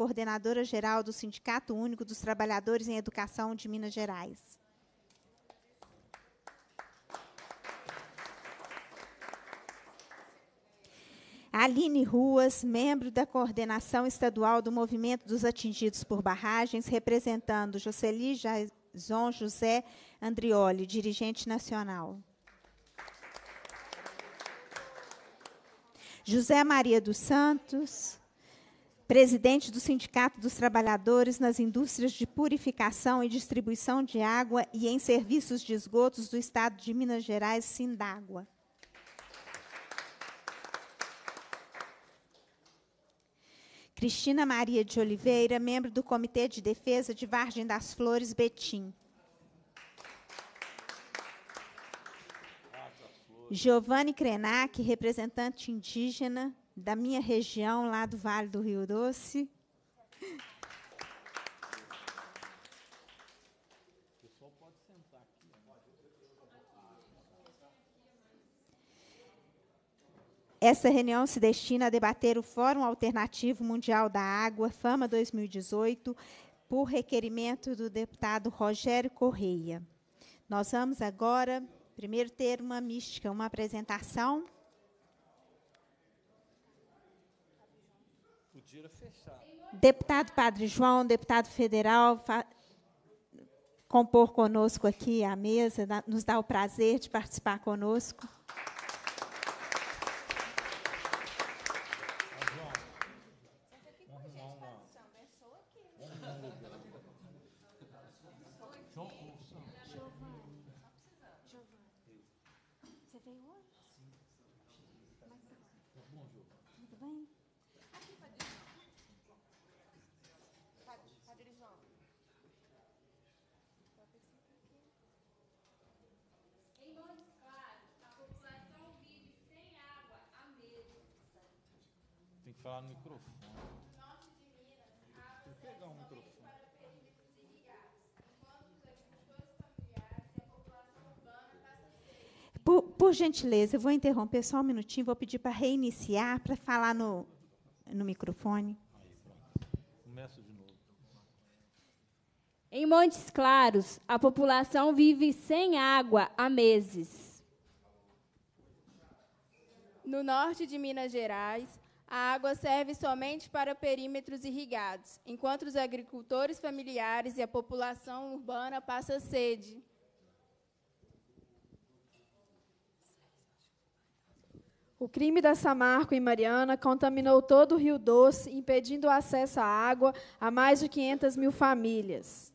coordenadora geral do Sindicato Único dos Trabalhadores em Educação de Minas Gerais. Aline Ruas, membro da coordenação estadual do Movimento dos Atingidos por Barragens, representando Joseli Jason José Andrioli, dirigente nacional. José Maria dos Santos, presidente do Sindicato dos Trabalhadores nas indústrias de purificação e distribuição de água e em serviços de esgotos do Estado de Minas Gerais, Sindágua. Cristina Maria de Oliveira, membro do Comitê de Defesa de Vargem das Flores, Betim. Giovanni Krenak, representante indígena da minha região, lá do Vale do Rio Doce. Essa reunião se destina a debater o Fórum Alternativo Mundial da Água, Fama 2018, por requerimento do deputado Rogério Correia. Nós vamos agora, primeiro, ter uma mística, uma apresentação. deputado Padre João, deputado federal, compor conosco aqui a mesa, nos dá o prazer de participar conosco. Falar no microfone. Norte de Minas, um microfone. para perímetros irrigados, por, por gentileza, eu vou interromper só um minutinho, vou pedir para reiniciar, para falar no, no microfone. de novo. Em Montes Claros, a população vive sem água há meses. No norte de Minas Gerais, a água serve somente para perímetros irrigados, enquanto os agricultores familiares e a população urbana passa sede. O crime da Samarco e Mariana contaminou todo o Rio Doce, impedindo o acesso à água a mais de 500 mil famílias.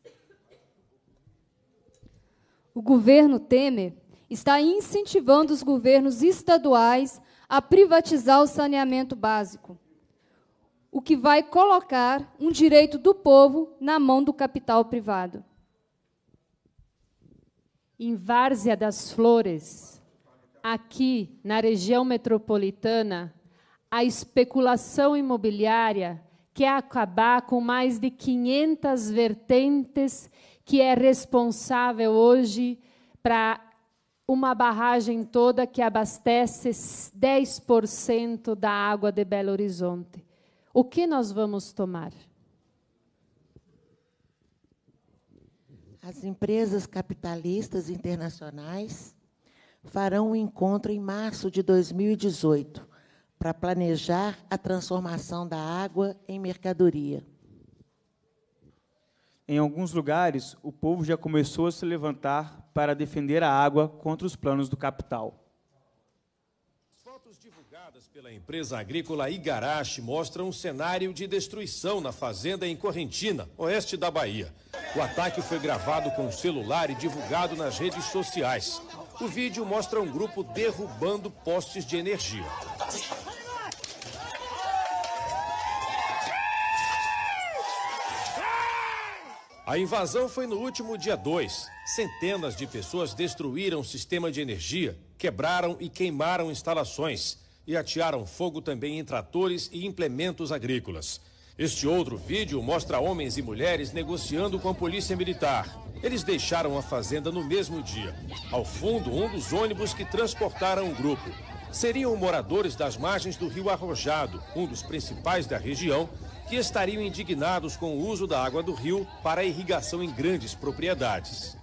O governo Temer está incentivando os governos estaduais a privatizar o saneamento básico, o que vai colocar um direito do povo na mão do capital privado. Em Várzea das Flores, aqui na região metropolitana, a especulação imobiliária quer acabar com mais de 500 vertentes que é responsável hoje para uma barragem toda que abastece 10% da água de Belo Horizonte. O que nós vamos tomar? As empresas capitalistas internacionais farão um encontro em março de 2018 para planejar a transformação da água em mercadoria. Em alguns lugares, o povo já começou a se levantar para defender a água contra os planos do capital. Fotos divulgadas pela empresa agrícola Igarashi mostram um cenário de destruição na fazenda em Correntina, oeste da Bahia. O ataque foi gravado com um celular e divulgado nas redes sociais. O vídeo mostra um grupo derrubando postes de energia. A invasão foi no último dia 2. Centenas de pessoas destruíram o sistema de energia, quebraram e queimaram instalações e atearam fogo também em tratores e implementos agrícolas. Este outro vídeo mostra homens e mulheres negociando com a polícia militar. Eles deixaram a fazenda no mesmo dia. Ao fundo, um dos ônibus que transportaram o grupo seriam moradores das margens do rio Arrojado, um dos principais da região, que estariam indignados com o uso da água do rio para irrigação em grandes propriedades.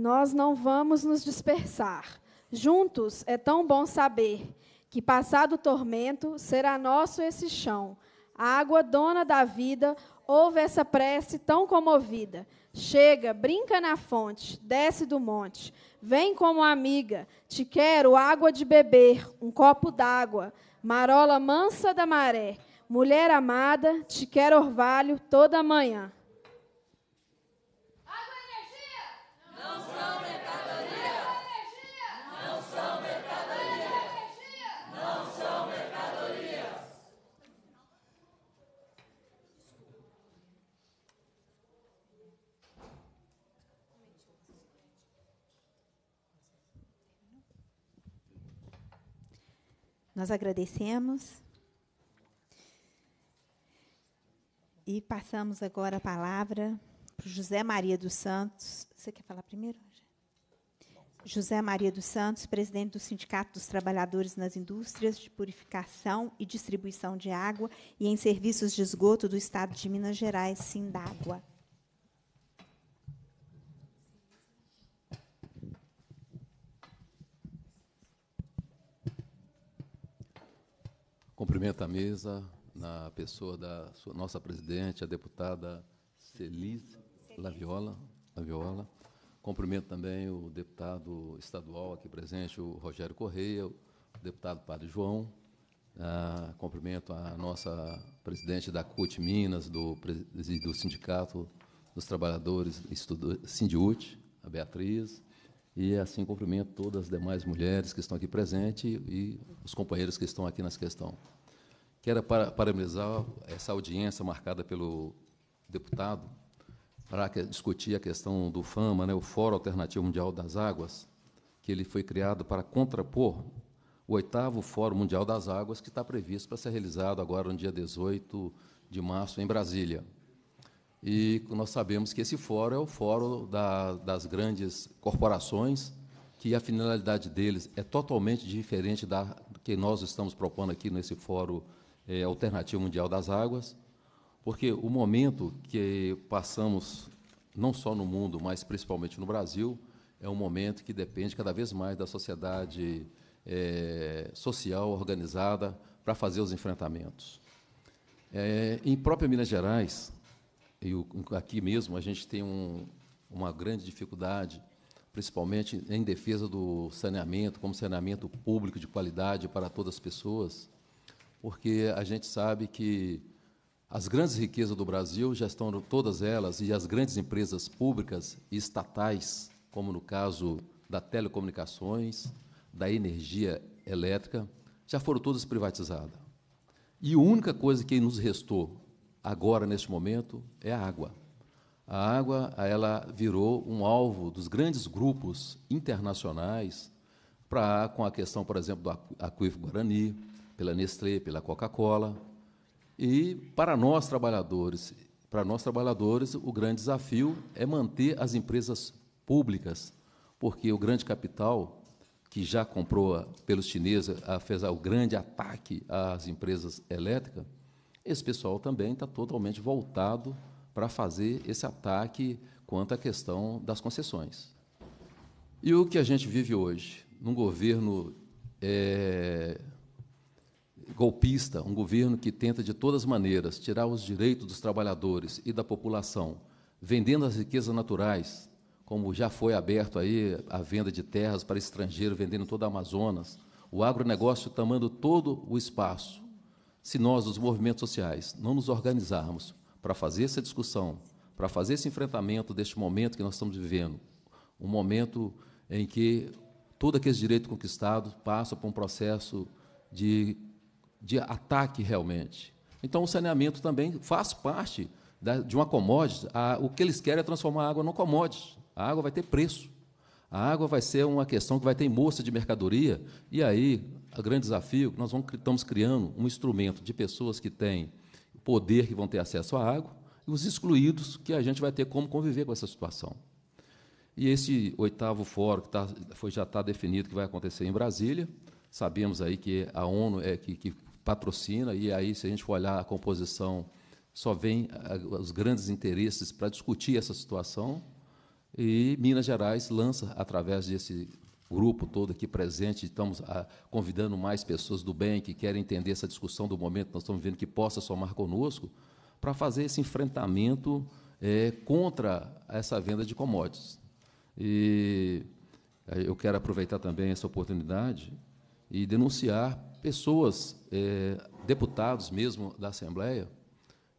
Nós não vamos nos dispersar. Juntos é tão bom saber que, passado o tormento, será nosso esse chão. A água dona da vida ouve essa prece tão comovida. Chega, brinca na fonte, desce do monte. Vem como amiga, te quero água de beber, um copo d'água. Marola mansa da maré, mulher amada, te quero orvalho toda manhã. Nós agradecemos. E passamos agora a palavra para José Maria dos Santos. Você quer falar primeiro? José Maria dos Santos, presidente do Sindicato dos Trabalhadores nas Indústrias de Purificação e Distribuição de Água e em Serviços de Esgoto do Estado de Minas Gerais, Sindágua. Cumprimento a mesa na pessoa da sua, nossa presidente, a deputada Celise Laviola. Laviola. Cumprimento também o deputado estadual aqui presente, o Rogério Correia, o deputado Padre João. Ah, cumprimento a nossa presidente da CUT Minas, do, do Sindicato dos Trabalhadores Sindiúte, a Beatriz. E assim cumprimento todas as demais mulheres que estão aqui presentes e os companheiros que estão aqui nessa questão. Quero parabenizar essa audiência marcada pelo deputado para discutir a questão do FAMA, né, o Fórum Alternativo Mundial das Águas, que ele foi criado para contrapor o oitavo Fórum Mundial das Águas, que está previsto para ser realizado agora no dia 18 de março em Brasília. E nós sabemos que esse fórum é o fórum da, das grandes corporações, que a finalidade deles é totalmente diferente da que nós estamos propondo aqui nesse fórum é, alternativo mundial das águas, porque o momento que passamos, não só no mundo, mas principalmente no Brasil, é um momento que depende cada vez mais da sociedade é, social organizada para fazer os enfrentamentos. É, em própria Minas Gerais, aqui mesmo a gente tem um, uma grande dificuldade, principalmente em defesa do saneamento, como saneamento público de qualidade para todas as pessoas, porque a gente sabe que as grandes riquezas do Brasil já estão todas elas e as grandes empresas públicas e estatais, como no caso da telecomunicações, da energia elétrica, já foram todas privatizadas. E a única coisa que nos restou agora neste momento é a água. A água ela virou um alvo dos grandes grupos internacionais para com a questão, por exemplo, do aquífero Guarani, pela Nestlé, pela Coca-Cola. E para nós trabalhadores, para nós trabalhadores, o grande desafio é manter as empresas públicas, porque o grande capital que já comprou pelos chineses, fez o grande ataque às empresas elétricas, esse pessoal também está totalmente voltado para fazer esse ataque quanto à questão das concessões. E o que a gente vive hoje? Num governo é, golpista, um governo que tenta de todas as maneiras tirar os direitos dos trabalhadores e da população, vendendo as riquezas naturais, como já foi aberto aí a venda de terras para estrangeiro, vendendo toda a Amazonas, o agronegócio tomando todo o espaço, se nós, os movimentos sociais, não nos organizarmos para fazer essa discussão, para fazer esse enfrentamento deste momento que nós estamos vivendo, um momento em que todo aquele direito conquistado passa por um processo de, de ataque realmente. Então, o saneamento também faz parte da, de uma commodity. A, o que eles querem é transformar a água num commodity. A água vai ter preço. A água vai ser uma questão que vai ter moça de mercadoria, e aí é o grande desafio é que nós vamos, estamos criando um instrumento de pessoas que têm poder, que vão ter acesso à água, e os excluídos, que a gente vai ter como conviver com essa situação. E esse oitavo fórum, que tá, foi, já está definido que vai acontecer em Brasília, sabemos aí que a ONU é que, que patrocina, e aí, se a gente for olhar a composição, só vem a, os grandes interesses para discutir essa situação, e Minas Gerais lança, através desse grupo todo aqui presente, estamos ah, convidando mais pessoas do bem que querem entender essa discussão do momento que nós estamos vivendo, que possa somar conosco, para fazer esse enfrentamento é, contra essa venda de commodities. E eh, eu quero aproveitar também essa oportunidade e denunciar pessoas, é, deputados mesmo da Assembleia,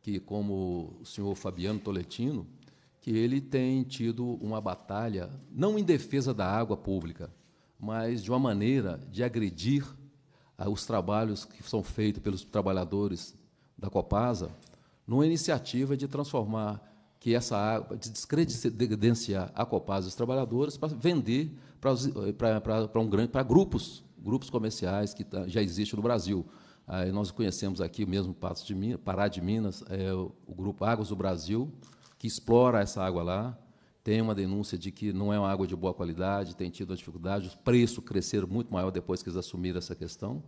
que, como o senhor Fabiano Toletino, que ele tem tido uma batalha, não em defesa da água pública, mas de uma maneira de agredir ah, os trabalhos que são feitos pelos trabalhadores da Copasa numa iniciativa de transformar que essa água, de descredenciar a Copasa e os trabalhadores para vender eh, para, para, para, um grande, para grupos, grupos comerciais que tá, já existem no Brasil. nós conhecemos aqui o mesmo de Minas, Pará de Minas, é, o grupo Águas do Brasil, que explora essa água lá, tem uma denúncia de que não é uma água de boa qualidade, tem tido dificuldades, dificuldade, os preços cresceram muito maior depois que eles assumiram essa questão.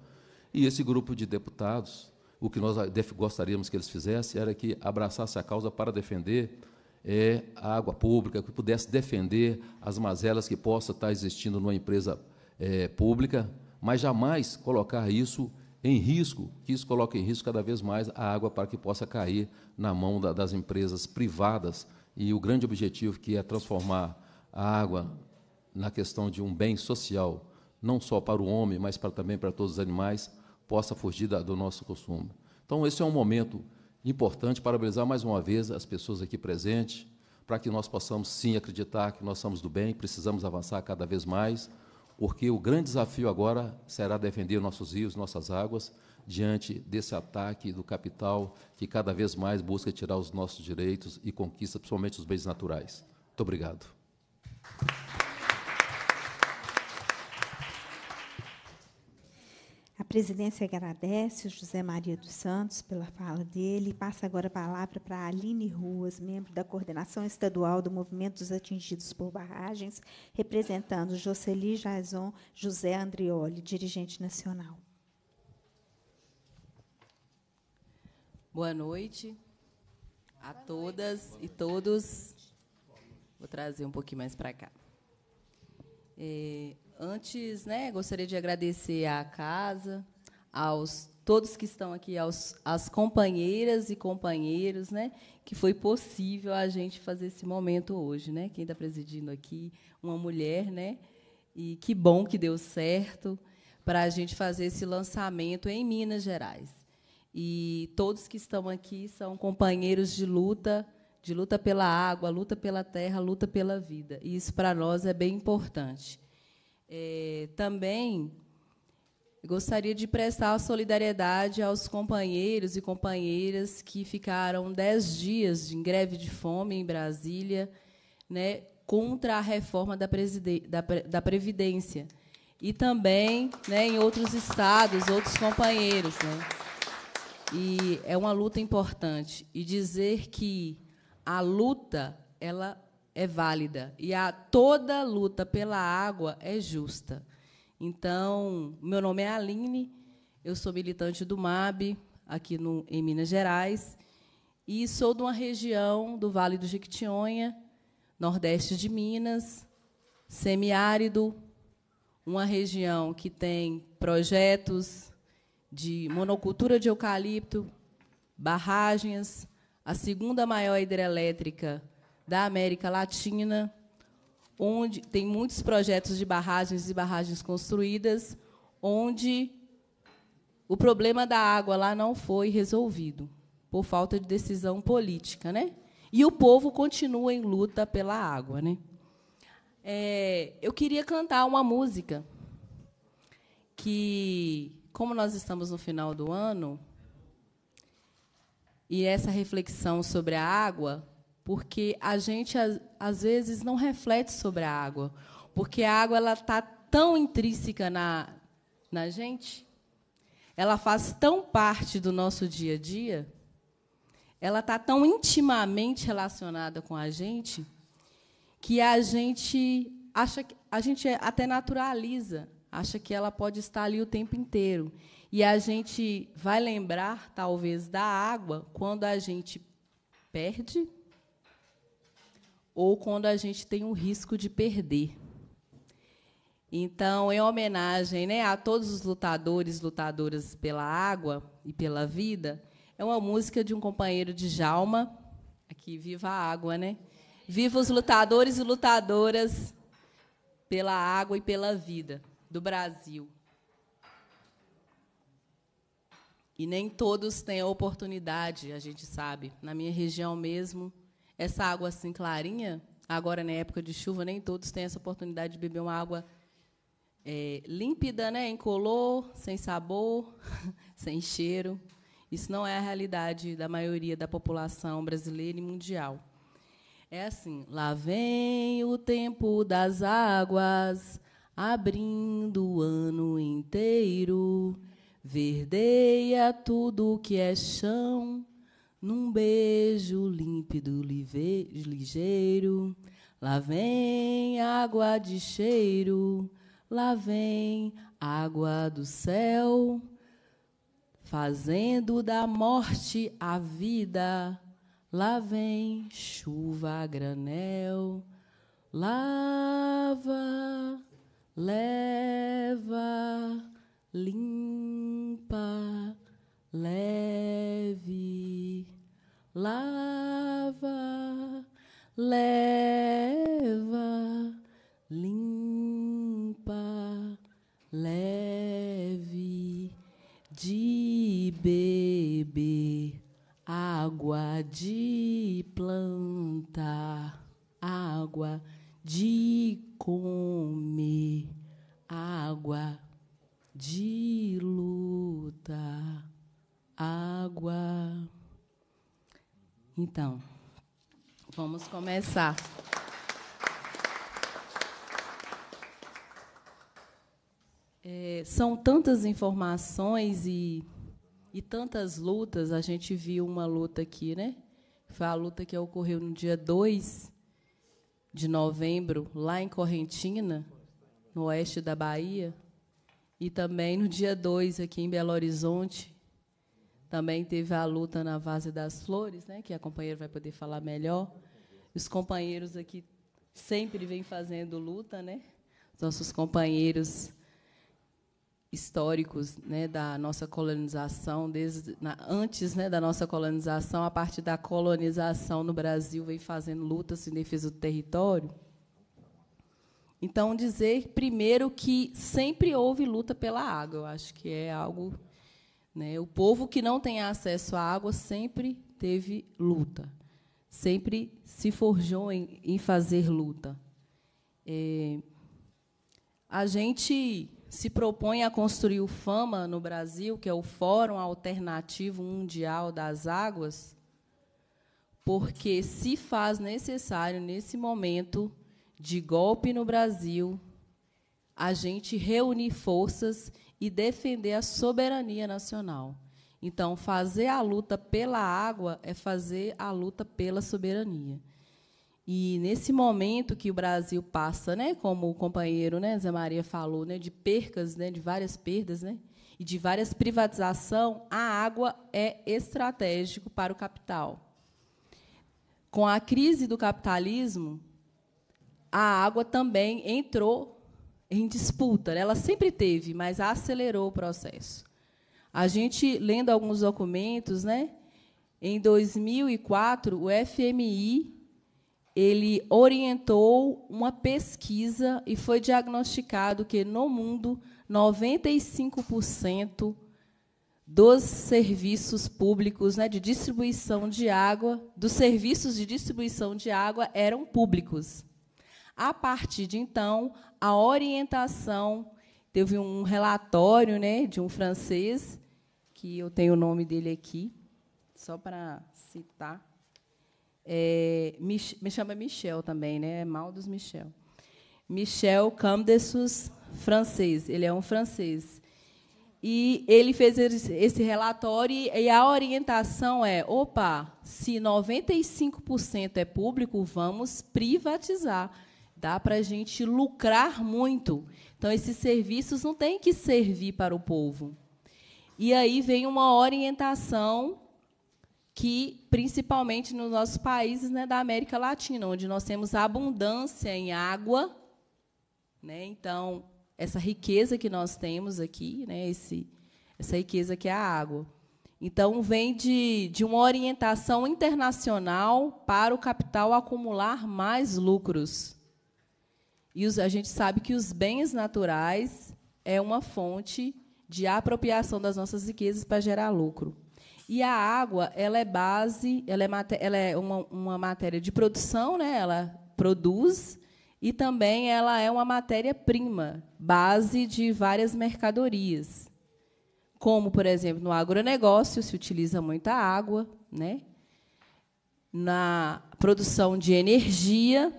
E esse grupo de deputados, o que nós gostaríamos que eles fizessem era que abraçasse a causa para defender é, a água pública, que pudesse defender as mazelas que possa estar existindo numa empresa é, pública, mas jamais colocar isso em risco, que isso coloque em risco cada vez mais a água para que possa cair na mão da, das empresas privadas e o grande objetivo que é transformar a água na questão de um bem social, não só para o homem, mas para, também para todos os animais, possa fugir da, do nosso consumo. Então, esse é um momento importante, parabenizar mais uma vez as pessoas aqui presentes, para que nós possamos sim acreditar que nós somos do bem, precisamos avançar cada vez mais, porque o grande desafio agora será defender nossos rios, nossas águas, diante desse ataque do capital que cada vez mais busca tirar os nossos direitos e conquista principalmente os bens naturais. Muito obrigado. A presidência agradece o José Maria dos Santos pela fala dele e passa agora a palavra para a Aline Ruas, membro da coordenação estadual do Movimento dos Atingidos por Barragens, representando Jocely Jason José Andrioli, dirigente nacional. Boa noite a todas e todos. Vou trazer um pouquinho mais para cá. É, antes, né, gostaria de agradecer à casa, aos todos que estão aqui, aos, as companheiras e companheiros, né, que foi possível a gente fazer esse momento hoje, né? Quem está presidindo aqui, uma mulher, né? E que bom que deu certo para a gente fazer esse lançamento em Minas Gerais. E todos que estão aqui são companheiros de luta, de luta pela água, luta pela terra, luta pela vida. E isso para nós é bem importante. É, também gostaria de prestar solidariedade aos companheiros e companheiras que ficaram dez dias em greve de fome em Brasília, né, contra a reforma da, da, da Previdência. E também né, em outros estados, outros companheiros. Né. E é uma luta importante. E dizer que a luta ela é válida e a toda luta pela água é justa. Então, meu nome é Aline, eu sou militante do MAB aqui no, em Minas Gerais e sou de uma região do Vale do Jequitinhonha, nordeste de Minas, semiárido, uma região que tem projetos de monocultura de eucalipto, barragens, a segunda maior hidrelétrica da América Latina, onde tem muitos projetos de barragens e barragens construídas, onde o problema da água lá não foi resolvido por falta de decisão política, né? E o povo continua em luta pela água, né? É, eu queria cantar uma música que como nós estamos no final do ano, e essa reflexão sobre a água, porque a gente às vezes não reflete sobre a água, porque a água ela está tão intrínseca na, na gente, ela faz tão parte do nosso dia a dia, ela está tão intimamente relacionada com a gente que a gente acha que a gente até naturaliza acha que ela pode estar ali o tempo inteiro. E a gente vai lembrar, talvez, da água quando a gente perde ou quando a gente tem um risco de perder. Então, em homenagem né, a todos os lutadores, lutadoras pela água e pela vida, é uma música de um companheiro de Jalma, aqui, viva a água, né? Viva os lutadores e lutadoras pela água e pela vida do Brasil. E nem todos têm a oportunidade, a gente sabe. Na minha região mesmo, essa água assim clarinha, agora na época de chuva, nem todos têm essa oportunidade de beber uma água é, límpida, né? incolor, sem sabor, sem cheiro. Isso não é a realidade da maioria da população brasileira e mundial. É assim: lá vem o tempo das águas, abrindo o ano inteiro. Verdeia tudo que é chão, num beijo límpido, ligeiro. Lá vem água de cheiro, lá vem água do céu, fazendo da morte a vida. Lá vem chuva a granel, lava leva, limpa, leve, lava, leva, limpa, leve, de bebê, água de planta, água de de comer água, de luta, água. Então, vamos começar. É, são tantas informações e, e tantas lutas. A gente viu uma luta aqui, né? Foi a luta que ocorreu no dia 2 de novembro, lá em Correntina, no oeste da Bahia, e também no dia 2, aqui em Belo Horizonte, também teve a luta na Vase das Flores, né, que a companheira vai poder falar melhor. Os companheiros aqui sempre vêm fazendo luta, né? Os nossos companheiros históricos né, da nossa colonização, desde na, antes né, da nossa colonização, a partir da colonização no Brasil, vem fazendo lutas em defesa do território. Então, dizer, primeiro, que sempre houve luta pela água, eu acho que é algo. Né, o povo que não tem acesso à água sempre teve luta, sempre se forjou em, em fazer luta. É, a gente se propõe a construir o FAMA no Brasil, que é o Fórum Alternativo Mundial das Águas, porque se faz necessário, nesse momento de golpe no Brasil, a gente reunir forças e defender a soberania nacional. Então, fazer a luta pela água é fazer a luta pela soberania. E nesse momento que o Brasil passa, né, como o companheiro né, Zé Maria falou, né, de percas, né, de várias perdas, né, e de várias privatização, a água é estratégico para o capital. Com a crise do capitalismo, a água também entrou em disputa. Né, ela sempre teve, mas acelerou o processo. A gente lendo alguns documentos, né, em 2004 o FMI ele orientou uma pesquisa e foi diagnosticado que no mundo 95% dos serviços públicos né, de distribuição de água, dos serviços de distribuição de água eram públicos. A partir de então, a orientação teve um relatório né, de um francês que eu tenho o nome dele aqui, só para citar é, me, me, chama Michel também, né? É mal dos Michel. Michel Camdessus, francês. Ele é um francês. E ele fez esse relatório e a orientação é: opa, se 95% é público, vamos privatizar. Dá para a gente lucrar muito. Então, esses serviços não têm que servir para o povo. E aí vem uma orientação que principalmente nos nossos países né, da América Latina, onde nós temos abundância em água, né? Então essa riqueza que nós temos aqui, né? Esse, essa riqueza que é a água. Então vem de, de uma orientação internacional para o capital acumular mais lucros. E os, a gente sabe que os bens naturais é uma fonte de apropriação das nossas riquezas para gerar lucro. E a água, ela é base, ela é, ela é uma, uma matéria de produção, né? ela produz, e também ela é uma matéria-prima, base de várias mercadorias. Como, por exemplo, no agronegócio se utiliza muita água, né? na produção de energia,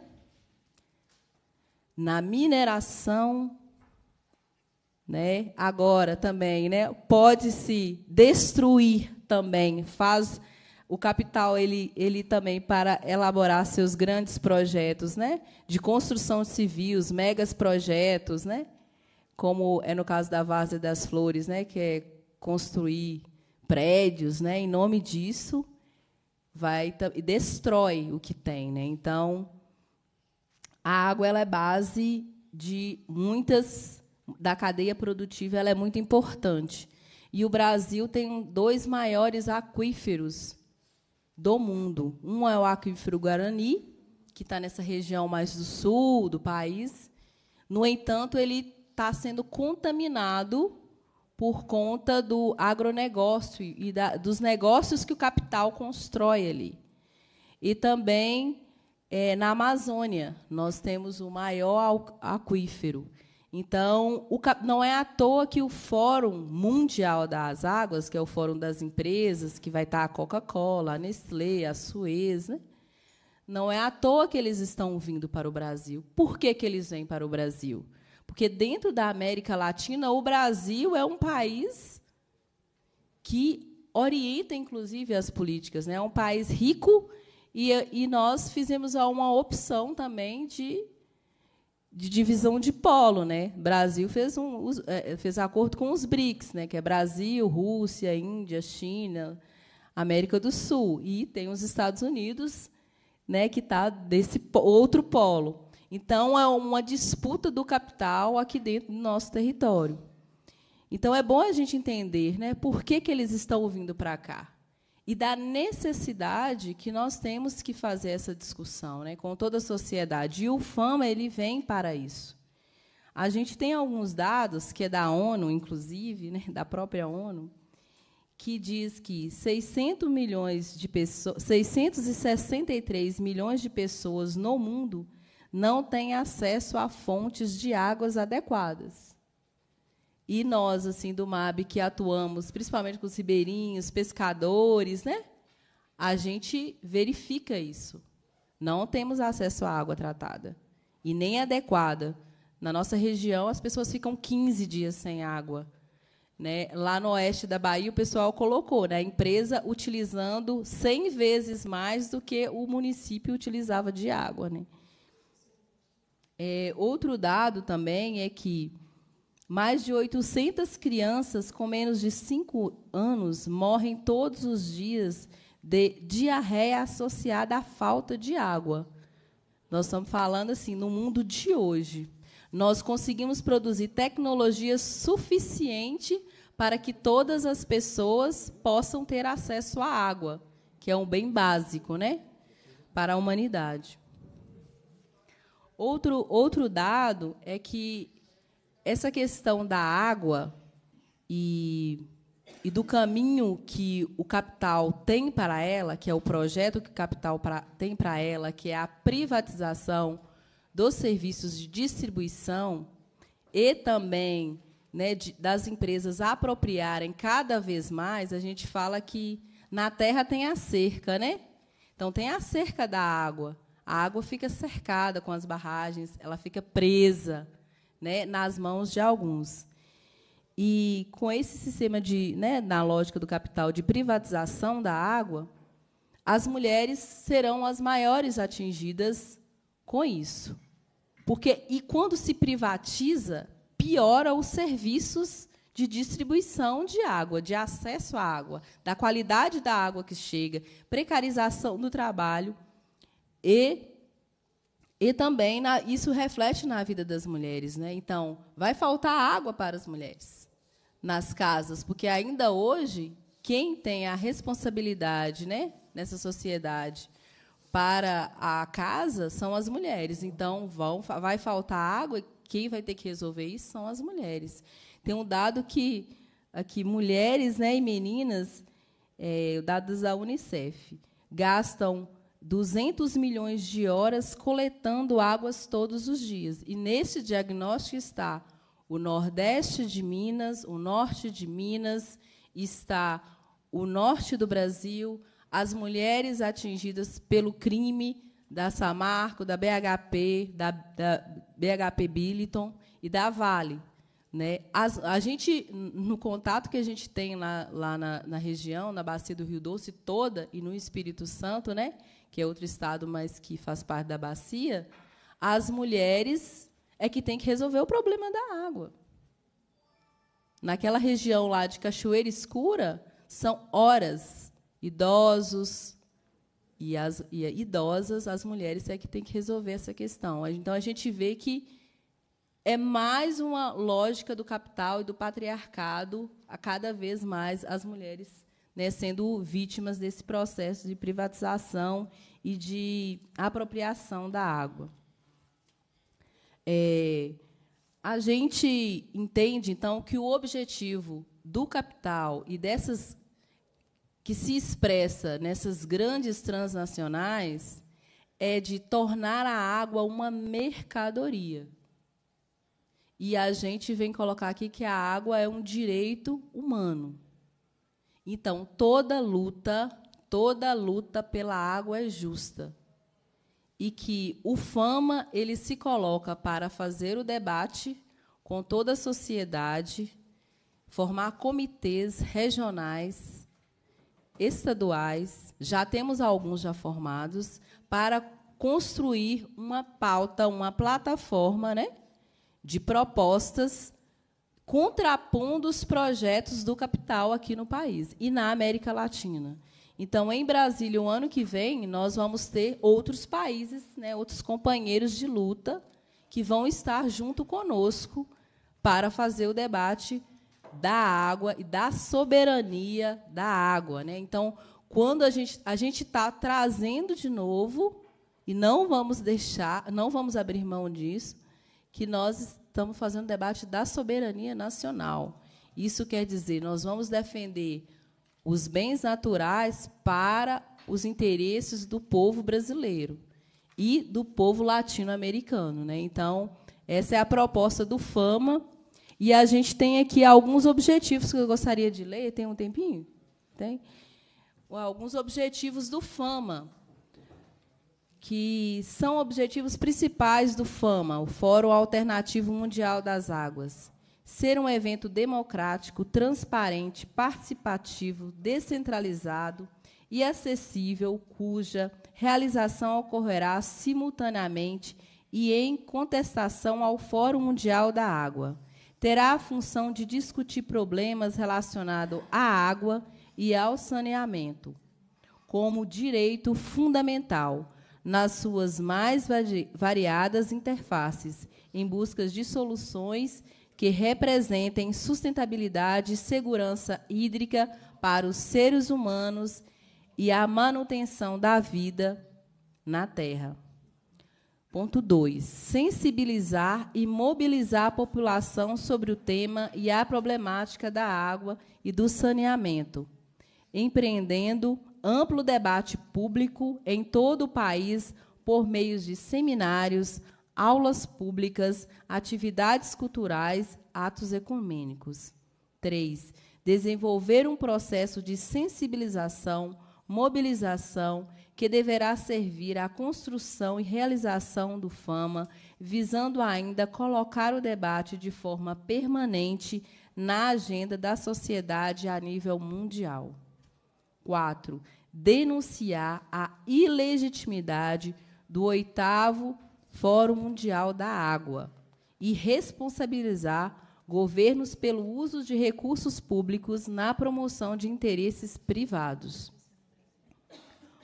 na mineração, né? Agora também, né? Pode se destruir também, faz o capital ele, ele também para elaborar seus grandes projetos, né? De construção civil, os megas projetos, né? Como é no caso da Várzea das Flores, né? Que é construir prédios, né? Em nome disso, vai e destrói o que tem, né? Então, a água ela é base de muitas da cadeia produtiva ela é muito importante. E o Brasil tem dois maiores aquíferos do mundo. Um é o aquífero Guarani, que está nessa região mais do sul do país. No entanto, ele está sendo contaminado por conta do agronegócio e da, dos negócios que o capital constrói ali. E também é, na Amazônia, nós temos o maior aquífero. Então, o, não é à toa que o Fórum Mundial das Águas, que é o Fórum das Empresas, que vai estar a Coca-Cola, a Nestlé, a Suez, né? não é à toa que eles estão vindo para o Brasil. Por que, que eles vêm para o Brasil? Porque dentro da América Latina, o Brasil é um país que orienta, inclusive, as políticas. Né? É um país rico e, e nós fizemos uma opção também de de divisão de polo, né? Brasil fez um é, fez acordo com os BRICS, né? Que é Brasil, Rússia, Índia, China, América do Sul e tem os Estados Unidos, né? Que está desse outro polo. Então é uma disputa do capital aqui dentro do nosso território. Então é bom a gente entender, né? Por que, que eles estão vindo para cá? e da necessidade que nós temos que fazer essa discussão né, com toda a sociedade. E o FAMA ele vem para isso. A gente tem alguns dados, que é da ONU, inclusive, né, da própria ONU, que diz que 600 milhões de pessoas, 663 milhões de pessoas no mundo não têm acesso a fontes de águas adequadas. E nós, assim, do MAB, que atuamos principalmente com os ribeirinhos, pescadores, né? a gente verifica isso. Não temos acesso à água tratada e nem adequada. Na nossa região, as pessoas ficam 15 dias sem água. Né? Lá no oeste da Bahia, o pessoal colocou né? a empresa utilizando 100 vezes mais do que o município utilizava de água. Né? É, outro dado também é que mais de 800 crianças com menos de 5 anos morrem todos os dias de diarreia associada à falta de água. Nós estamos falando assim, no mundo de hoje, nós conseguimos produzir tecnologia suficiente para que todas as pessoas possam ter acesso à água, que é um bem básico, né, para a humanidade. Outro outro dado é que essa questão da água e, e, do caminho que o capital tem para ela, que é o projeto que o capital pra, tem para ela, que é a privatização dos serviços de distribuição e também né, de, das empresas apropriarem cada vez mais, a gente fala que na terra tem a cerca, né? Então tem a cerca da água. A água fica cercada com as barragens, ela fica presa né, nas mãos de alguns. E com esse sistema de, né, na lógica do capital de privatização da água, as mulheres serão as maiores atingidas com isso. Porque e quando se privatiza, piora os serviços de distribuição de água, de acesso à água, da qualidade da água que chega, precarização do trabalho e e também na, isso reflete na vida das mulheres. Né? Então, vai faltar água para as mulheres nas casas, porque ainda hoje, quem tem a responsabilidade né, nessa sociedade para a casa são as mulheres. Então, vão, vai faltar água e quem vai ter que resolver isso são as mulheres. Tem um dado que, aqui, mulheres né, e meninas, é, eh, dados da Unicef, gastam 200 milhões de horas coletando águas todos os dias. E nesse diagnóstico está o Nordeste de Minas, o Norte de Minas, está o Norte do Brasil, as mulheres atingidas pelo crime da Samarco, da BHP, da, da BHP Billiton e da Vale. Né? As, a gente, no contato que a gente tem lá, lá na, na região, na bacia do Rio Doce toda e no Espírito Santo, né, que é outro estado, mas que faz parte da bacia, as mulheres é que tem que resolver o problema da água. Naquela região lá de Cachoeira Escura, são horas idosos e as e idosas, as mulheres é que tem que resolver essa questão. Então a gente vê que é mais uma lógica do capital e do patriarcado, a cada vez mais as mulheres né, sendo vítimas desse processo de privatização e de apropriação da água. É, a gente entende, então, que o objetivo do capital e dessas que se expressa nessas grandes transnacionais é de tornar a água uma mercadoria. E a gente vem colocar aqui que a água é um direito humano. Então, toda luta, toda luta pela água é justa. E que o Fama ele se coloca para fazer o debate com toda a sociedade, formar comitês regionais, estaduais, já temos alguns já formados, para construir uma pauta, uma plataforma né, de propostas contrapondo os projetos do capital aqui no país e na América Latina. Então, em Brasília, o ano que vem, nós vamos ter outros países, né, outros companheiros de luta, que vão estar junto conosco para fazer o debate da água e da soberania da água. Né? Então, quando a gente a gente está trazendo de novo e não vamos deixar, não vamos abrir mão disso, que nós estamos fazendo debate da soberania nacional. Isso quer dizer, nós vamos defender os bens naturais para os interesses do povo brasileiro e do povo latino-americano. Né? Então, essa é a proposta do FAMA. E a gente tem aqui alguns objetivos que eu gostaria de ler. Tem um tempinho? Tem? Alguns objetivos do FAMA que são objetivos principais do FAMA, o Fórum Alternativo Mundial das Águas. Ser um evento democrático, transparente, participativo, descentralizado e acessível, cuja realização ocorrerá simultaneamente e em contestação ao Fórum Mundial da Água. Terá a função de discutir problemas relacionados à água e ao saneamento como direito fundamental, nas suas mais variadas interfaces, em busca de soluções que representem sustentabilidade e segurança hídrica para os seres humanos e a manutenção da vida na Terra. Ponto 2. Sensibilizar e mobilizar a população sobre o tema e a problemática da água e do saneamento, empreendendo amplo debate público em todo o país por meio de seminários, aulas públicas, atividades culturais, atos ecumênicos. 3. Desenvolver um processo de sensibilização, mobilização, que deverá servir à construção e realização do FAMA, visando ainda colocar o debate de forma permanente na agenda da sociedade a nível mundial. 4. Denunciar a ilegitimidade do oitavo Fórum Mundial da Água e responsabilizar governos pelo uso de recursos públicos na promoção de interesses privados.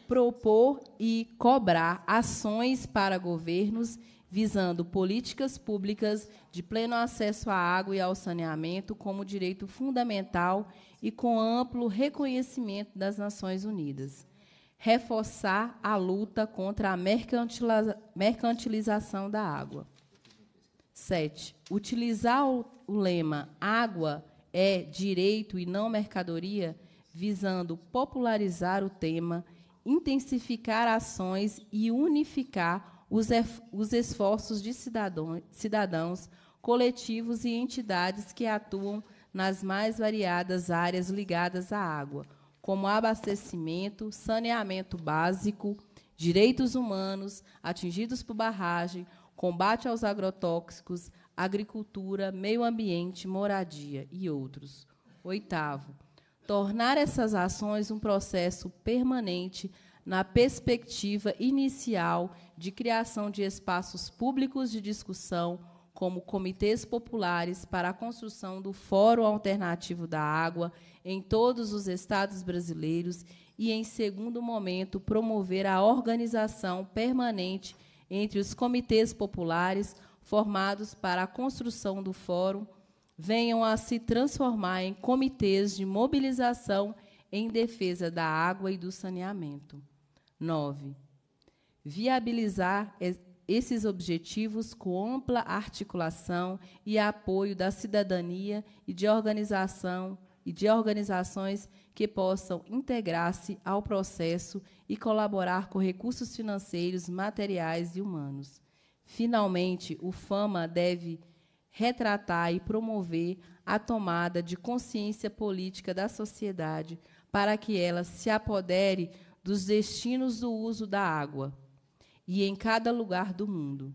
Propor e cobrar ações para governos visando políticas públicas de pleno acesso à água e ao saneamento como direito fundamental e com amplo reconhecimento das Nações Unidas. Reforçar a luta contra a mercantilização da água. 7. Utilizar o lema Água é direito e não mercadoria, visando popularizar o tema, intensificar ações e unificar os, os esforços de cidadão, cidadãos, coletivos e entidades que atuam nas mais variadas áreas ligadas à água, como abastecimento, saneamento básico, direitos humanos atingidos por barragem, combate aos agrotóxicos, agricultura, meio ambiente, moradia e outros. Oitavo, tornar essas ações um processo permanente na perspectiva inicial de criação de espaços públicos de discussão, como comitês populares para a construção do Fórum Alternativo da Água em todos os estados brasileiros e, em segundo momento, promover a organização permanente entre os comitês populares formados para a construção do Fórum venham a se transformar em comitês de mobilização em defesa da água e do saneamento. 9. Viabilizar esses objetivos com ampla articulação e apoio da cidadania e de organização e de organizações que possam integrar-se ao processo e colaborar com recursos financeiros, materiais e humanos. Finalmente, o FAMA deve retratar e promover a tomada de consciência política da sociedade para que ela se apodere dos destinos do uso da água e em cada lugar do mundo.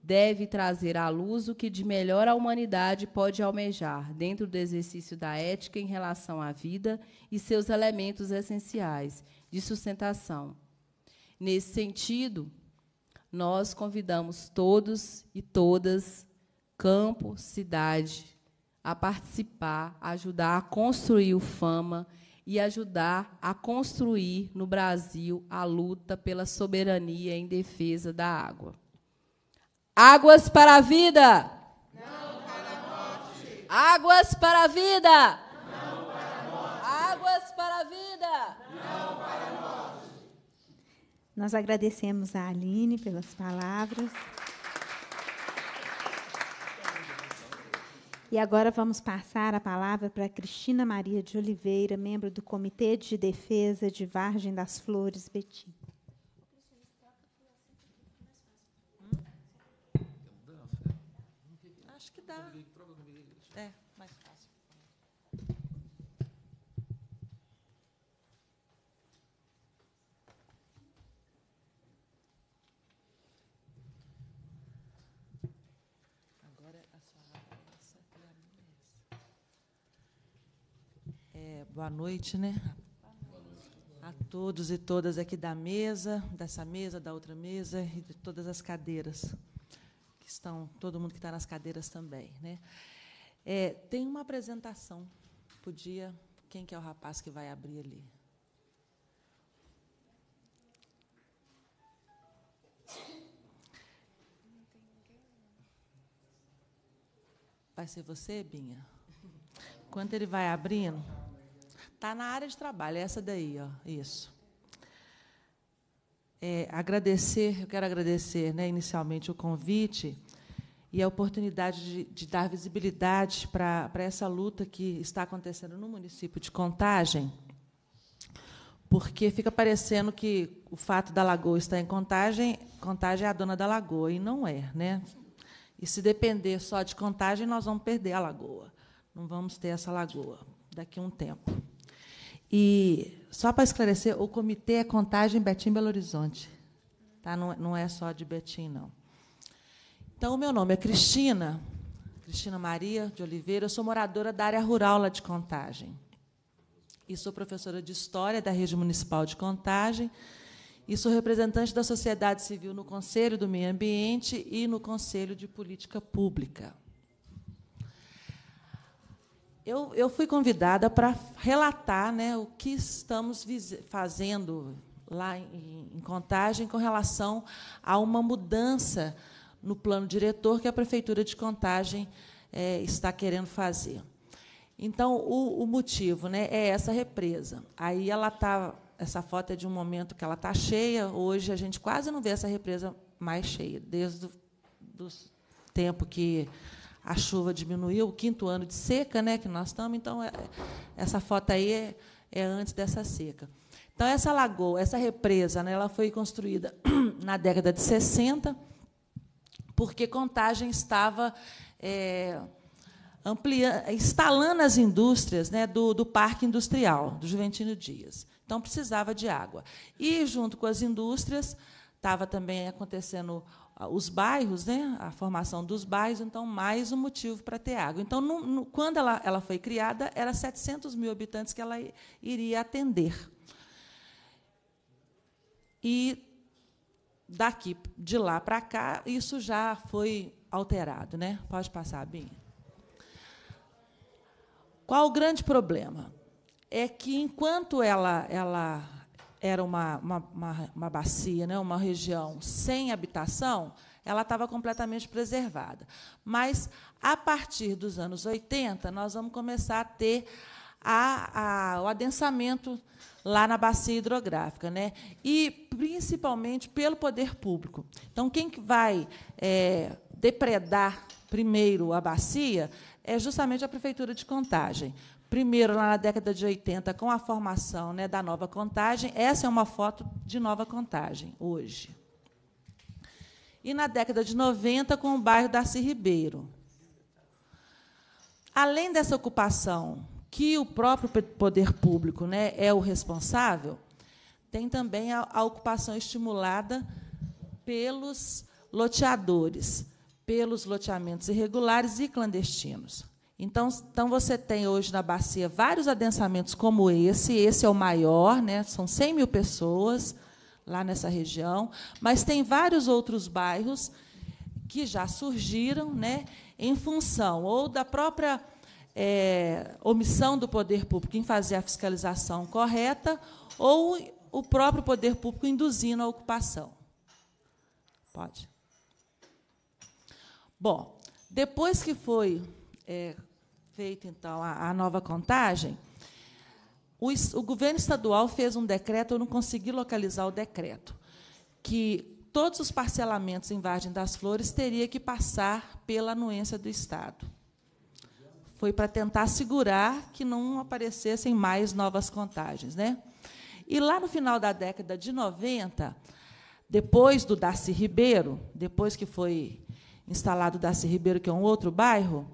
Deve trazer à luz o que de melhor a humanidade pode almejar dentro do exercício da ética em relação à vida e seus elementos essenciais de sustentação. Nesse sentido, nós convidamos todos e todas, campo, cidade, a participar, ajudar a construir o Fama e ajudar a construir no Brasil a luta pela soberania em defesa da água. Águas para a vida! Não para a morte! Águas para a vida! Não para a morte! Águas para a vida! Não para a morte! Nós agradecemos a Aline pelas palavras. E agora vamos passar a palavra para Cristina Maria de Oliveira, membro do Comitê de Defesa de Vargem das Flores, Betim. Boa noite, né? A todos e todas aqui da mesa, dessa mesa, da outra mesa e de todas as cadeiras que estão, todo mundo que está nas cadeiras também, né? É, tem uma apresentação. Podia, quem que é o rapaz que vai abrir ali? Vai ser você, Binha? Enquanto ele vai abrindo, Está na área de trabalho, é essa daí, ó, isso. É, agradecer, eu quero agradecer né, inicialmente o convite e a oportunidade de, de dar visibilidade para essa luta que está acontecendo no município de Contagem, porque fica parecendo que o fato da lagoa estar em Contagem, Contagem é a dona da lagoa, e não é. Né? E se depender só de Contagem, nós vamos perder a lagoa, não vamos ter essa lagoa daqui a um tempo. E só para esclarecer, o comitê é contagem Betim Belo Horizonte. Tá? Não, não é só de Betim, não. Então, o meu nome é Cristina, Cristina Maria de Oliveira, eu sou moradora da área rural lá de Contagem. E sou professora de História da Rede Municipal de Contagem. E sou representante da sociedade civil no Conselho do Meio Ambiente e no Conselho de Política Pública. Eu, eu fui convidada para relatar né, o que estamos fazendo lá em, em Contagem com relação a uma mudança no plano diretor que a Prefeitura de Contagem é, está querendo fazer. Então, o, o, motivo né, é essa represa. Aí ela está. Essa foto é de um momento que ela está cheia. Hoje a gente quase não vê essa represa mais cheia, desde o do tempo que a chuva diminuiu, o quinto ano de seca né, que nós estamos, então é, essa foto aí é, é, antes dessa seca. Então, essa lagoa, essa represa, né, ela foi construída na década de 60, porque Contagem estava é, ampliando, instalando as indústrias né, do, do parque industrial, do Juventino Dias. Então, precisava de água. E, junto com as indústrias, estava também acontecendo os bairros, né, a formação dos bairros, então mais um motivo para ter água. Então, no, no, quando ela, ela foi criada, era 700 mil habitantes que ela iria atender. E daqui de lá para cá, isso já foi alterado, né? Pode passar, Binha. Qual o grande problema? É que enquanto ela, ela era uma, uma, uma, uma bacia, né, uma região sem habitação, ela estava completamente preservada. Mas, a partir dos anos 80, nós vamos começar a ter a, a, o adensamento lá na bacia hidrográfica, né? e principalmente pelo poder público. Então, quem que vai é, depredar primeiro a bacia é justamente a Prefeitura de Contagem, primeiro lá na década de 80 com a formação né, da nova contagem. Essa é uma foto de nova contagem hoje. E na década de 90 com o bairro Darcy Ribeiro. Além dessa ocupação que o próprio poder público né, é o responsável, tem também a, a ocupação estimulada pelos loteadores, pelos loteamentos irregulares e clandestinos. Então, então você tem hoje na bacia vários adensamentos como esse. Esse é o maior, né? São 100 mil pessoas lá nessa região, mas tem vários outros bairros que já surgiram, né? Em função ou da própria é, omissão do poder público em fazer a fiscalização correta, ou o próprio poder público induzindo a ocupação. Pode. Bom, depois que foi é, feita então a, a nova contagem, o, o, governo estadual fez um decreto, eu não consegui localizar o decreto, que todos os parcelamentos em Vargem das Flores teria que passar pela anuência do Estado. Foi para tentar segurar que não aparecessem mais novas contagens. Né? E lá no final da década de 90, depois do Darcy Ribeiro, depois que foi instalado o Darcy Ribeiro, que é um outro bairro,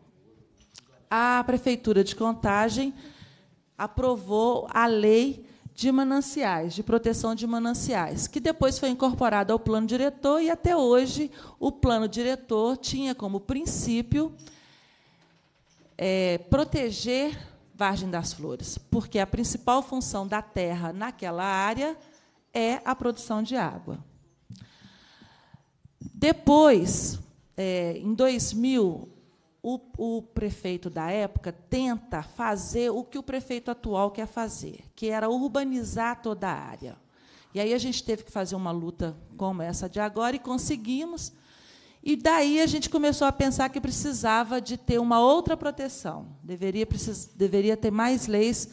a Prefeitura de Contagem aprovou a lei de mananciais, de proteção de mananciais, que depois foi incorporada ao plano diretor e até hoje o plano diretor tinha como princípio é, proteger Vargem das Flores, porque a principal função da terra naquela área é a produção de água. Depois, é, em 2000, o, o, prefeito da época tenta fazer o que o prefeito atual quer fazer, que era urbanizar toda a área. E aí a gente teve que fazer uma luta como essa de agora e conseguimos. E daí a gente começou a pensar que precisava de ter uma outra proteção. Deveria, precis, deveria ter mais leis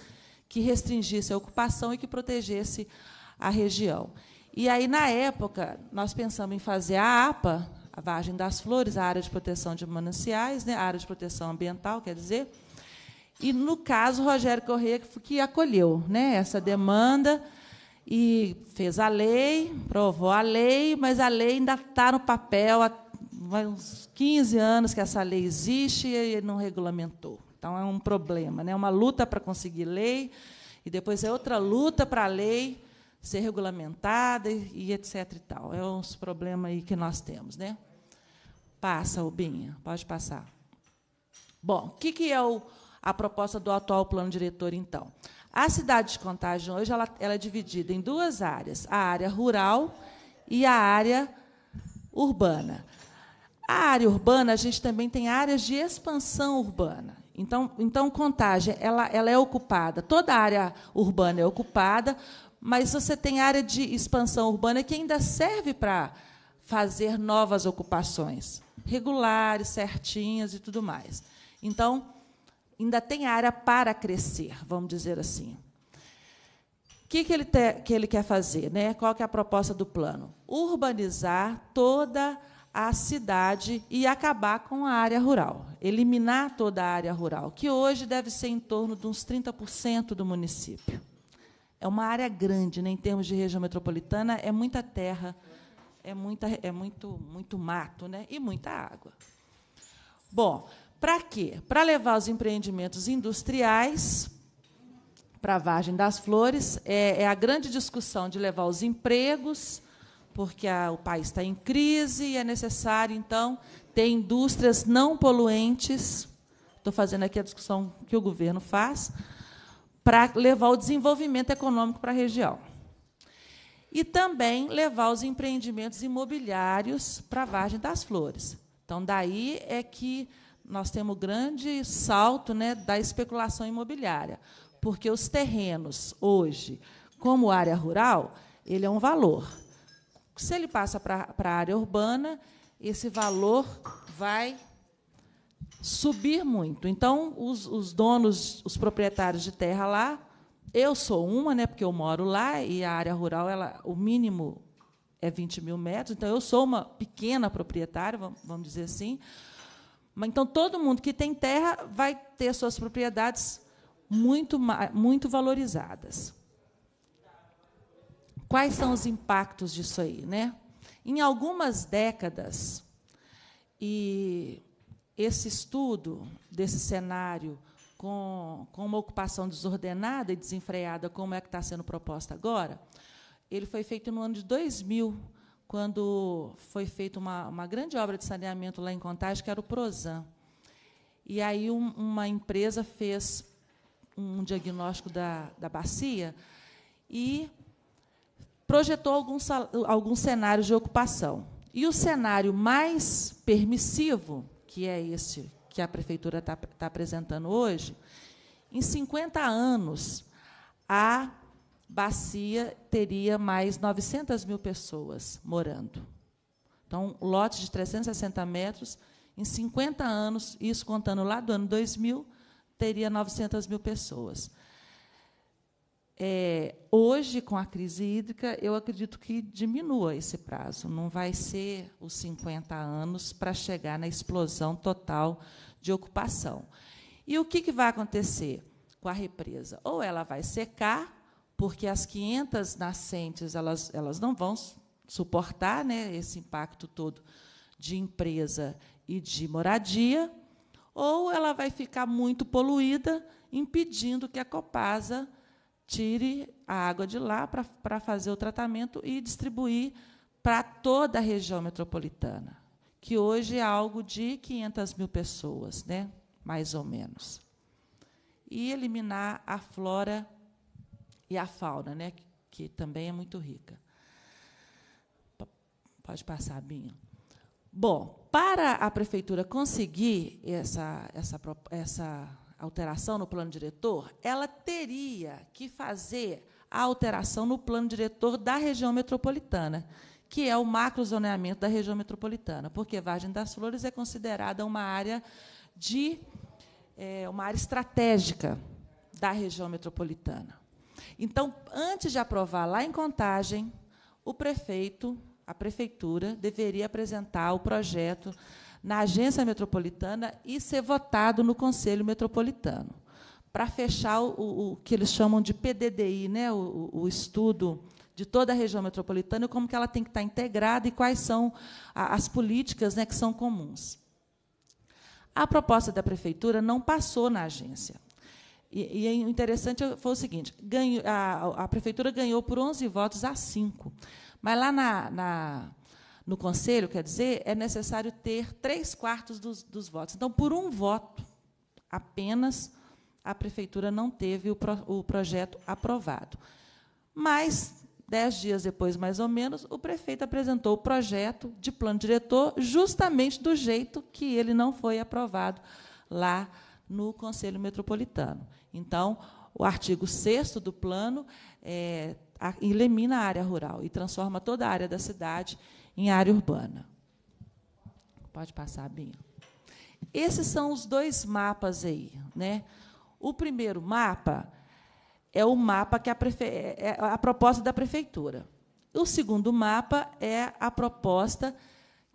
que restringissem a ocupação e que protegesse a região. E aí, na época, nós pensamos em fazer a APA, a Vargem das Flores, a área de proteção de mananciais, né, a área de proteção ambiental, quer dizer. E, no caso, Rogério Corrêa, que acolheu né, essa demanda e fez a lei, provou a lei, mas a lei ainda está no papel há uns 15 anos que essa lei existe e não regulamentou. Então, é um problema, né? uma luta para conseguir lei, e depois é outra luta para a lei ser regulamentada e, e etc. E tal. É um problemas aí que nós temos. Né? Passa, Obinha, pode passar. Bom, o que, que é o, a proposta do atual plano diretor, então? A cidade de Contagem hoje ela, ela é dividida em duas áreas, a área rural e a área urbana. A área urbana, a gente também tem áreas de expansão urbana. Então, então Contagem, ela, ela é ocupada, toda a área urbana é ocupada mas você tem área de expansão urbana que ainda serve para fazer novas ocupações, regulares, certinhas e tudo mais. Então, ainda tem área para crescer, vamos dizer assim. O que, que, ele, te, que ele quer fazer? Né? Qual que é a proposta do plano? Urbanizar toda a cidade e acabar com a área rural, eliminar toda a área rural, que hoje deve ser em torno de uns 30% do município é uma área grande, né? em termos de região metropolitana, é muita terra, é, muita, é muito, muito mato né? e muita água. Bom, para quê? Para levar os empreendimentos industriais para a Vargem das Flores. É, é, a grande discussão de levar os empregos, porque a, o país está em crise e é necessário, então, ter indústrias não poluentes. Estou fazendo aqui a discussão que o governo faz para levar o desenvolvimento econômico para a região. E também levar os empreendimentos imobiliários para a Vargem das Flores. Então, daí é que nós temos grande salto né, da especulação imobiliária, porque os terrenos, hoje, como área rural, ele é um valor. Se ele passa para a área urbana, esse valor vai subir muito. Então, os, os, donos, os proprietários de terra lá, eu sou uma, né, porque eu moro lá e a área rural, ela, o mínimo é 20 mil metros, então eu sou uma pequena proprietária, vamos dizer assim. Mas, então, todo mundo que tem terra vai ter suas propriedades muito, muito valorizadas. Quais são os impactos disso aí? Né? Em algumas décadas, e esse estudo desse cenário com, com uma ocupação desordenada e desenfreada, como é que está sendo proposta agora, ele foi feito no ano de 2000, quando foi feita uma, uma grande obra de saneamento lá em Contagem, que era o Prozan. E aí um, uma empresa fez um diagnóstico da, da bacia e projetou alguns, alguns cenários de ocupação. E o cenário mais permissivo que é esse que a prefeitura está tá apresentando hoje, em 50 anos, a bacia teria mais 900 mil pessoas morando. Então, lote de 360 metros, em 50 anos, isso contando lá do ano 2000, teria 900 mil pessoas. É, hoje, com a crise hídrica, eu acredito que diminua esse prazo. Não vai ser os 50 anos para chegar na explosão total de ocupação. E o que, que vai acontecer com a represa? Ou ela vai secar, porque as 500 nascentes elas, elas não vão suportar né, esse impacto todo de empresa e de moradia, ou ela vai ficar muito poluída, impedindo que a Copasa tire a água de lá para, para fazer o tratamento e distribuir para toda a região metropolitana, que hoje é algo de 500 mil pessoas, né? mais ou menos. E eliminar a flora e a fauna, né? que também é muito rica. Pode passar, Binho. Bom, para a prefeitura conseguir essa, essa, essa alteração no plano diretor, ela teria que fazer a alteração no plano diretor da região metropolitana, que é o macrozoneamento da região metropolitana, porque Vargem das Flores é considerada uma área de é, uma área estratégica da região metropolitana. Então, antes de aprovar lá em Contagem, o prefeito, a prefeitura deveria apresentar o projeto na agência metropolitana e ser votado no Conselho Metropolitano. Para fechar o, o que eles chamam de PDDI, né, o, o, estudo de toda a região metropolitana, como que ela tem que estar integrada e quais são as políticas né, que são comuns. A proposta da prefeitura não passou na agência. E, e é interessante foi o seguinte: ganho, a, a, prefeitura ganhou por 11 votos a 5. Mas lá na, na no conselho, quer dizer, é necessário ter três quartos dos, dos votos. Então, por um voto apenas, a prefeitura não teve o, pro, o projeto aprovado. Mas, dez dias depois, mais ou menos, o prefeito apresentou o projeto de plano diretor justamente do jeito que ele não foi aprovado lá no Conselho Metropolitano. Então, o artigo 6 do plano é, elimina a área rural e transforma toda a área da cidade em área urbana. Pode passar, Binho. Esses são os dois mapas aí. Né? O primeiro mapa é o mapa que a prefe... É, é a proposta da prefeitura. O segundo mapa é a proposta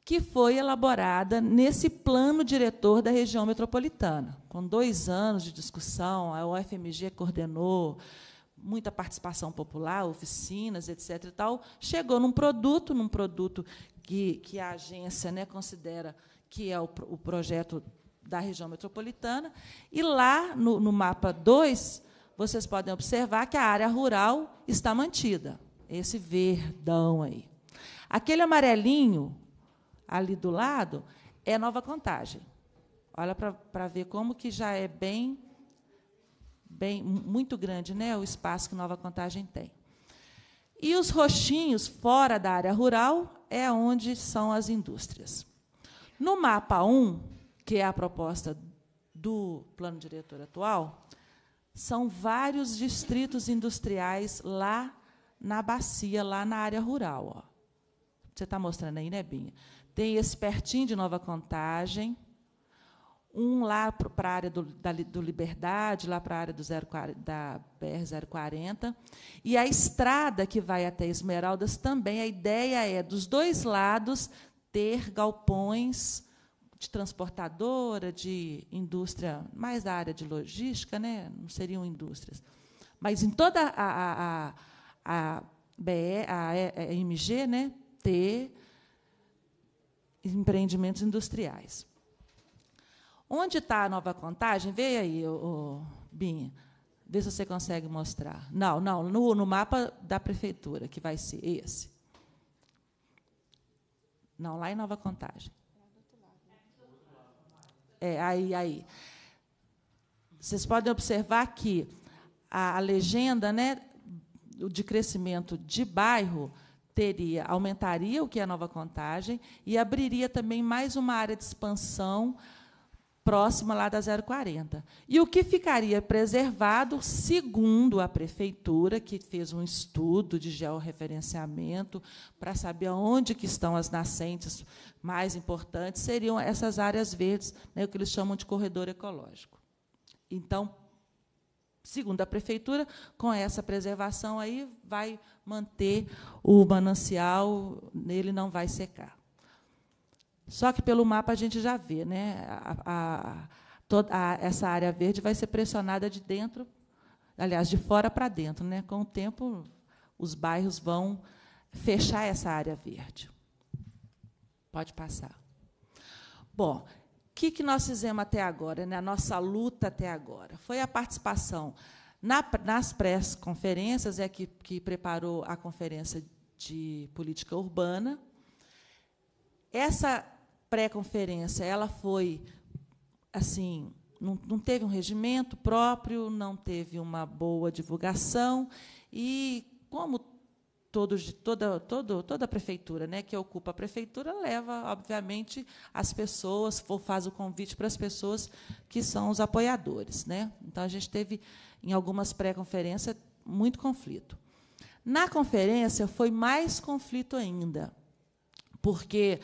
que foi elaborada nesse plano diretor da região metropolitana, com dois anos de discussão, a UFMG coordenou, muita participação popular, oficinas, etc. E tal, chegou num produto, num produto que, que a agência né, considera que é o, o, projeto da região metropolitana. E lá, no, no mapa 2, vocês podem observar que a área rural está mantida. Esse verdão aí. Aquele amarelinho ali do lado é nova contagem. Olha para ver como que já é bem bem muito grande, né, o espaço que Nova Contagem tem. E os roxinhos fora da área rural é onde são as indústrias. No mapa 1, que é a proposta do plano diretor atual, são vários distritos industriais lá na bacia, lá na área rural. Ó. Você está mostrando aí, né, Binha? Tem esse pertinho de Nova Contagem, um lá para a área do, da, do Liberdade, lá para a área do zero da BR-040, e a estrada que vai até Esmeraldas também. A ideia é, dos dois lados, ter galpões de transportadora, de indústria, mais da área de logística, né? não seriam indústrias. Mas em toda a, a, a, a, BE, a é, MG, né? ter empreendimentos industriais. Onde está a nova contagem? Vê aí, Binha. Vê se você consegue mostrar. Não, não, no, no mapa da prefeitura, que vai ser esse. Não, lá em Nova Contagem. É, aí, aí. Vocês podem observar que a, a legenda né, de crescimento de bairro teria, aumentaria o que é a nova contagem e abriria também mais uma área de expansão próxima lá da 040. E o que ficaria preservado, segundo a prefeitura, que fez um estudo de georreferenciamento para saber onde que estão as nascentes mais importantes, seriam essas áreas verdes, né, o que eles chamam de corredor ecológico. Então, segundo a prefeitura, com essa preservação aí vai manter o manancial, nele não vai secar. Só que pelo mapa a gente já vê, né? A, a, toda a, essa área verde vai ser pressionada de dentro, aliás, de fora para dentro, né? Com o tempo, os bairros vão fechar essa área verde. Pode passar. Bom, o que, que nós fizemos até agora, né? a nossa luta até agora? Foi a participação na, nas pré-conferências, é que, que preparou a conferência de política urbana. Essa pré-conferência, ela foi assim, não, não, teve um regimento próprio, não teve uma boa divulgação e como todos toda toda a prefeitura, né, que ocupa a prefeitura leva, obviamente, as pessoas, faz o convite para as pessoas que são os apoiadores, né? Então a gente teve em algumas pré-conferências muito conflito. Na conferência foi mais conflito ainda, porque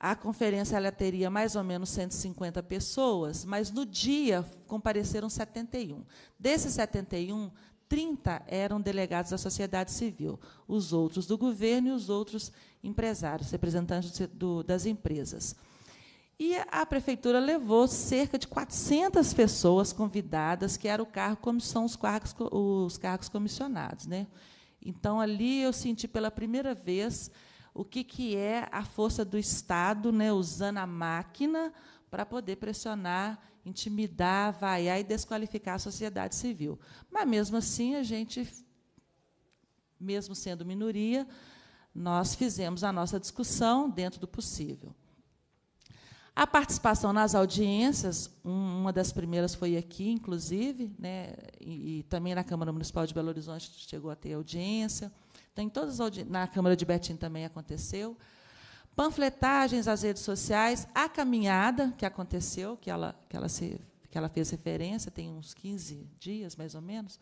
a conferência ela teria mais ou menos 150 pessoas, mas no dia compareceram 71. Desses 71, 30 eram delegados da sociedade civil, os outros do governo e os outros empresários, representantes do, das empresas. E a prefeitura levou cerca de 400 pessoas convidadas, que era o cargo como são os cargos, os cargos comissionados, né? Então ali eu senti pela primeira vez o que, que é a força do Estado né, usando a máquina para poder pressionar, intimidar, vaiar e desqualificar a sociedade civil. Mas, mesmo assim, a gente, mesmo sendo minoria, nós fizemos a nossa discussão dentro do possível. A participação nas audiências, uma das primeiras foi aqui, inclusive, né, e, e também na Câmara Municipal de Belo Horizonte chegou a ter audiência. Tem todas na Câmara de Betim também aconteceu. Panfletagens às redes sociais, a caminhada que aconteceu, que ela, que ela, se, que ela fez referência, tem uns 15 dias, mais ou menos.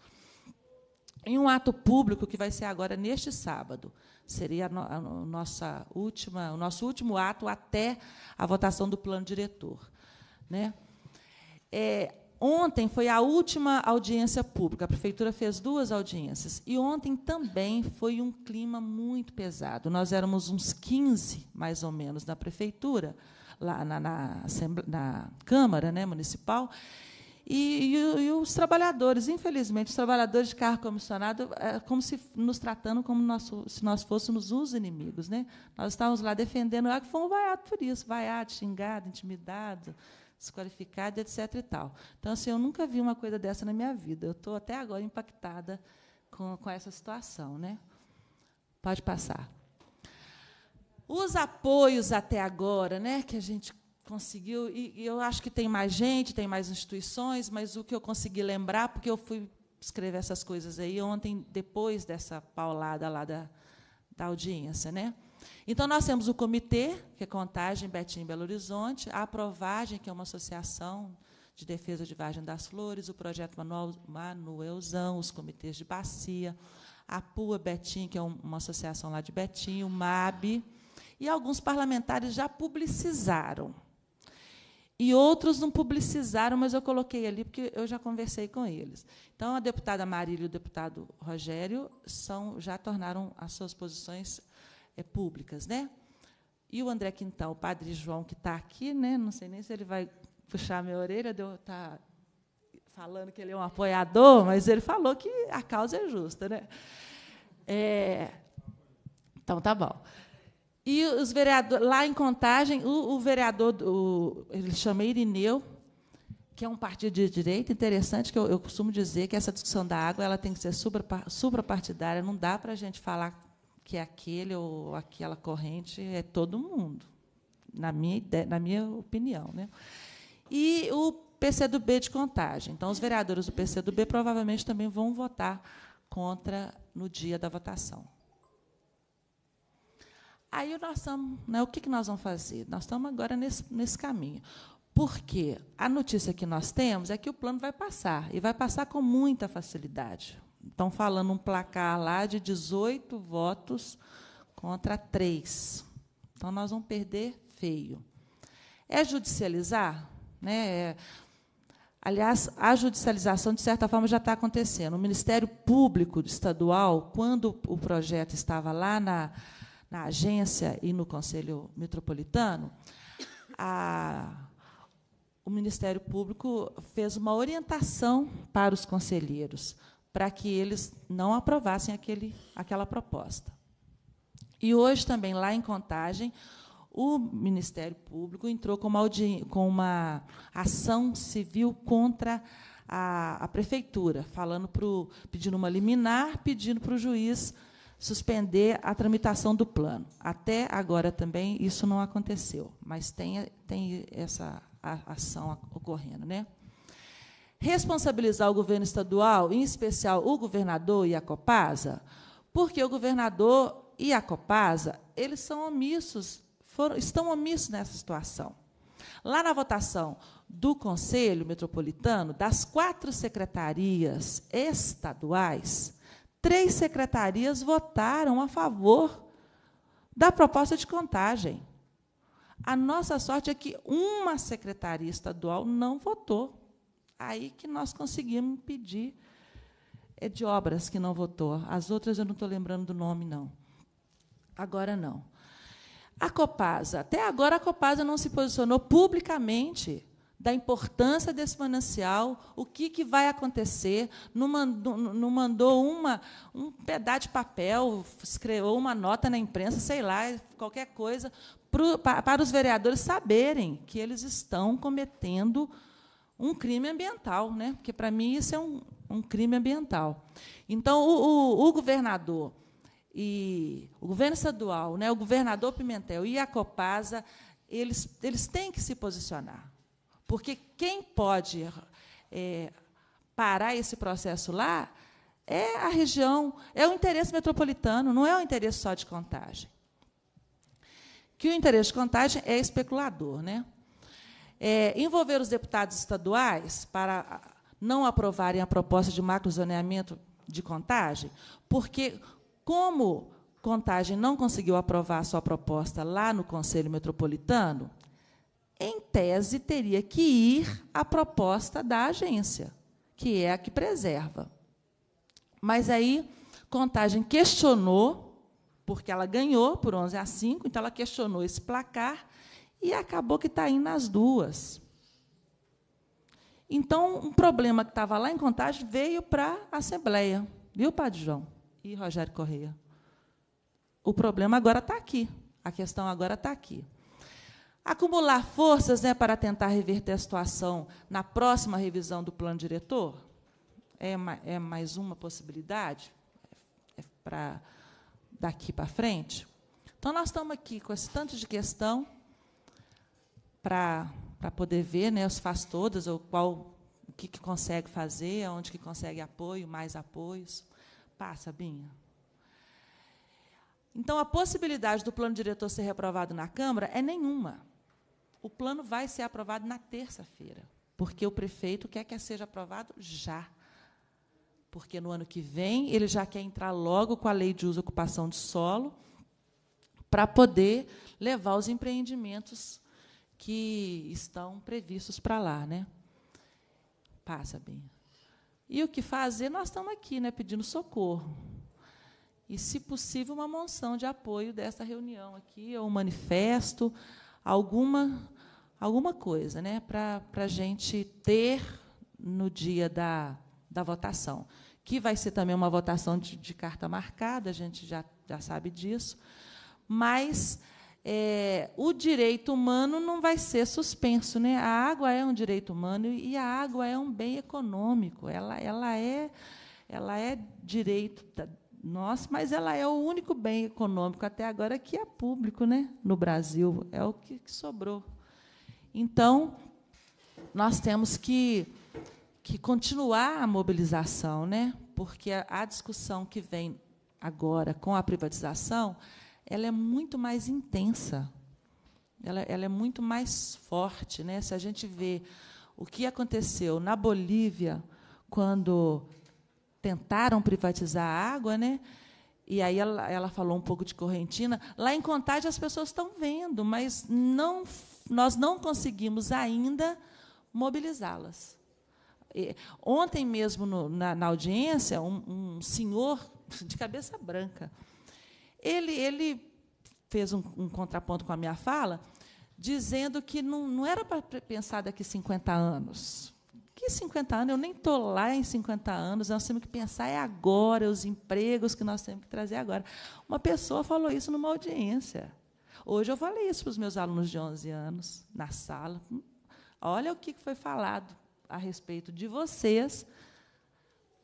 Em um ato público que vai ser agora neste sábado. Seria a, no, a nossa última, o nosso último ato até a votação do plano diretor. Né? É, Ontem foi a última audiência pública. A prefeitura fez duas audiências. E ontem também foi um clima muito pesado. Nós éramos uns 15, mais ou menos, na prefeitura, lá na, na, na Câmara né, Municipal. E, e, e, os trabalhadores, infelizmente, os trabalhadores de carro comissionado, é como se nos tratando como se nós fôssemos os inimigos. Né? Nós estávamos lá defendendo, ah, que fomos vaiados por isso, vaiados, xingados, intimidados desqualificada, etc. E tal. Então, assim, eu nunca vi uma coisa dessa na minha vida. Eu estou até agora impactada com, com essa situação. Né? Pode passar. Os apoios até agora, né, que a gente conseguiu, e, e eu acho que tem mais gente, tem mais instituições, mas o que eu consegui lembrar, porque eu fui escrever essas coisas aí ontem, depois dessa paulada lá da, da audiência, né? Então, nós temos o comitê, que é Contagem Betim Belo Horizonte, a Aprovagem, que é uma associação de defesa de Vargem das Flores, o projeto Manuel, Manuelzão, os comitês de bacia, a PUA Betim, que é uma associação lá de Betim, o MAB, e alguns parlamentares já publicizaram. E outros não publicizaram, mas eu coloquei ali porque eu já conversei com eles. Então, a deputada Marília e o deputado Rogério são, já tornaram as suas posições é, públicas. Né? E o André Quintal, o padre João, que está aqui, né? não sei nem se ele vai puxar minha orelha, deu estar tá falando que ele é um apoiador, mas ele falou que a causa é justa. Né? É, então, tá bom. E os vereadores, lá em Contagem, o, o vereador, o, ele chama Irineu, que é um partido de direita, interessante, que eu, eu costumo dizer que essa discussão da água ela tem que ser supra, suprapartidária, não dá para a gente falar que aquele ou aquela corrente é todo mundo, na minha, ideia, na minha opinião. Né? E o PCdoB de contagem. Então, os vereadores do PCdoB provavelmente também vão votar contra no dia da votação. Aí nós estamos, né, o que, que nós vamos fazer? Nós estamos agora nesse, nesse caminho. Porque a notícia que nós temos é que o plano vai passar, e vai passar com muita facilidade. Estão falando um placar lá de 18 votos contra 3. Então, nós vamos perder feio. É judicializar? Né? É. Aliás, a judicialização, de certa forma, já está acontecendo. O Ministério Público Estadual, quando o projeto estava lá na, na agência e no Conselho Metropolitano, a, o Ministério Público fez uma orientação para os conselheiros para que eles não aprovassem aquele, aquela proposta. E hoje também, lá em Contagem, o Ministério Público entrou com uma, com uma ação civil contra a, a prefeitura, falando pro, pedindo uma liminar, pedindo para o juiz suspender a tramitação do plano. Até agora também isso não aconteceu, mas tem, tem essa ação ocorrendo. Né? responsabilizar o governo estadual, em especial o governador e a Copasa, porque o governador e a Copasa, eles são omissos, foram, estão omissos nessa situação. Lá na votação do Conselho Metropolitano, das quatro secretarias estaduais, três secretarias votaram a favor da proposta de contagem. A nossa sorte é que uma secretaria estadual não votou. Aí que nós conseguimos pedir é de obras que não votou. As outras eu não estou lembrando do nome, não. Agora não. A Copasa. Até agora a Copasa não se posicionou publicamente da importância desse manancial, o que, que vai acontecer. Não mandou, não mandou uma, um pedaço de papel, escreveu uma nota na imprensa, sei lá, qualquer coisa, para os vereadores saberem que eles estão cometendo um crime ambiental, né? porque, para mim, isso é um, um crime ambiental. Então, o, o, o, governador e o governo estadual, né, o governador Pimentel e a Copasa, eles, eles têm que se posicionar. Porque quem pode é, parar esse processo lá é a região, é o interesse metropolitano, não é o interesse só de contagem. Que o interesse de contagem é especulador. Né? É, envolver os deputados estaduais para não aprovarem a proposta de macrozoneamento de contagem, porque, como contagem não conseguiu aprovar a sua proposta lá no Conselho Metropolitano, em tese teria que ir à proposta da agência, que é a que preserva. Mas aí, contagem questionou, porque ela ganhou por 11 a 5, então ela questionou esse placar e acabou que está indo nas duas. Então, um problema que estava lá em Contagem veio para a Assembleia, viu, Padre João e Rogério Correia? O problema agora está aqui, a questão agora está aqui. Acumular forças né, para tentar reverter a situação na próxima revisão do plano diretor é, é mais uma possibilidade é, é para daqui para frente. Então, nós estamos aqui com esse tanto de questão para poder ver né, os faz todas, ou qual o que, que consegue fazer, onde que consegue apoio, mais apoios. Passa, Binha. Então, a possibilidade do plano diretor ser reprovado na Câmara é nenhuma. O plano vai ser aprovado na terça-feira, porque o prefeito quer que seja aprovado já. Porque no ano que vem ele já quer entrar logo com a lei de uso e ocupação de solo para poder levar os empreendimentos que estão previstos para lá. Né? Passa, bem. E o que fazer? Nós estamos aqui né, pedindo socorro. E, se possível, uma moção de apoio dessa reunião aqui, ou um manifesto, alguma, alguma coisa, né, para a gente ter no dia da, da votação. Que vai ser também uma votação de, de carta marcada, a gente já, já sabe disso. Mas é, o direito humano não vai ser suspenso. Né? A água é um direito humano e a água é um bem econômico. Ela, ela, é, ela é direito nosso, mas ela é o único bem econômico até agora que é público né? no Brasil. É o que, que sobrou. Então, nós temos que, que continuar a mobilização, né? porque a, a discussão que vem agora com a privatização ela é muito mais intensa, ela, ela é muito mais forte. Né? Se a gente vê o que aconteceu na Bolívia quando tentaram privatizar a água, né? E aí ela, ela, falou um pouco de correntina. Lá em Contagem as pessoas estão vendo, mas não, nós não conseguimos ainda mobilizá-las. Ontem mesmo no, na, na, audiência, um, um senhor de cabeça branca ele, ele fez um, um contraponto com a minha fala, dizendo que não, não era para pensar daqui 50 anos. Que 50 anos? Eu nem estou lá em 50 anos, nós temos que pensar é agora, os empregos que nós temos que trazer agora. Uma pessoa falou isso numa audiência. Hoje eu falei isso para os meus alunos de 11 anos, na sala. Olha o que foi falado a respeito de vocês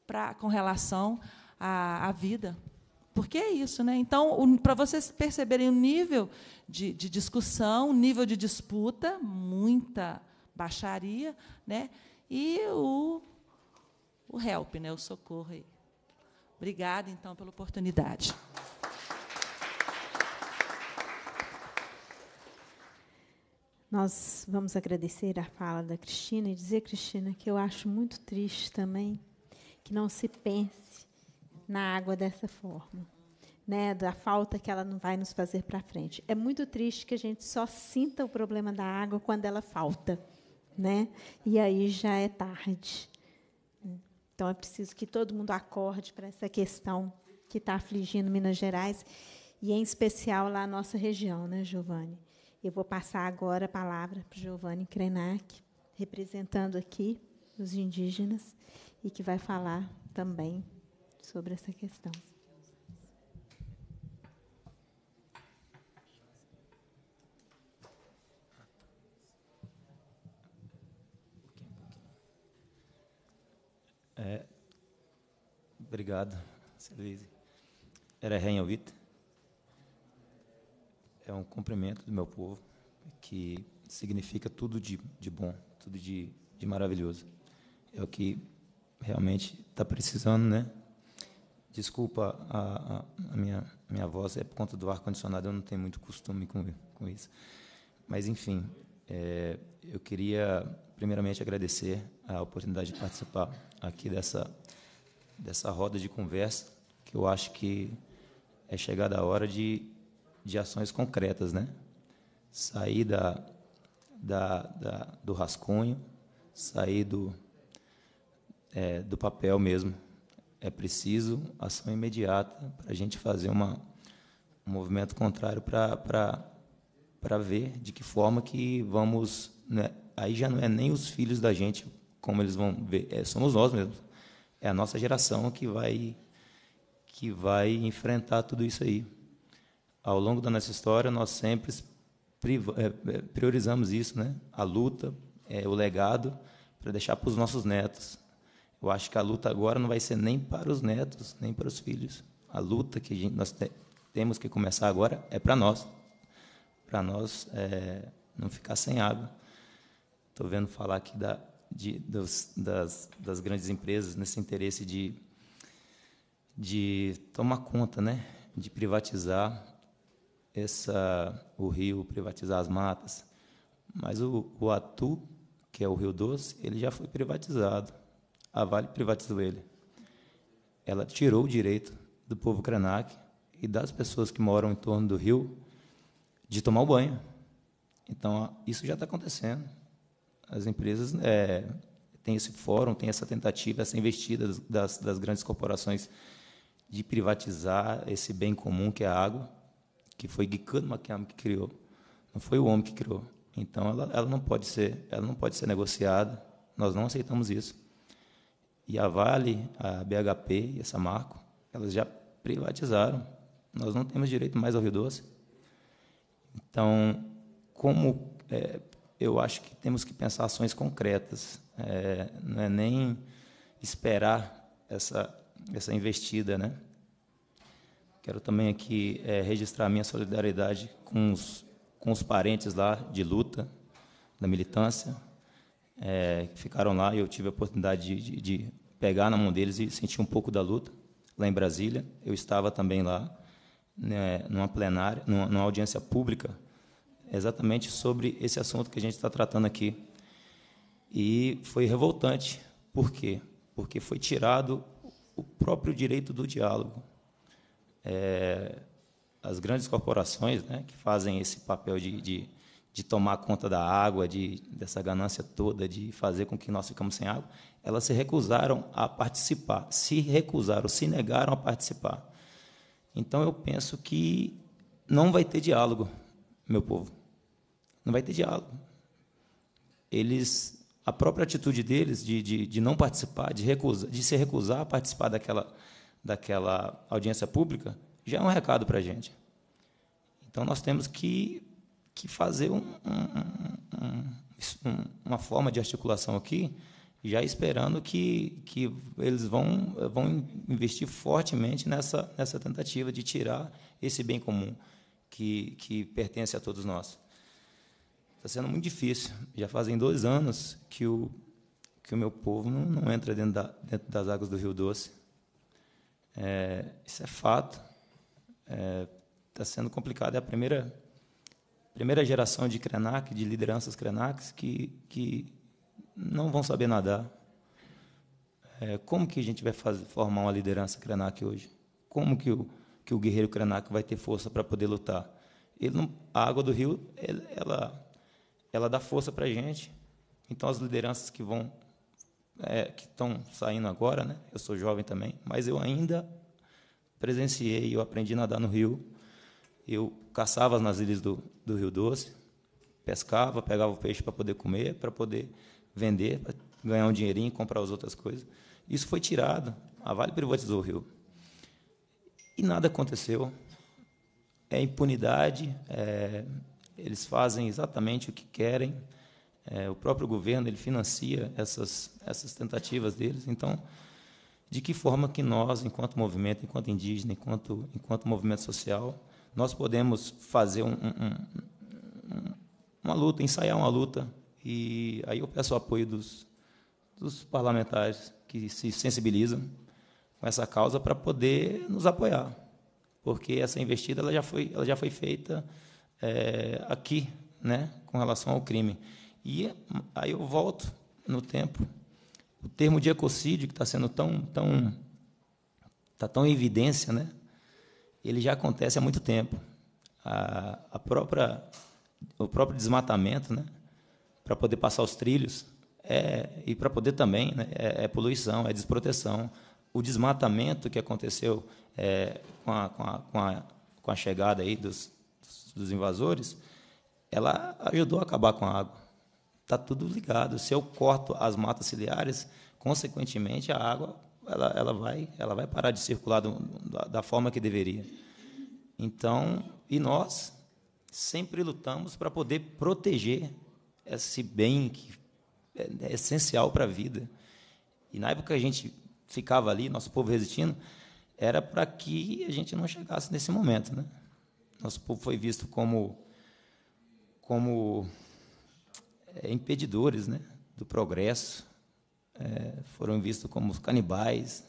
pra, com relação à, à vida. Porque é isso, né? Então, para vocês perceberem o nível de, de discussão, o nível de disputa, muita baixaria, né? E o, o help, né? O socorro aí. Obrigada, então, pela oportunidade. Nós vamos agradecer a fala da Cristina e dizer, Cristina, que eu acho muito triste também que não se pense na água dessa forma, né? Da falta que ela não vai nos fazer para frente. É muito triste que a gente só sinta o problema da água quando ela falta, né? E aí já é tarde. Então é preciso que todo mundo acorde para essa questão que está afligindo Minas Gerais e em especial lá a nossa região, né, Giovanni? Eu vou passar agora a palavra para Giovanni Krenak, representando aqui os indígenas e que vai falar também sobre essa questão. É, obrigado, Celise. Era Renhavit. É um cumprimento do meu povo, que significa tudo de, de bom, tudo de, de maravilhoso. É o que realmente está precisando, né? Desculpa a, a, minha, minha voz, é por conta do ar-condicionado, eu não tenho muito costume com, com isso. Mas, enfim, é, eu queria, primeiramente, agradecer a oportunidade de participar aqui dessa, dessa roda de conversa, que eu acho que é chegada a hora de, de ações concretas, né? Sair da, da, da do rascunho, sair do, é, do papel mesmo é preciso ação imediata para a gente fazer uma, um movimento contrário para ver de que forma que vamos. Né? aí já não é nem os filhos da gente como eles vão ver, é, somos nós mesmos. É a nossa geração que vai que vai enfrentar tudo isso aí. Ao longo da nossa história, nós sempre é, é, priorizamos isso, né? A luta, é, o legado, para deixar para os nossos netos. Eu acho que a luta agora não vai ser nem para os netos, nem para os filhos. A luta que a gente, nós te, temos que começar agora é para nós. Para nós é, não ficar sem água. Estou vendo falar aqui da, de, dos, das, das grandes empresas nesse interesse de, de tomar conta, né? de privatizar essa, o rio, privatizar as matas. Mas o, o Atu, que é o Rio Doce, ele já foi privatizado a Vale privatizou ele. Ela tirou o direito do povo Krenak e das pessoas que moram em torno do rio de tomar o banho. Então, isso já está acontecendo. As empresas é, têm esse fórum, têm essa tentativa, essa investida das, das grandes corporações de privatizar esse bem comum que é a água, que foi Gikano Makiyama que criou. Não foi o homem que criou. Então, ela, ela, não pode ser, ela não pode ser negociada. Nós não aceitamos isso. E a Vale, a BHP e a Samarco, elas já privatizaram. Nós não temos direito mais ao Rio Doce. Então, como é, eu acho que temos que pensar ações concretas, é, não é nem esperar essa, essa investida, né? Quero também aqui é, registrar minha solidariedade com os, com os parentes lá de luta, da militância, é, que ficaram lá e eu tive a oportunidade de, de, de pegar na mão deles e sentir um pouco da luta. Lá em Brasília, eu estava também lá, né, numa plenária, numa, numa audiência pública, exatamente sobre esse assunto que a gente está tratando aqui. E foi revoltante. Por quê? Porque foi tirado o próprio direito do diálogo. É, as grandes corporações né, que fazem esse papel de, de, de, tomar conta da água, de, dessa ganância toda, de fazer com que nós ficamos sem água, elas se recusaram a participar, se recusaram, se negaram a participar. Então eu penso que não vai ter diálogo, meu povo. Não vai ter diálogo. Eles, a própria atitude deles de, de, de não participar, de, recusa, de se recusar a participar daquela, daquela audiência pública, já é um recado para a gente. Então nós temos que, que fazer um, um, um, uma forma de articulação aqui já esperando que, que eles vão, vão investir fortemente nessa, nessa tentativa de tirar esse bem comum que, que pertence a todos nós. Está sendo muito difícil. Já fazem dois anos que o, que o meu povo não, não entra dentro, da, dentro das águas do Rio Doce. É, isso é fato. Está é, tá sendo complicado. É a primeira, primeira geração de Krenak, de lideranças Krenak, que, que não vão saber nadar. É, como que a gente vai fazer, formar uma liderança Krenak hoje? Como que o, que o guerreiro Krenak vai ter força para poder lutar? Ele não, a água do rio, ela, ela dá força para a gente. Então, as lideranças que vão é, que estão saindo agora, né? eu sou jovem também, mas eu ainda presenciei, eu aprendi a nadar no rio. Eu caçava nas ilhas do, do Rio Doce, pescava, pegava o peixe para poder comer, para poder vender, para ganhar um dinheirinho, comprar as outras coisas. Isso foi tirado. A Vale privatizou o Rio. E nada aconteceu. É impunidade, é, eles fazem exatamente o que querem. É, o próprio governo ele financia essas, essas tentativas deles. Então, de que forma que nós, enquanto movimento, enquanto indígena, enquanto, enquanto movimento social, nós podemos fazer um, um, um, uma luta, ensaiar uma luta e aí eu peço o apoio dos, dos parlamentares que se sensibilizam com essa causa para poder nos apoiar, porque essa investida ela já foi, ela já foi feita é, aqui, né, com relação ao crime. E aí eu volto no tempo. O termo de ecocídio que está sendo tão, tão, tá tão em evidência, né? Ele já acontece há muito tempo. A, a própria, o próprio desmatamento, né? para poder passar os trilhos é, e para poder também né, é, é, poluição, é desproteção, o desmatamento que aconteceu é, com, a, com, a, com, a, com, a, chegada aí dos, dos invasores, ela ajudou a acabar com a água. Está tudo ligado. Se eu corto as matas ciliares, consequentemente a água ela, ela vai ela vai parar de circular do, da, da forma que deveria. Então, e nós sempre lutamos para poder proteger esse bem que é, é essencial para a vida. E na época que a gente ficava ali, nosso povo resistindo, era para que a gente não chegasse nesse momento, né? Nosso povo foi visto como como é, impedidores, né, do progresso. É, foram vistos como canibais.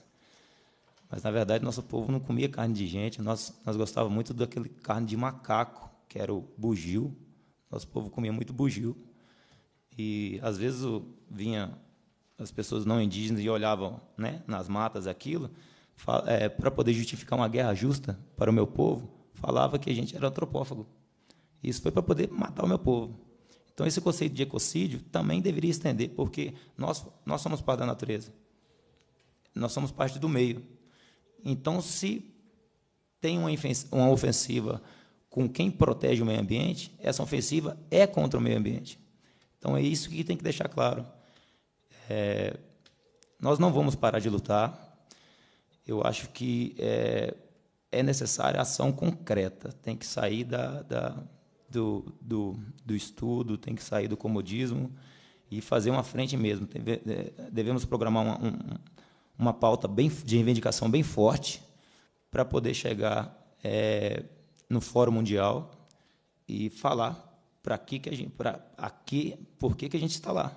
Mas na verdade nosso povo não comia carne de gente, nós nós gostávamos muito daquele carne de macaco, que era o bugio. Nosso povo comia muito bugio. E às vezes vinha as pessoas não indígenas e olhavam né, nas matas aquilo, é, para poder justificar uma guerra justa para o meu povo, falava que a gente era antropófago. Isso foi para poder matar o meu povo. Então, esse conceito de ecocídio também deveria estender, porque nós, nós somos parte da natureza. Nós somos parte do meio. Então, se tem uma ofensiva com quem protege o meio ambiente, essa ofensiva é contra o meio ambiente. Então é isso que tem que deixar claro. É, nós não vamos parar de lutar. Eu acho que é, é necessária ação concreta. Tem que sair da, da do, do, do estudo, tem que sair do comodismo e fazer uma frente mesmo. É, devemos programar uma, uma pauta bem, de reivindicação bem forte para poder chegar é, no Fórum Mundial e falar para que que a gente, para aqui, por que que a gente está lá?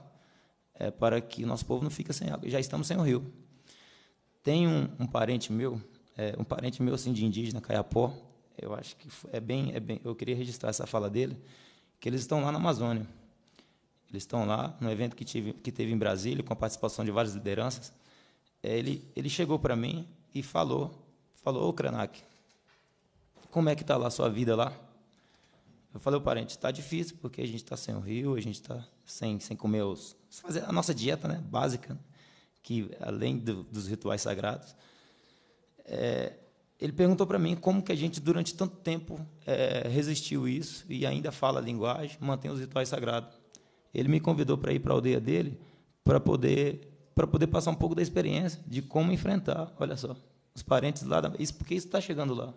É para que o nosso povo não fique sem água. Já estamos sem o rio. Tem um, um parente meu, é, um parente meu assim de indígena, Caiapó, eu acho que é bem, é bem, eu queria registrar essa fala dele, que eles estão lá na Amazônia. Eles estão lá no evento que tive, que teve em Brasília, com a participação de várias lideranças. É, ele, ele chegou para mim e falou, falou, ô Krenak, como é que está lá a sua vida lá? Eu falei, parente, está difícil porque a gente está sem o rio, a gente está sem, sem comer os. fazer a nossa dieta né, básica, que além do, dos rituais sagrados. É, ele perguntou para mim como que a gente, durante tanto tempo, é, resistiu isso e ainda fala a linguagem, mantém os rituais sagrados. Ele me convidou para ir para a aldeia dele para poder para poder passar um pouco da experiência de como enfrentar, olha só, os parentes lá, da, isso porque isso está chegando lá,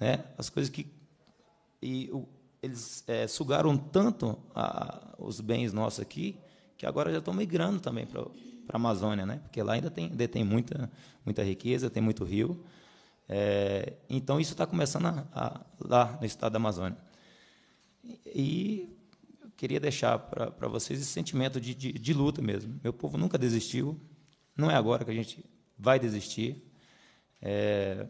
né? As coisas que e o, eles é, sugaram tanto a, os bens nossos aqui que agora já estão migrando também para a Amazônia, né? Porque lá ainda tem, detém muita, muita riqueza, tem muito rio. É, então isso está começando a, a, lá no estado da Amazônia. E eu queria deixar para vocês esse sentimento de, de, de luta mesmo. Meu povo nunca desistiu. Não é agora que a gente vai desistir. É,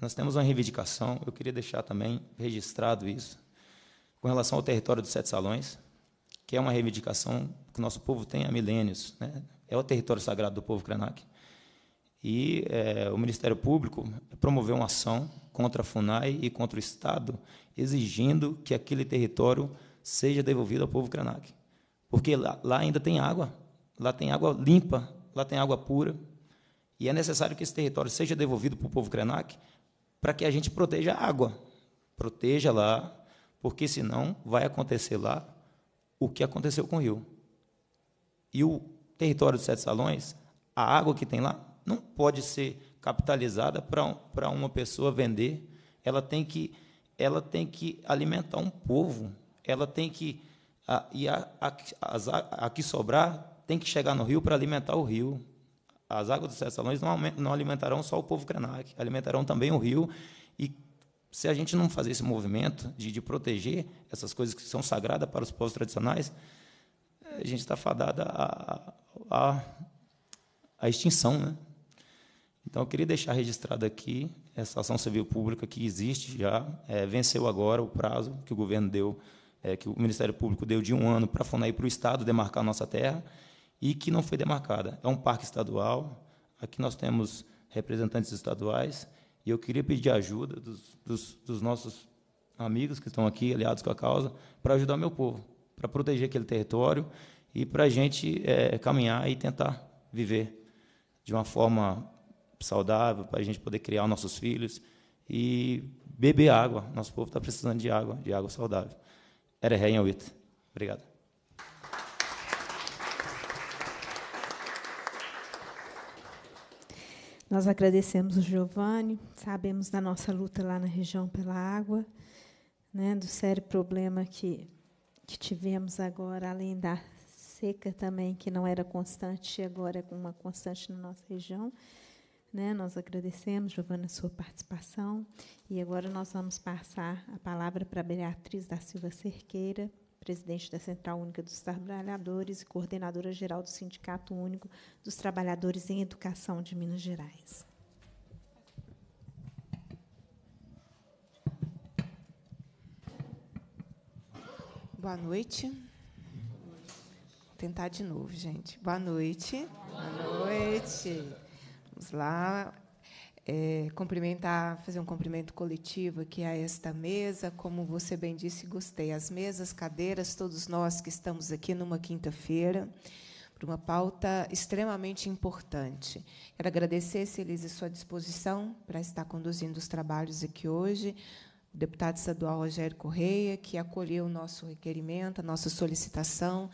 nós temos uma reivindicação, eu queria deixar também registrado isso, com relação ao território dos Sete Salões, que é uma reivindicação que o nosso povo tem há milênios. Né? É o território sagrado do povo Krenak. E é, o Ministério Público promoveu uma ação contra a FUNAI e contra o Estado, exigindo que aquele território seja devolvido ao povo Krenak. Porque lá, lá ainda tem água, lá tem água limpa, lá tem água pura. E é necessário que esse território seja devolvido para o povo Krenak para que a gente proteja a água. Proteja lá, porque senão vai acontecer lá o que aconteceu com o rio. E o território dos Sete Salões, a água que tem lá, não pode ser capitalizada para, para uma pessoa vender. Ela tem que ela tem que alimentar um povo. Ela tem que a, e a, a, a, a que sobrar tem que chegar no rio para alimentar o rio. As águas dos sete salões não, não alimentarão só o povo Krenak, alimentarão também o rio. E se a gente não fazer esse movimento de, de proteger essas coisas que são sagradas para os povos tradicionais, eh, a gente está fadada a, a, a extinção, né? Então, eu queria deixar registrado aqui essa ação civil pública que existe já, é, venceu agora o prazo que o governo deu, é, que o Ministério Público deu de um ano para a FUNAI para o Estado demarcar a nossa terra e que não foi demarcada. É um parque estadual, aqui nós temos representantes estaduais, e eu queria pedir ajuda dos, dos, dos nossos amigos que estão aqui, aliados com a causa, para ajudar o meu povo, para proteger aquele território e para a gente é, caminhar e tentar viver de uma forma saudável, para a gente poder criar nossos filhos e beber água. Nosso povo está precisando de água, de água saudável. Era Obrigado. Nós agradecemos o Giovanni, sabemos da nossa luta lá na região pela água, né, do sério problema que, que tivemos agora, além da seca também, que não era constante, agora é uma constante na nossa região. Né, nós agradecemos, Giovanni, a sua participação. E agora nós vamos passar a palavra para Beatriz da Silva Cerqueira, presidente da Central Única dos Trabalhadores e coordenadora geral do Sindicato Único dos Trabalhadores em Educação de Minas Gerais. Boa noite. Vou tentar de novo, gente. Boa noite. Boa noite. Vamos lá é, cumprimentar, fazer um cumprimento coletivo aqui a esta mesa. Como você bem disse, gostei. As mesas, cadeiras, todos nós que estamos aqui numa quinta-feira, para uma pauta extremamente importante. Quero agradecer, Celise, sua disposição para estar conduzindo os trabalhos aqui hoje. O deputado estadual Rogério Correia, que acolheu o nosso requerimento, a nossa solicitação,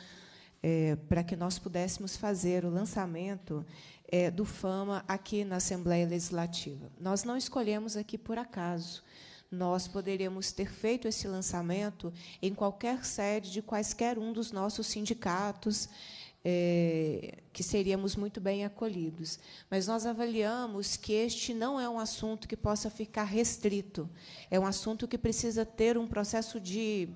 é, para que nós pudéssemos fazer o lançamento é, do FAMA aqui na Assembleia Legislativa. Nós não escolhemos aqui por acaso. Nós poderíamos ter feito esse lançamento em qualquer sede de quaisquer um dos nossos sindicatos, é, que seríamos muito bem acolhidos. Mas nós avaliamos que este não é um assunto que possa ficar restrito, é um assunto que precisa ter um processo de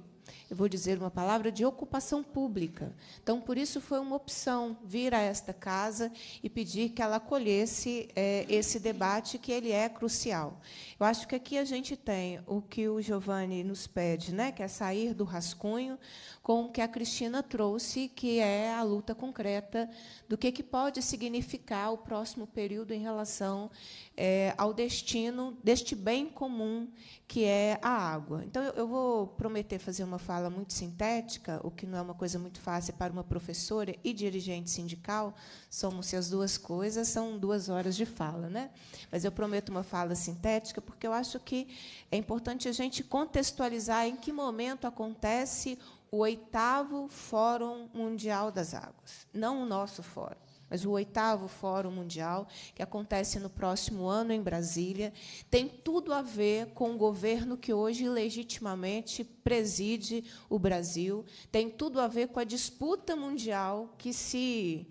eu vou dizer uma palavra de ocupação pública. Então, por isso foi uma opção vir a esta casa e pedir que ela acolhesse é, esse debate, que ele é crucial. Eu acho que aqui a gente tem o que o Giovanni nos pede, né, que é sair do rascunho, com o que a Cristina trouxe, que é a luta concreta do que, que pode significar o próximo período em relação é, ao destino deste bem comum que é a água. Então, eu, eu vou prometer fazer uma fala muito sintética, o que não é uma coisa muito fácil para uma professora e dirigente sindical, somos-se as duas coisas, são duas horas de fala. Né? Mas eu prometo uma fala sintética, porque eu acho que é importante a gente contextualizar em que momento acontece o oitavo Fórum Mundial das Águas. Não o nosso fórum, mas o oitavo Fórum Mundial, que acontece no próximo ano em Brasília, tem tudo a ver com o governo que hoje legitimamente preside o Brasil, tem tudo a ver com a disputa mundial que se,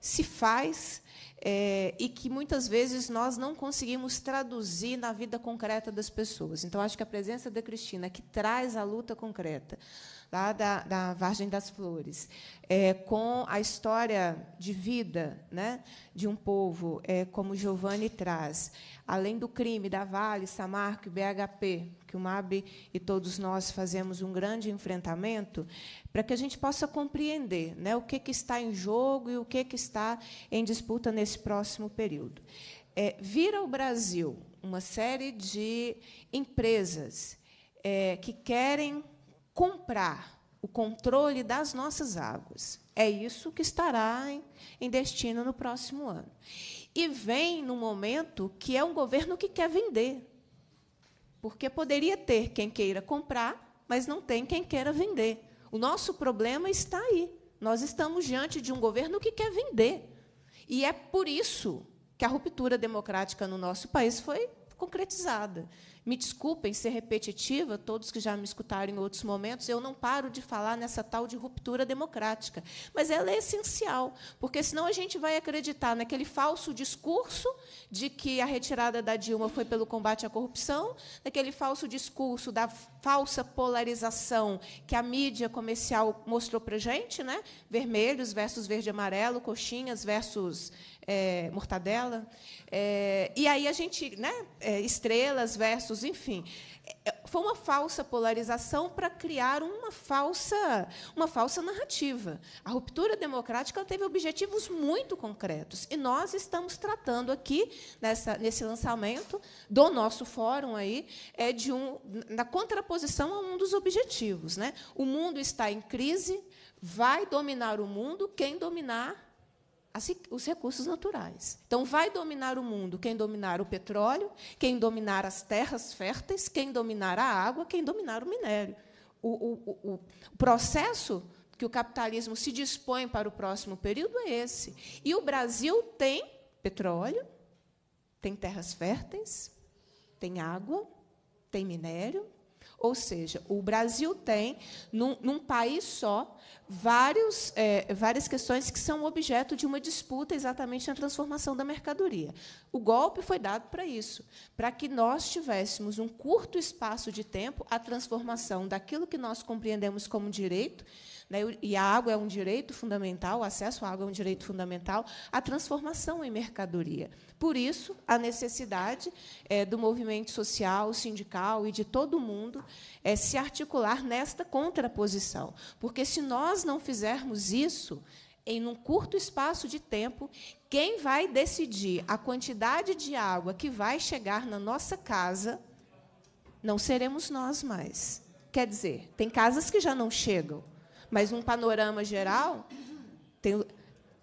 se faz. É, e que muitas vezes nós não conseguimos traduzir na vida concreta das pessoas. Então, acho que a presença da Cristina, que traz a luta concreta, lá da, da Vargem das Flores, é, com a história de vida né, de um povo, é, como Giovanni traz, além do crime da Vale, Samarco e BHP, que o MAB e todos nós fazemos um grande enfrentamento, para que a gente possa compreender né, o que, que está em jogo e o que, que está em disputa nesse próximo período. É, vira o Brasil uma série de empresas é, que querem comprar o controle das nossas águas. É isso que estará em, em destino no próximo ano. E vem num momento que é um governo que quer vender. Porque poderia ter quem queira comprar, mas não tem quem queira vender. O nosso problema está aí. Nós estamos diante de um governo que quer vender. E é por isso que a ruptura democrática no nosso país foi concretizada. Me desculpem ser repetitiva, todos que já me escutaram em outros momentos, eu não paro de falar nessa tal de ruptura democrática, mas ela é essencial, porque senão a gente vai acreditar naquele falso discurso de que a retirada da Dilma foi pelo combate à corrupção, naquele falso discurso da falsa polarização que a mídia comercial mostrou para a gente, né? vermelhos versus verde e amarelo, coxinhas versus é, mortadela, é, e aí a gente, né? Eh, estrelas versus enfim. É, foi uma falsa polarização para criar uma falsa, uma falsa narrativa. A ruptura democrática teve objetivos muito concretos. E nós estamos tratando aqui, nessa, nesse lançamento do nosso fórum, aí, é de um, na contraposição a um dos objetivos. Né? O mundo está em crise, vai dominar o mundo, quem dominar Assim, os recursos naturais. Então, vai dominar o mundo quem dominar o petróleo, quem dominar as terras férteis, quem dominar a água, quem dominar o minério. O, o, o, o processo que o capitalismo se dispõe para o próximo período é esse. E o Brasil tem petróleo, tem terras férteis, tem água, tem minério, ou seja, o Brasil tem, num, num país só, vários, é, várias questões que são objeto de uma disputa exatamente na transformação da mercadoria. O golpe foi dado para isso, para que nós tivéssemos um curto espaço de tempo a transformação daquilo que nós compreendemos como direito né? E a água é um direito fundamental, o acesso à água é um direito fundamental, a transformação em mercadoria. Por isso, a necessidade é, do movimento social, sindical e de todo mundo é, se articular nesta contraposição. Porque se nós não fizermos isso, em um curto espaço de tempo, quem vai decidir a quantidade de água que vai chegar na nossa casa não seremos nós mais. Quer dizer, tem casas que já não chegam mas num panorama geral, tem,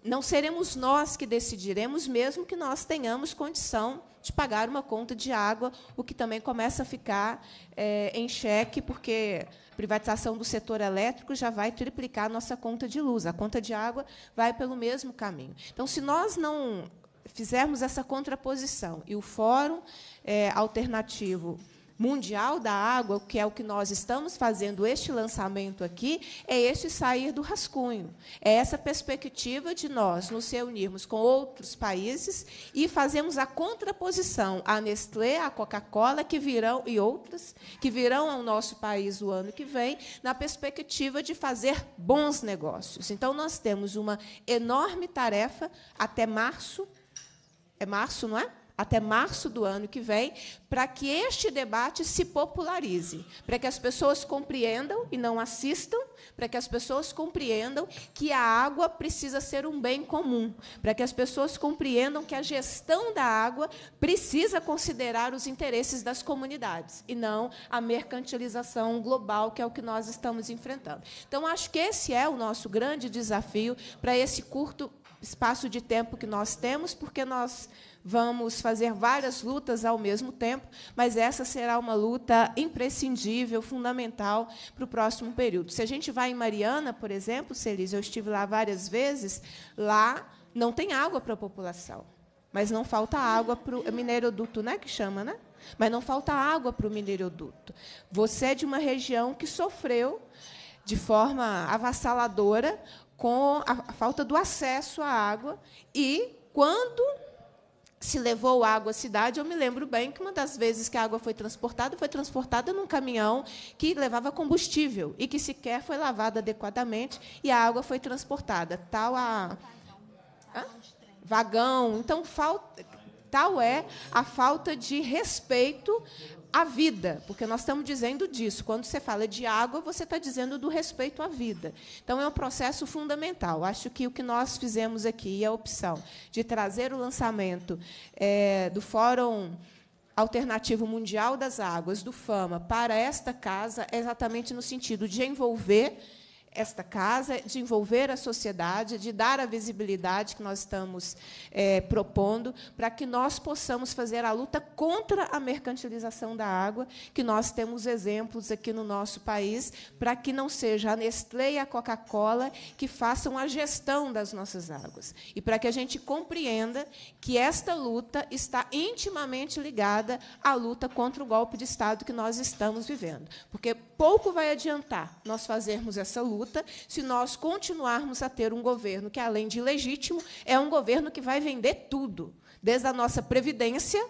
não seremos nós que decidiremos, mesmo que nós tenhamos condição de pagar uma conta de água, o que também começa a ficar é, em xeque, porque a privatização do setor elétrico já vai triplicar a nossa conta de luz. A conta de água vai pelo mesmo caminho. Então, se nós não fizermos essa contraposição e o fórum é, alternativo mundial da água, que é o que nós estamos fazendo este lançamento aqui, é este sair do rascunho. É essa perspectiva de nós nos reunirmos com outros países e fazermos a contraposição à Nestlé, à Coca-Cola, que virão e outras que virão ao nosso país o ano que vem, na perspectiva de fazer bons negócios. Então nós temos uma enorme tarefa até março. É março, não é? até março do ano que vem, para que este debate se popularize, para que as pessoas compreendam e não assistam, para que as pessoas compreendam que a água precisa ser um bem comum, para que as pessoas compreendam que a gestão da água precisa considerar os interesses das comunidades e não a mercantilização global, que é o que nós estamos enfrentando. Então, acho que esse é o nosso grande desafio para esse curto espaço de tempo que nós temos, porque nós vamos fazer várias lutas ao mesmo tempo, mas essa será uma luta imprescindível, fundamental para o próximo período. Se a gente vai em Mariana, por exemplo, Celis, eu estive lá várias vezes, lá não tem água para a população, mas não falta água para o é mineroduto, né, que chama, né? Mas não falta água para o mineroduto. Você é de uma região que sofreu de forma avassaladora com a falta do acesso à água e quando se levou água à cidade. Eu me lembro bem que uma das vezes que a água foi transportada, foi transportada num caminhão que levava combustível e que sequer foi lavada adequadamente e a água foi transportada. Tal a. Vagão. Então, falta. Tal é a falta de respeito à vida, porque nós estamos dizendo disso. Quando você fala de água, você está dizendo do respeito à vida. Então, é um processo fundamental. Acho que o que nós fizemos aqui, é a opção de trazer o lançamento é, do Fórum Alternativo Mundial das Águas, do FAMA, para esta casa, é exatamente no sentido de envolver esta casa, de envolver a sociedade, de dar a visibilidade que nós estamos é, propondo, para que nós possamos fazer a luta contra a mercantilização da água, que nós temos exemplos aqui no nosso país, para que não seja a Nestlé e a Coca-Cola que façam a gestão das nossas águas. E para que a gente compreenda que esta luta está intimamente ligada à luta contra o golpe de Estado que nós estamos vivendo. Porque pouco vai adiantar nós fazermos essa luta se nós continuarmos a ter um governo que, além de ilegítimo, é um governo que vai vender tudo, desde a nossa previdência,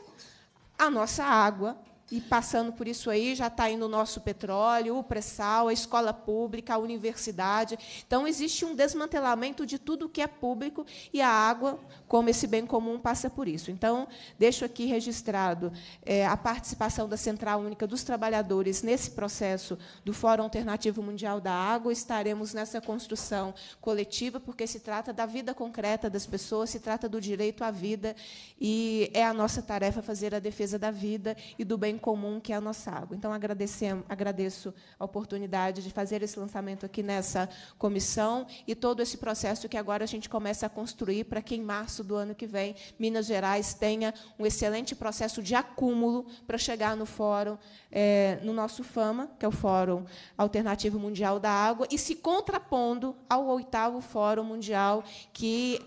a nossa água, e passando por isso aí, já está indo o nosso petróleo, o pré-sal, a escola pública, a universidade. Então, existe um desmantelamento de tudo que é público e a água, como esse bem comum, passa por isso. Então, deixo aqui registrado é, a participação da Central Única dos Trabalhadores nesse processo do Fórum Alternativo Mundial da Água. Estaremos nessa construção coletiva, porque se trata da vida concreta das pessoas, se trata do direito à vida, e é a nossa tarefa fazer a defesa da vida e do bem bem comum que é a nossa água. Então, agradeço a oportunidade de fazer esse lançamento aqui nessa comissão e todo esse processo que agora a gente começa a construir para que, em março do ano que vem, Minas Gerais tenha um excelente processo de acúmulo para chegar no fórum, é, no nosso FAMA, que é o Fórum Alternativo Mundial da Água, e se contrapondo ao oitavo Fórum Mundial, que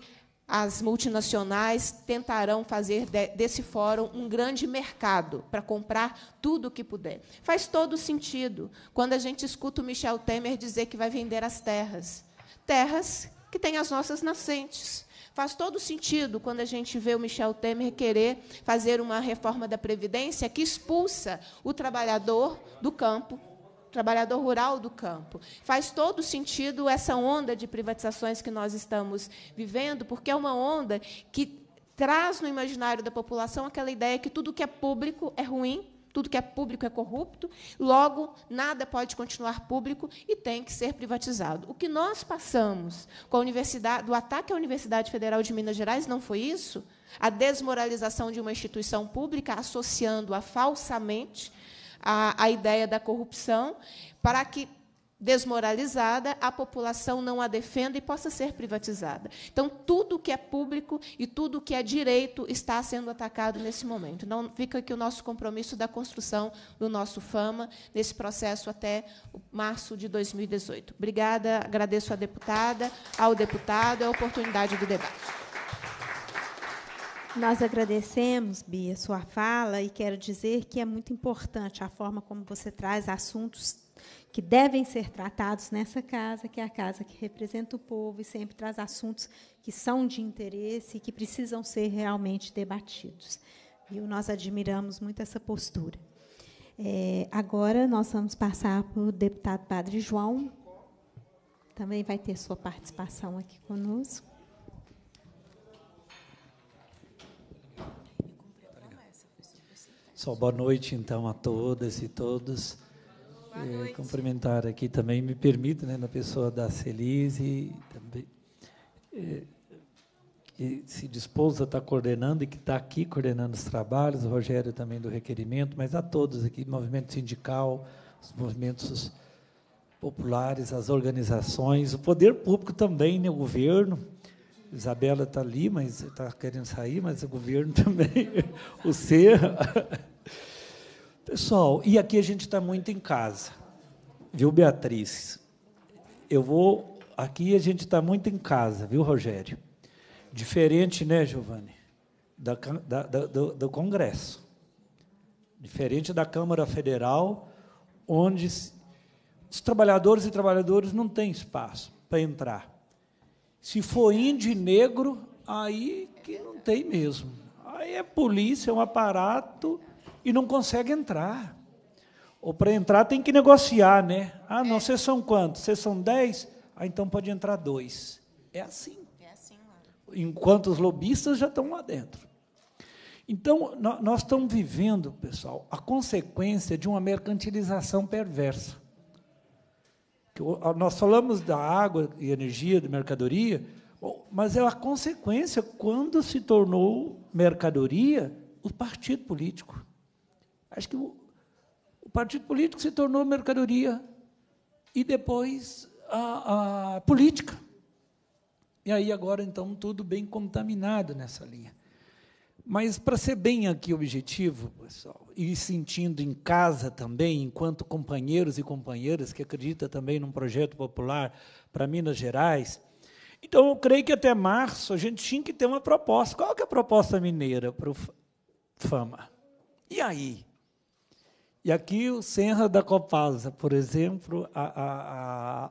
as multinacionais tentarão fazer desse fórum um grande mercado para comprar tudo o que puder. Faz todo sentido quando a gente escuta o Michel Temer dizer que vai vender as terras. Terras que têm as nossas nascentes. Faz todo sentido quando a gente vê o Michel Temer querer fazer uma reforma da Previdência que expulsa o trabalhador do campo trabalhador rural do campo. Faz todo sentido essa onda de privatizações que nós estamos vivendo, porque é uma onda que traz no imaginário da população aquela ideia que tudo que é público é ruim, tudo que é público é corrupto, logo nada pode continuar público e tem que ser privatizado. O que nós passamos com a universidade, do ataque à Universidade Federal de Minas Gerais não foi isso? A desmoralização de uma instituição pública associando-a falsamente a, a ideia da corrupção, para que, desmoralizada, a população não a defenda e possa ser privatizada. Então, tudo que é público e tudo que é direito está sendo atacado nesse momento. Não fica aqui o nosso compromisso da construção do nosso fama nesse processo até março de 2018. Obrigada, agradeço à deputada, ao deputado, a oportunidade do debate. Nós agradecemos, Bia, sua fala e quero dizer que é muito importante a forma como você traz assuntos que devem ser tratados nessa casa, que é a casa que representa o povo e sempre traz assuntos que são de interesse e que precisam ser realmente debatidos. E nós admiramos muito essa postura. É, agora nós vamos passar para o deputado Padre João. Também vai ter sua participação aqui conosco. Só boa noite, então, a todas e todos. É, cumprimentar aqui também, me permito, né, na pessoa da Celise, também, é, que se dispôs a estar tá coordenando e que está aqui coordenando os trabalhos, o Rogério também do requerimento, mas a todos aqui, movimento sindical, os movimentos populares, as organizações, o poder público também, né, o governo, Isabela está ali, mas está querendo sair, mas o governo também, o Serra. Pessoal, e aqui a gente está muito em casa, viu, Beatriz? Eu vou. Aqui a gente está muito em casa, viu, Rogério? Diferente, né, Giovanni? Da, da, da do, do Congresso. Diferente da Câmara Federal, onde os trabalhadores e trabalhadoras não têm espaço para entrar. Se for índio e negro, aí que não tem mesmo. Aí é polícia, é um aparato e não consegue entrar. Ou para entrar tem que negociar, né? Ah, não, é. vocês são quantos? Vocês são dez? Ah, então pode entrar dois. É assim. É assim, mano. Enquanto os lobistas já estão lá dentro. Então, nós estamos vivendo, pessoal, a consequência de uma mercantilização perversa. Nós falamos da água e energia, de mercadoria, mas é a consequência quando se tornou mercadoria o partido político. Acho que o, o partido político se tornou mercadoria e depois a, a política. E aí agora então tudo bem contaminado nessa linha. Mas, para ser bem aqui objetivo, pessoal, e sentindo em casa também, enquanto companheiros e companheiras que acreditam também num projeto popular para Minas Gerais, então eu creio que até março a gente tinha que ter uma proposta. Qual que é a proposta mineira para o Fama? E aí? E aqui o Senra da Copasa, por exemplo, a,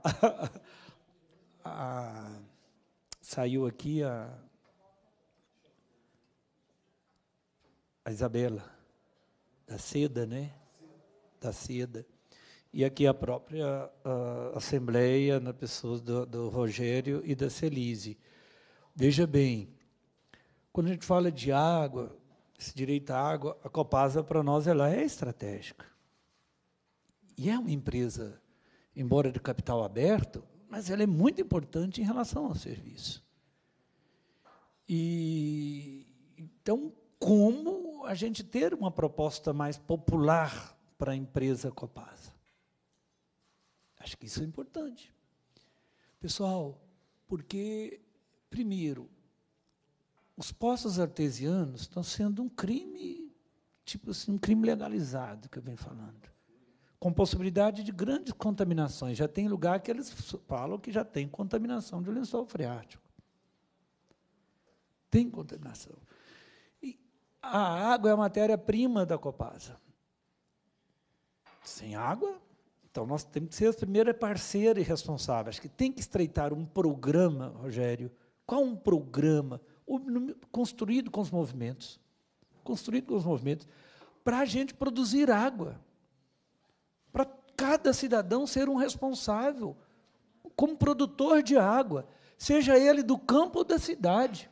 a, a, saiu aqui a a Isabela, da seda, né? Da seda. E aqui a própria a Assembleia, na né, pessoa do, do Rogério e da Celise. Veja bem, quando a gente fala de água, esse direito à água, a Copasa para nós ela é estratégica. E é uma empresa, embora de capital aberto, mas ela é muito importante em relação ao serviço. E então como a gente ter uma proposta mais popular para a empresa Copasa. Acho que isso é importante. Pessoal, porque, primeiro, os poços artesianos estão sendo um crime, tipo assim, um crime legalizado, que eu venho falando, com possibilidade de grandes contaminações. Já tem lugar que eles falam que já tem contaminação de lençol freático. Tem contaminação. A água é a matéria-prima da Copasa. Sem água, então nós temos que ser a primeira parceira e responsável. Acho que tem que estreitar um programa, Rogério. Qual um programa construído com os movimentos, construído com os movimentos, para a gente produzir água, para cada cidadão ser um responsável como produtor de água, seja ele do campo ou da cidade.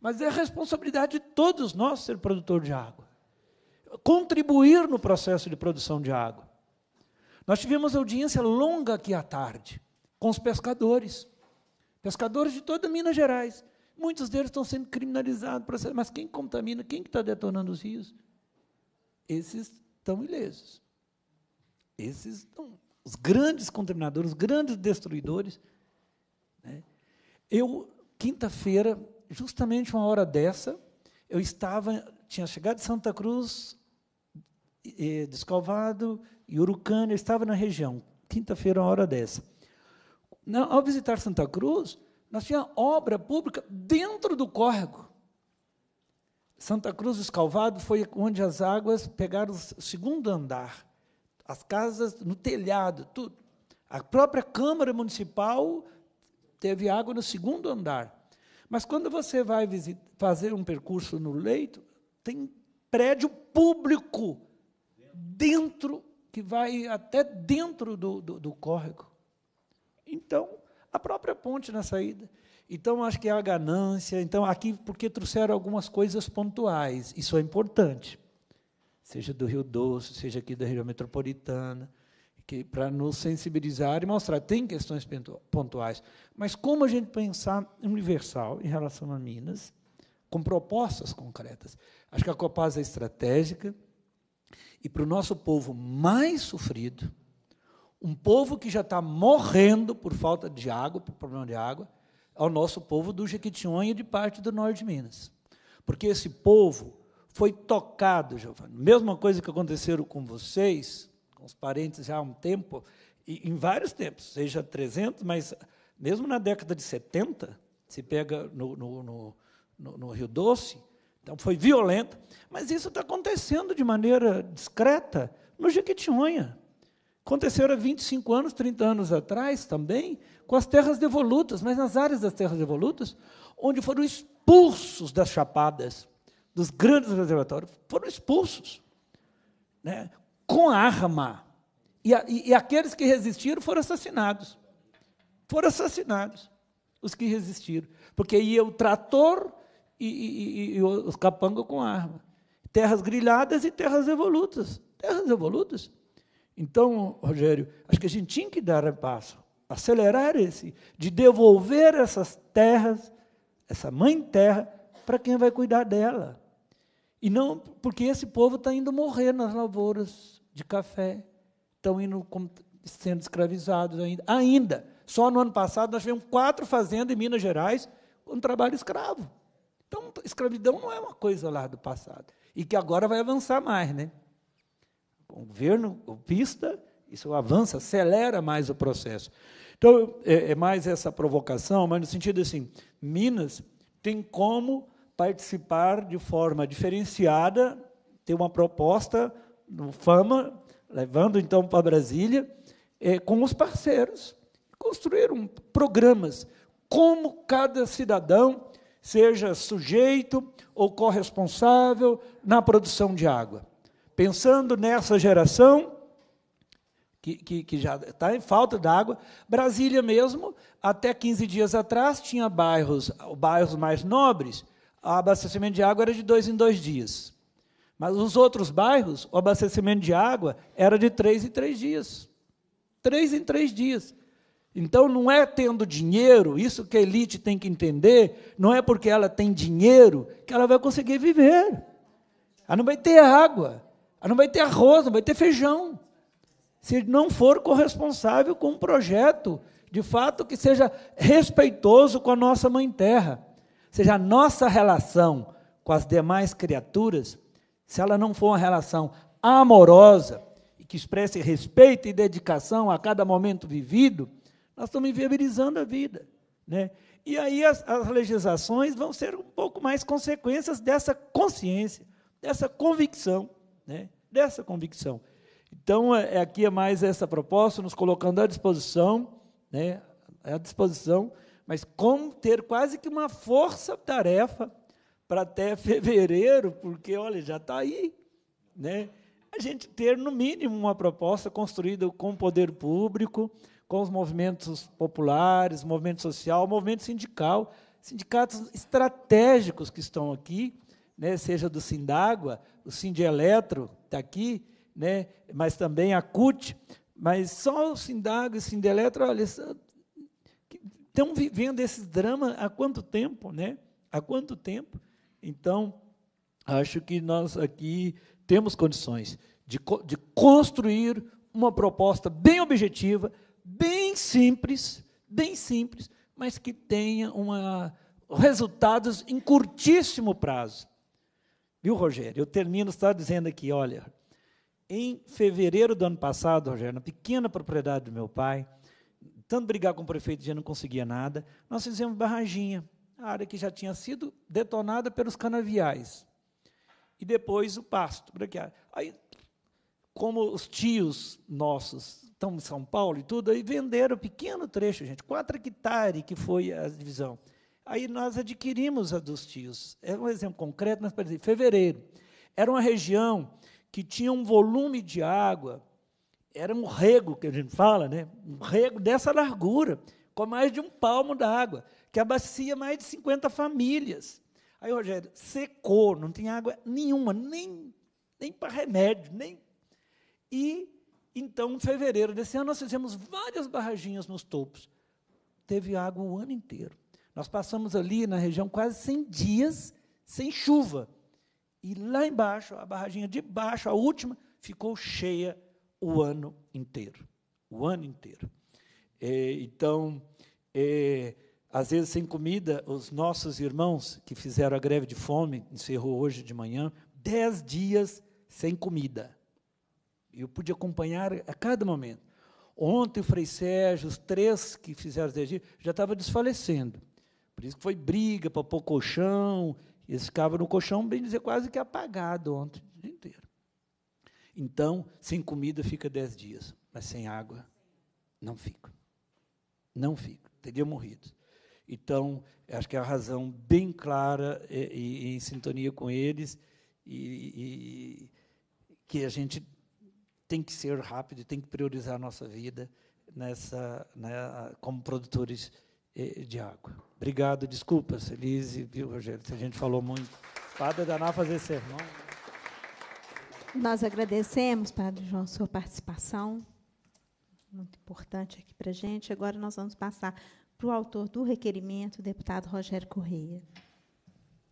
Mas é responsabilidade de todos nós ser produtor de água. Contribuir no processo de produção de água. Nós tivemos audiência longa aqui à tarde com os pescadores. Pescadores de toda Minas Gerais. Muitos deles estão sendo criminalizados, mas quem contamina, quem está detonando os rios? Esses estão ilesos. Esses estão. Os grandes contaminadores, os grandes destruidores. Né? Eu, quinta-feira, justamente uma hora dessa, eu estava, tinha chegado de Santa Cruz, e, Descovado Urucânia, eu estava na região, quinta-feira, uma hora dessa. Na, ao visitar Santa Cruz, nós tínhamos obra pública dentro do córrego. Santa Cruz Escalvado foi onde as águas pegaram o segundo andar, as casas no telhado, tudo. A própria Câmara Municipal teve água no segundo andar. Mas quando você vai visitar, fazer um percurso no leito, tem prédio público dentro, que vai até dentro do, do, do córrego. Então, a própria ponte na saída. Então, acho que é a ganância. Então, aqui, porque trouxeram algumas coisas pontuais, isso é importante. Seja do Rio Doce, seja aqui da região metropolitana que para nos sensibilizar e mostrar tem questões pontuais, mas como a gente pensar universal em relação a Minas, com propostas concretas. Acho que a Copasa é estratégica e para o nosso povo mais sofrido, um povo que já está morrendo por falta de água, por problema de água, ao é nosso povo do Jequitinhonha e de parte do norte de Minas. Porque esse povo foi tocado, Giovanni. Mesma coisa que aconteceu com vocês, com os parentes já há um tempo, e em vários tempos, seja 300, mas mesmo na década de 70, se pega no, no, no, no Rio Doce, então foi violento, mas isso está acontecendo de maneira discreta no Jequitinhonha. Aconteceu há 25 anos, 30 anos atrás também, com as terras devolutas, mas nas áreas das terras devolutas, onde foram expulsos das chapadas, dos grandes reservatórios, foram expulsos. Né? com arma. E, e, e aqueles que resistiram foram assassinados. Foram assassinados os que resistiram. Porque ia o trator e, e, e os capangas com arma. Terras grilhadas e terras evolutas. Terras evolutas. Então, Rogério, acho que a gente tinha que dar um passo, acelerar esse, de devolver essas terras, essa mãe terra, para quem vai cuidar dela. E não porque esse povo está indo morrer nas lavouras, de café, estão indo sendo escravizados ainda. Ainda, só no ano passado nós tivemos quatro fazendas em Minas Gerais com trabalho escravo. Então, escravidão não é uma coisa lá do passado e que agora vai avançar mais, né? O governo, o pista, isso avança, acelera mais o processo. Então, é, é mais essa provocação, mas no sentido assim, Minas tem como participar de forma diferenciada, ter uma proposta no Fama, levando então para Brasília, é, com os parceiros. Construíram programas como cada cidadão seja sujeito ou corresponsável na produção de água. Pensando nessa geração, que, que, que já está em falta d'água, Brasília mesmo, até 15 dias atrás, tinha bairros, bairros mais nobres, o abastecimento de água era de dois em dois dias. Mas os outros bairros, o abastecimento de água era de três em três dias. Três em três dias. Então, não é tendo dinheiro, isso que a elite tem que entender, não é porque ela tem dinheiro que ela vai conseguir viver. Ela não vai ter água, ela não vai ter arroz, não vai ter feijão. Se não for corresponsável com um projeto, de fato, que seja respeitoso com a nossa Mãe Terra. Ou seja, a nossa relação com as demais criaturas se ela não for uma relação amorosa e que expresse respeito e dedicação a cada momento vivido, nós estamos inviabilizando a vida. Né? E aí as, as legislações vão ser um pouco mais consequências dessa consciência, dessa convicção, né? dessa convicção. Então, é, é aqui é mais essa proposta, nos colocando à disposição, né? à disposição, mas como ter quase que uma força-tarefa para até fevereiro, porque, olha, já está aí. Né? A gente ter, no mínimo, uma proposta construída com o poder público, com os movimentos populares, movimento social, movimento sindical, sindicatos estratégicos que estão aqui, né, seja do Sindágua, o Sindieletro está aqui, né, mas também a CUT, mas só o Sindágua e o Sindieletro, olha, estão vivendo esse drama há quanto tempo, né? Há quanto tempo? Então, acho que nós aqui temos condições de, de construir uma proposta bem objetiva, bem simples, bem simples, mas que tenha uma, resultados em curtíssimo prazo. Viu, Rogério? Eu termino só dizendo aqui, olha, em fevereiro do ano passado, Rogério, na pequena propriedade do meu pai, tanto brigar com o prefeito já não conseguia nada, nós fizemos barraginha a área que já tinha sido detonada pelos canaviais. E depois o pasto. Aí, como os tios nossos estão em São Paulo e tudo, aí venderam um pequeno trecho, gente, 4 hectares que foi a divisão. Aí nós adquirimos a dos tios. É um exemplo concreto, mas, por exemplo, fevereiro. Era uma região que tinha um volume de água, era um rego, que a gente fala, né? um rego dessa largura, com mais de um palmo d'água que abastecia mais de 50 famílias. Aí, Rogério, secou, não tem água nenhuma, nem, nem para remédio, nem. E então, em fevereiro desse ano, nós fizemos várias barraginhas nos topos. Teve água o ano inteiro. Nós passamos ali na região quase 100 dias sem chuva. E lá embaixo, a barraginha de baixo, a última, ficou cheia o ano inteiro. O ano inteiro. É, então, é, às vezes sem comida, os nossos irmãos que fizeram a greve de fome, encerrou hoje de manhã, dez dias sem comida. Eu pude acompanhar a cada momento. Ontem o Frei Sérgio, os três que fizeram dez dias, já estava desfalecendo. Por isso que foi briga para pôr colchão, eles ficavam no colchão, bem dizer, quase que apagado ontem o dia inteiro. Então, sem comida fica dez dias, mas sem água não fica. Não fica, teria morrido. Então, acho que é a razão bem clara e, eh, e, e em sintonia com eles, e, e, que a gente tem que ser rápido, tem que priorizar a nossa vida nessa, né, como produtores eh, de água. Obrigado, desculpas, Elise, viu, Rogério, se a gente falou muito. Padre Daná fazer sermão. Nós agradecemos, Padre João, sua participação, muito importante aqui para a gente. Agora nós vamos passar para o autor do requerimento, o deputado Rogério Correia.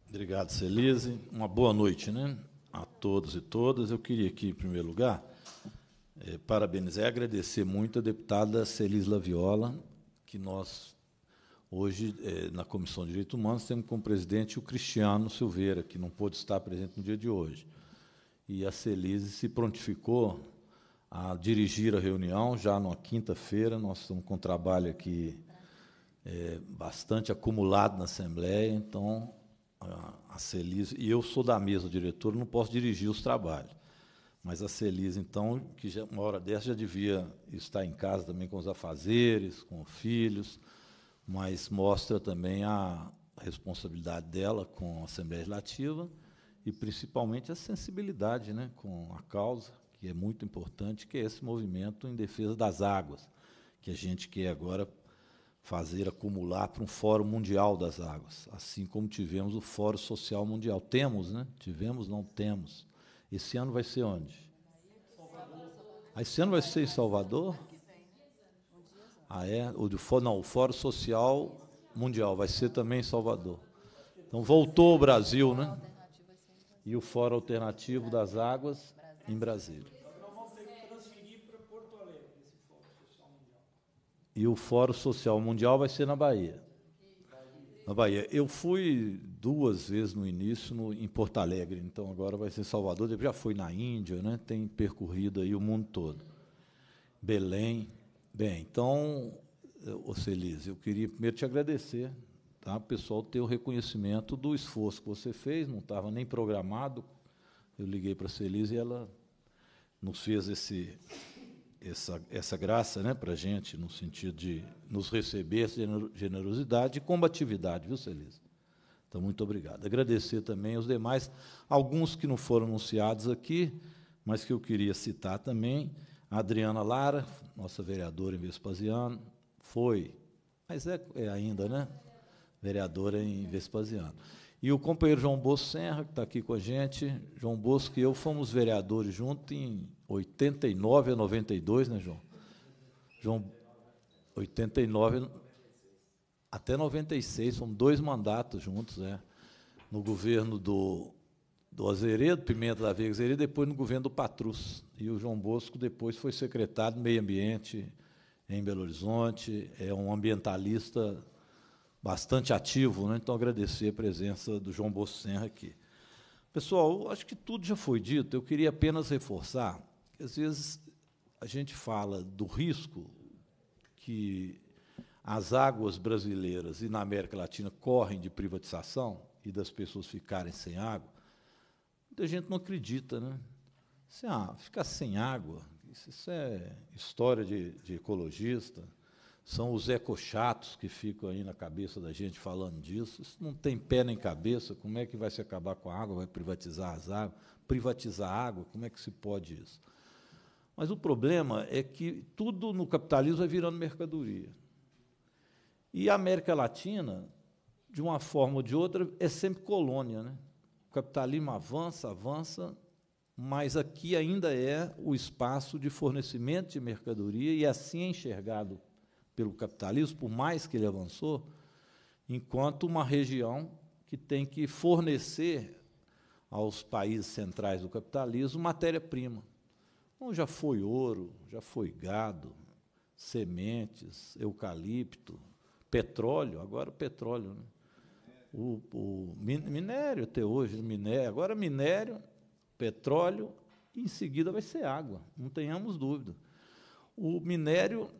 Obrigado, Celise. Uma boa noite né, a todos e todas. Eu queria aqui, em primeiro lugar, eh, parabenizar e agradecer muito a deputada Celise Laviola, que nós, hoje, eh, na Comissão de Direitos Humanos, temos como presidente o Cristiano Silveira, que não pôde estar presente no dia de hoje. E a Celise se prontificou a dirigir a reunião já na quinta-feira. Nós estamos com trabalho aqui é, bastante acumulado na Assembleia, então a, Celise e eu sou da mesa diretora, não posso dirigir os trabalhos. Mas a Celise, então, que já, uma hora dessa já devia estar em casa também com os afazeres, com filhos, mas mostra também a responsabilidade dela com a Assembleia Legislativa e principalmente a sensibilidade né, com a causa, que é muito importante, que é esse movimento em defesa das águas, que a gente quer agora fazer acumular para um Fórum Mundial das Águas, assim como tivemos o Fórum Social Mundial. Temos, né? Tivemos, não temos. Esse ano vai ser onde? Ah, esse ano vai ser em Salvador? Ah, é? O de não, o Fórum Social Mundial vai ser também em Salvador. Então voltou o Brasil, né? E o Fórum Alternativo das Águas em Brasília. e o Fórum Social Mundial vai ser na Bahia. Na Bahia. Eu fui duas vezes no início no, em Porto Alegre, então agora vai ser Salvador. Eu já fui na Índia, né? tem percorrido aí o mundo todo. Belém. Bem, então, ô Celise, eu queria primeiro te agradecer, tá? pessoal, ter o reconhecimento do esforço que você fez, não estava nem programado. Eu liguei para a Celise e ela nos fez esse, essa, essa graça né, para a gente, no sentido de nos receber essa generosidade e combatividade, viu, Celisa? Então, muito obrigado. Agradecer também aos demais, alguns que não foram anunciados aqui, mas que eu queria citar também. A Adriana Lara, nossa vereadora em Vespasiano, foi, mas é, é ainda, né? Vereadora em Vespasiano. E o companheiro João Bosco Serra, que está aqui com a gente, João Bosco e eu fomos vereadores juntos em 89 a 92, né, João? João 89 até 96, fomos dois mandatos juntos, né? No governo do, do Azeredo, Pimenta da Veiga Azeredo, depois no governo do Patrus. E o João Bosco depois foi secretário do Meio Ambiente em Belo Horizonte, é um ambientalista bastante ativo, né? então agradecer a presença do João Senra aqui. Pessoal, acho que tudo já foi dito, eu queria apenas reforçar que, às vezes, a gente fala do risco que as águas brasileiras e na América Latina correm de privatização e das pessoas ficarem sem água. Muita gente não acredita, né? Assim, ah, ficar sem água, isso é história de, de ecologista são os ecochatos que ficam aí na cabeça da gente falando disso. Isso não tem pé nem cabeça. Como é que vai se acabar com a água? Vai privatizar as águas? Privatizar a água? Como é que se pode isso? Mas o problema é que tudo no capitalismo vai virando mercadoria. E a América Latina, de uma forma ou de outra, é sempre colônia. Né? O capitalismo avança, avança, mas aqui ainda é o espaço de fornecimento de mercadoria e assim é enxergado pelo capitalismo, por mais que ele avançou, enquanto uma região que tem que fornecer aos países centrais do capitalismo matéria-prima. Então, já foi ouro, já foi gado, sementes, eucalipto, petróleo, agora petróleo. Né? O, o, minério até hoje, né? minério, agora minério, petróleo, e em seguida vai ser água, não tenhamos dúvida. O minério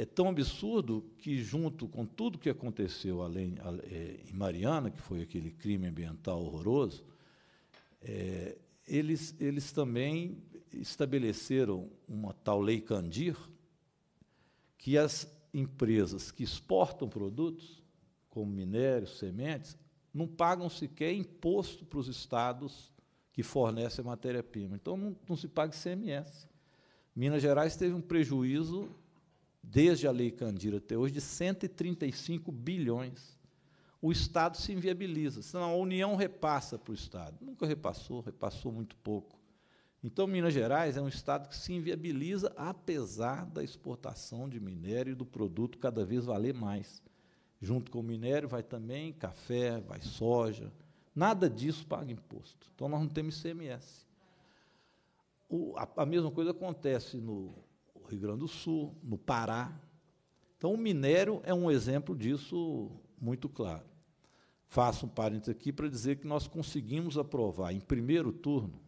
é tão absurdo que, junto com tudo que aconteceu além, é, em Mariana, que foi aquele crime ambiental horroroso, é, eles, eles também estabeleceram uma tal lei Candir que as empresas que exportam produtos, como minérios, sementes, não pagam sequer imposto para os estados que fornecem a matéria-prima. Então, não, não se paga ICMS. Minas Gerais teve um prejuízo desde a Lei Candira até hoje, de 135 bilhões. O Estado se inviabiliza, senão a União repassa para o Estado. Nunca repassou, repassou muito pouco. Então, Minas Gerais é um Estado que se inviabiliza, apesar da exportação de minério e do produto cada vez valer mais. Junto com o minério vai também café, vai soja. Nada disso paga imposto. Então, nós não temos ICMS. O, a, a mesma coisa acontece no Rio Grande do Sul, no Pará. Então, o minério é um exemplo disso muito claro. Faço um parênteses aqui para dizer que nós conseguimos aprovar, em primeiro turno,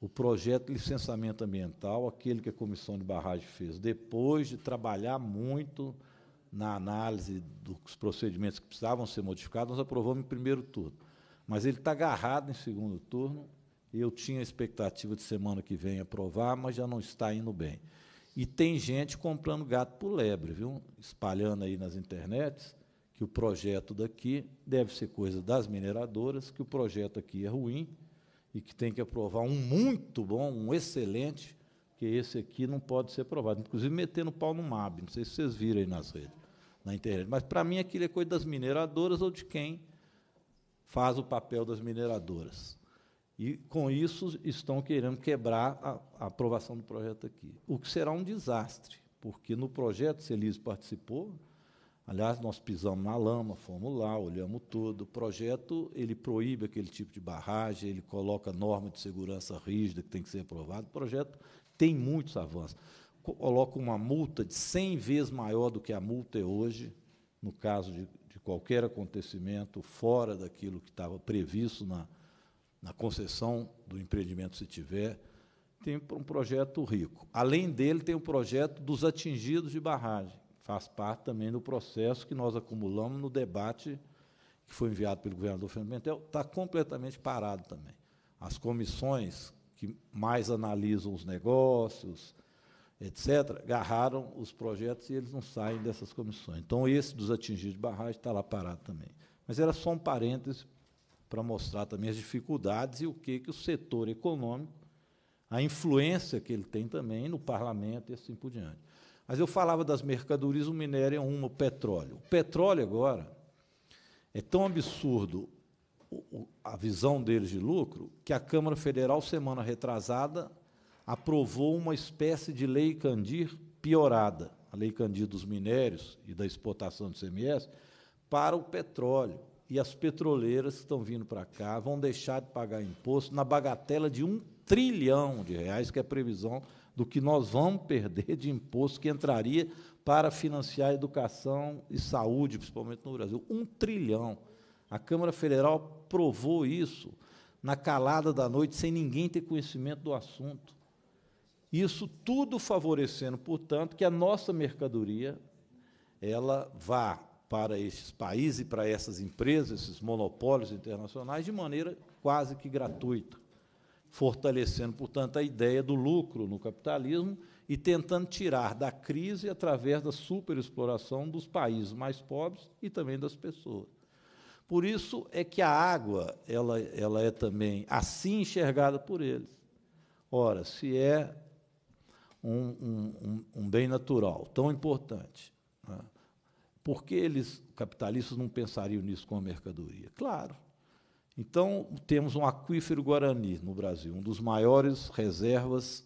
o projeto de licenciamento ambiental, aquele que a comissão de barragem fez, depois de trabalhar muito na análise dos procedimentos que precisavam ser modificados, nós aprovamos em primeiro turno. Mas ele está agarrado em segundo turno, e eu tinha a expectativa de semana que vem aprovar, mas já não está indo bem. E tem gente comprando gato por lebre, viu? Espalhando aí nas internets que o projeto daqui deve ser coisa das mineradoras, que o projeto aqui é ruim e que tem que aprovar um muito bom, um excelente, que esse aqui não pode ser aprovado. Inclusive metendo pau no MAB, não sei se vocês viram aí nas redes, na internet. Mas para mim aquilo é coisa das mineradoras ou de quem faz o papel das mineradoras. E com isso estão querendo quebrar a, a aprovação do projeto aqui. O que será um desastre, porque no projeto Celise participou, aliás, nós pisamos na lama, fomos lá, olhamos tudo. O projeto ele proíbe aquele tipo de barragem, ele coloca norma de segurança rígida que tem que ser aprovado. O projeto tem muitos avanços. Coloca uma multa de 100 vezes maior do que a multa é hoje, no caso de, de qualquer acontecimento fora daquilo que estava previsto na, na concessão do empreendimento, se tiver, tem um projeto rico. Além dele, tem o um projeto dos atingidos de barragem. Faz parte também do processo que nós acumulamos no debate que foi enviado pelo governador Fernando Mentel. Está completamente parado também. As comissões que mais analisam os negócios, etc., agarraram os projetos e eles não saem dessas comissões. Então, esse dos atingidos de barragem está lá parado também. Mas era só um parêntese para mostrar também as dificuldades e o que, que o setor econômico, a influência que ele tem também no parlamento e assim por diante. Mas eu falava das mercadorias, o minério é uma, o petróleo. O petróleo agora é tão absurdo a visão deles de lucro que a Câmara Federal, semana retrasada, aprovou uma espécie de lei Candir piorada, a lei Candir dos minérios e da exportação do CMS, para o petróleo e as petroleiras que estão vindo para cá vão deixar de pagar imposto na bagatela de um trilhão de reais, que é a previsão do que nós vamos perder de imposto que entraria para financiar educação e saúde, principalmente no Brasil. Um trilhão. A Câmara Federal provou isso na calada da noite, sem ninguém ter conhecimento do assunto. Isso tudo favorecendo, portanto, que a nossa mercadoria ela vá para esses países e para essas empresas, esses monopólios internacionais, de maneira quase que gratuita, fortalecendo, portanto, a ideia do lucro no capitalismo e tentando tirar da crise através da superexploração dos países mais pobres e também das pessoas. Por isso é que a água ela, ela é também assim enxergada por eles. Ora, se é um, um, um bem natural tão importante, por que eles, capitalistas, não pensariam nisso como mercadoria? Claro. Então, temos um aquífero Guarani no Brasil, um dos maiores reservas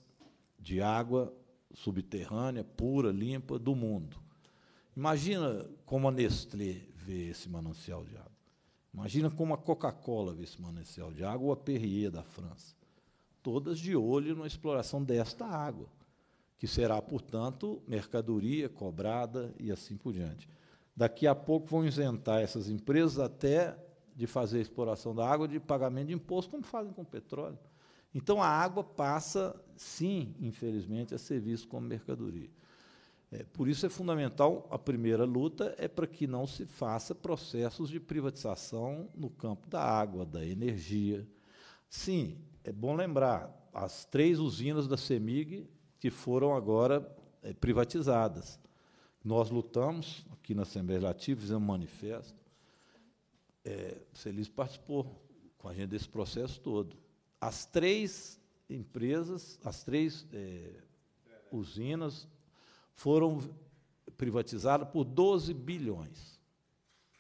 de água subterrânea, pura, limpa, do mundo. Imagina como a Nestlé vê esse manancial de água. Imagina como a Coca-Cola vê esse manancial de água, ou a Perrier da França. Todas de olho na exploração desta água, que será, portanto, mercadoria cobrada e assim por diante. Daqui a pouco vão isentar essas empresas até de fazer a exploração da água de pagamento de imposto, como fazem com o petróleo. Então a água passa, sim, infelizmente, a ser vista como mercadoria. É, por isso é fundamental a primeira luta é para que não se faça processos de privatização no campo da água, da energia. Sim, é bom lembrar as três usinas da Semig que foram agora é, privatizadas. Nós lutamos aqui na Assembleia Legislativa, fizemos um manifesto. É, o Celis participou com a gente desse processo todo. As três empresas, as três é, usinas foram privatizadas por 12 bilhões.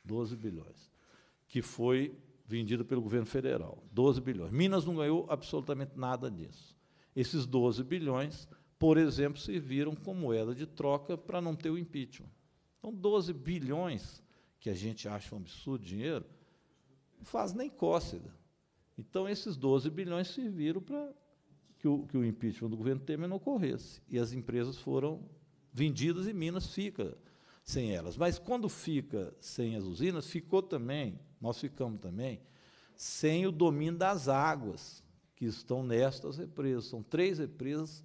12 bilhões. Que foi vendido pelo governo federal. 12 bilhões. Minas não ganhou absolutamente nada disso. Esses 12 bilhões por exemplo, serviram como moeda de troca para não ter o impeachment. Então, 12 bilhões, que a gente acha um absurdo dinheiro, não faz nem cócega. Então, esses 12 bilhões serviram para que o, que o impeachment do governo Temer não ocorresse. E as empresas foram vendidas e Minas fica sem elas. Mas quando fica sem as usinas, ficou também, nós ficamos também, sem o domínio das águas que estão nestas represas. São três represas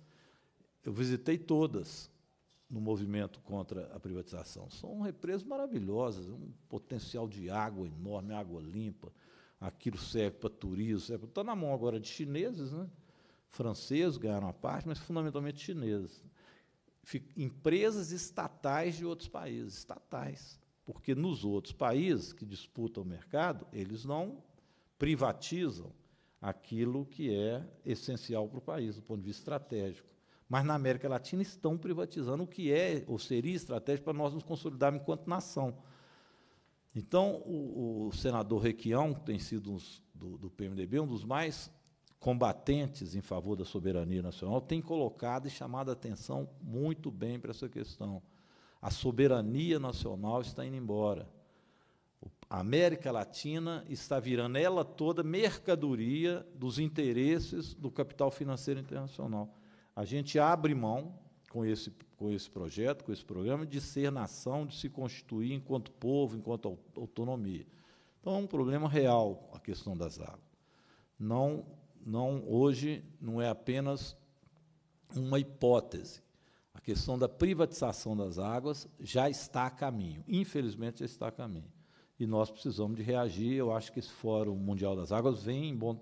eu visitei todas no movimento contra a privatização. São represas maravilhosas, um potencial de água enorme, água limpa. Aquilo serve para turismo, está na mão agora de chineses, né? franceses ganharam a parte, mas fundamentalmente chineses. Empresas estatais de outros países, estatais. Porque nos outros países que disputam o mercado, eles não privatizam aquilo que é essencial para o país, do ponto de vista estratégico mas na América Latina estão privatizando o que é ou seria estratégico para nós nos consolidarmos enquanto nação. Então, o, o senador Requião, que tem sido uns, do, do PMDB, um dos mais combatentes em favor da soberania nacional, tem colocado e chamado a atenção muito bem para essa questão. A soberania nacional está indo embora. A América Latina está virando ela toda mercadoria dos interesses do capital financeiro internacional a gente abre mão com esse, com esse projeto, com esse programa, de ser nação, de se constituir enquanto povo, enquanto autonomia. Então, é um problema real a questão das águas. Não, não hoje não é apenas uma hipótese. A questão da privatização das águas já está a caminho. Infelizmente, já está a caminho. E nós precisamos de reagir. Eu acho que esse Fórum Mundial das Águas vem em bom,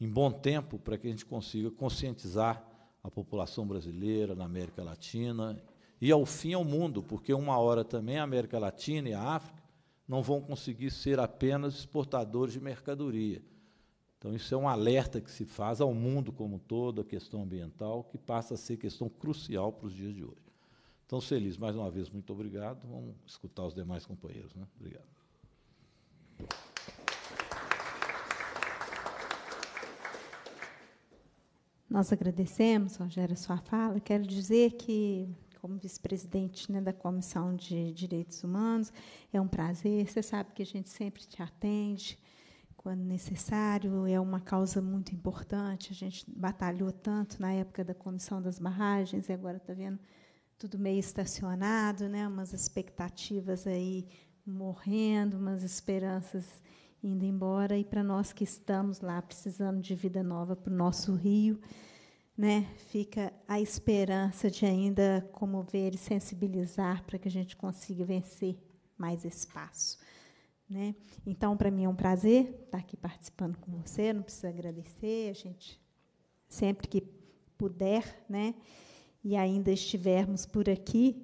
em bom tempo para que a gente consiga conscientizar à população brasileira, na América Latina e ao fim ao mundo, porque uma hora também a América Latina e a África não vão conseguir ser apenas exportadores de mercadoria. Então, isso é um alerta que se faz ao mundo como todo, a questão ambiental, que passa a ser questão crucial para os dias de hoje. Então, Celis, mais uma vez, muito obrigado. Vamos escutar os demais companheiros. Né? Obrigado. Nós agradecemos, Rogério, sua fala. Quero dizer que, como vice-presidente né, da Comissão de Direitos Humanos, é um prazer. Você sabe que a gente sempre te atende quando necessário. É uma causa muito importante. A gente batalhou tanto na época da Comissão das Barragens e agora está vendo tudo meio estacionado, né? Umas expectativas aí morrendo, umas esperanças indo embora e para nós que estamos lá precisando de vida nova para o nosso rio, né? Fica a esperança de ainda comover e sensibilizar para que a gente consiga vencer mais espaço, né? Então, para mim é um prazer estar tá aqui participando com você. Não precisa agradecer, a gente sempre que puder, né? E ainda estivermos por aqui,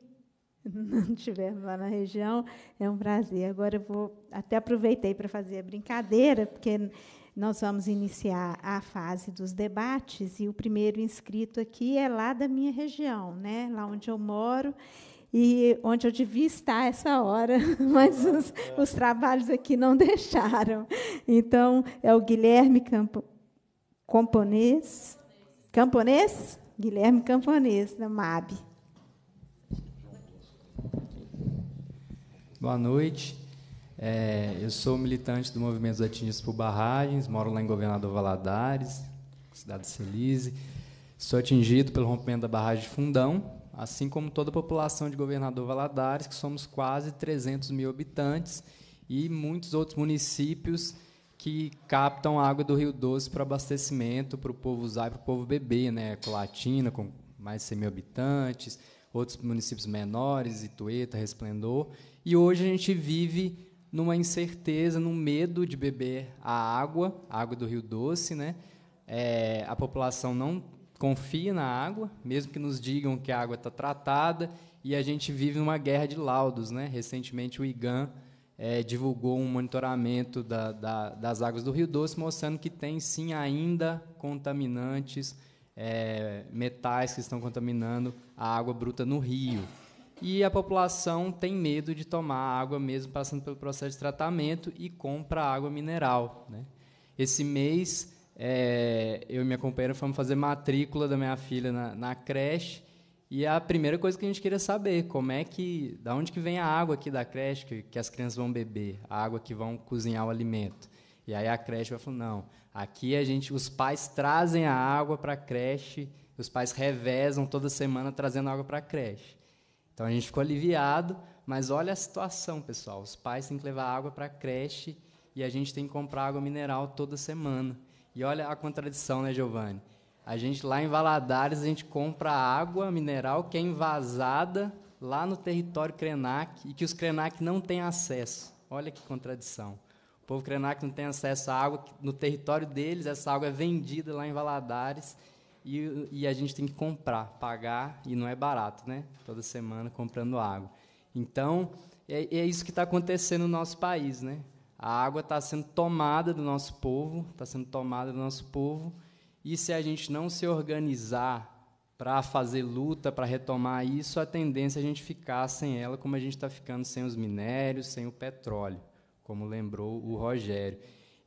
não estivermos lá na região, é um prazer. Agora eu vou até aproveitei para fazer a brincadeira, porque nós vamos iniciar a fase dos debates e o primeiro inscrito aqui é lá da minha região, né? Lá onde eu moro e onde eu devia estar essa hora, mas os, os trabalhos aqui não deixaram. Então é o Guilherme Campo, Componês, Camponês, Guilherme Camponês da MAB. Boa noite. É, eu sou militante do Movimento dos Atingidos por Barragens, moro lá em Governador Valadares, cidade de Celize. Sou atingido pelo rompimento da barragem de Fundão, assim como toda a população de Governador Valadares, que somos quase 300 mil habitantes, e muitos outros municípios que captam água do Rio Doce para abastecimento, para o povo usar e para o povo beber, né? Colatina, com mais de 100 mil habitantes, outros municípios menores, Itueta, Resplendor. E hoje a gente vive numa incerteza, num medo de beber a água, a água do Rio Doce, né? É, a população não confia na água, mesmo que nos digam que a água está tratada, e a gente vive numa guerra de laudos, né? Recentemente o IGAN é, divulgou um monitoramento da, da, das águas do Rio Doce, mostrando que tem sim ainda contaminantes, é, metais que estão contaminando a água bruta no rio e a população tem medo de tomar água mesmo passando pelo processo de tratamento e compra água mineral. Né? Esse mês, é, eu e minha companheira fomos fazer matrícula da minha filha na, na, creche e a primeira coisa que a gente queria saber como é que, da onde que vem a água aqui da creche que, que as crianças vão beber, a água que vão cozinhar o alimento. E aí a creche vai falar, não, aqui a gente, os pais trazem a água para a creche, os pais revezam toda semana trazendo água para a creche. Então a gente ficou aliviado, mas olha a situação, pessoal. Os pais têm que levar água para a creche e a gente tem que comprar água mineral toda semana. E olha a contradição, né, Giovanni? A gente lá em Valadares, a gente compra água mineral que é invasada lá no território Krenak e que os Krenak não têm acesso. Olha que contradição. O povo Krenak não tem acesso à água, no território deles essa água é vendida lá em Valadares e, e a gente tem que comprar, pagar, e não é barato, né? Toda semana comprando água. Então, é, é isso que está acontecendo no nosso país, né? A água está sendo tomada do nosso povo, está sendo tomada do nosso povo, e se a gente não se organizar para fazer luta, para retomar isso, a tendência é a gente ficar sem ela, como a gente está ficando sem os minérios, sem o petróleo, como lembrou o Rogério.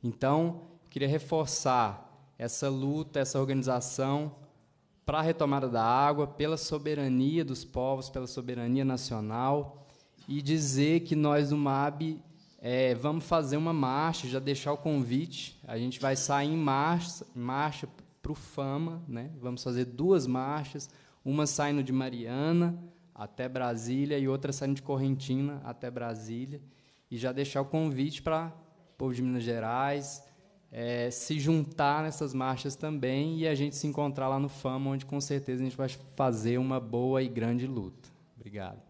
Então, queria reforçar essa luta, essa organização para a retomada da água, pela soberania dos povos, pela soberania nacional, e dizer que nós do MAB é, vamos fazer uma marcha, já deixar o convite. A gente vai sair em marcha, marcha para o Fama, né? vamos fazer duas marchas, uma saindo de Mariana até Brasília e outra saindo de Correntina até Brasília. E já deixar o convite para o povo de Minas Gerais, é, se juntar nessas marchas também e a gente se encontrar lá no Fama, onde com certeza a gente vai fazer uma boa e grande luta. Obrigado.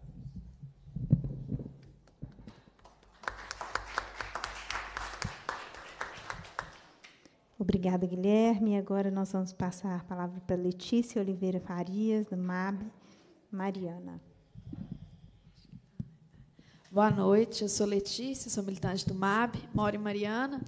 Obrigada, Guilherme. Agora nós vamos passar a palavra para Letícia Oliveira Farias, do MAB. Mariana. Boa noite, eu sou Letícia, sou militante do MAB, moro em Mariana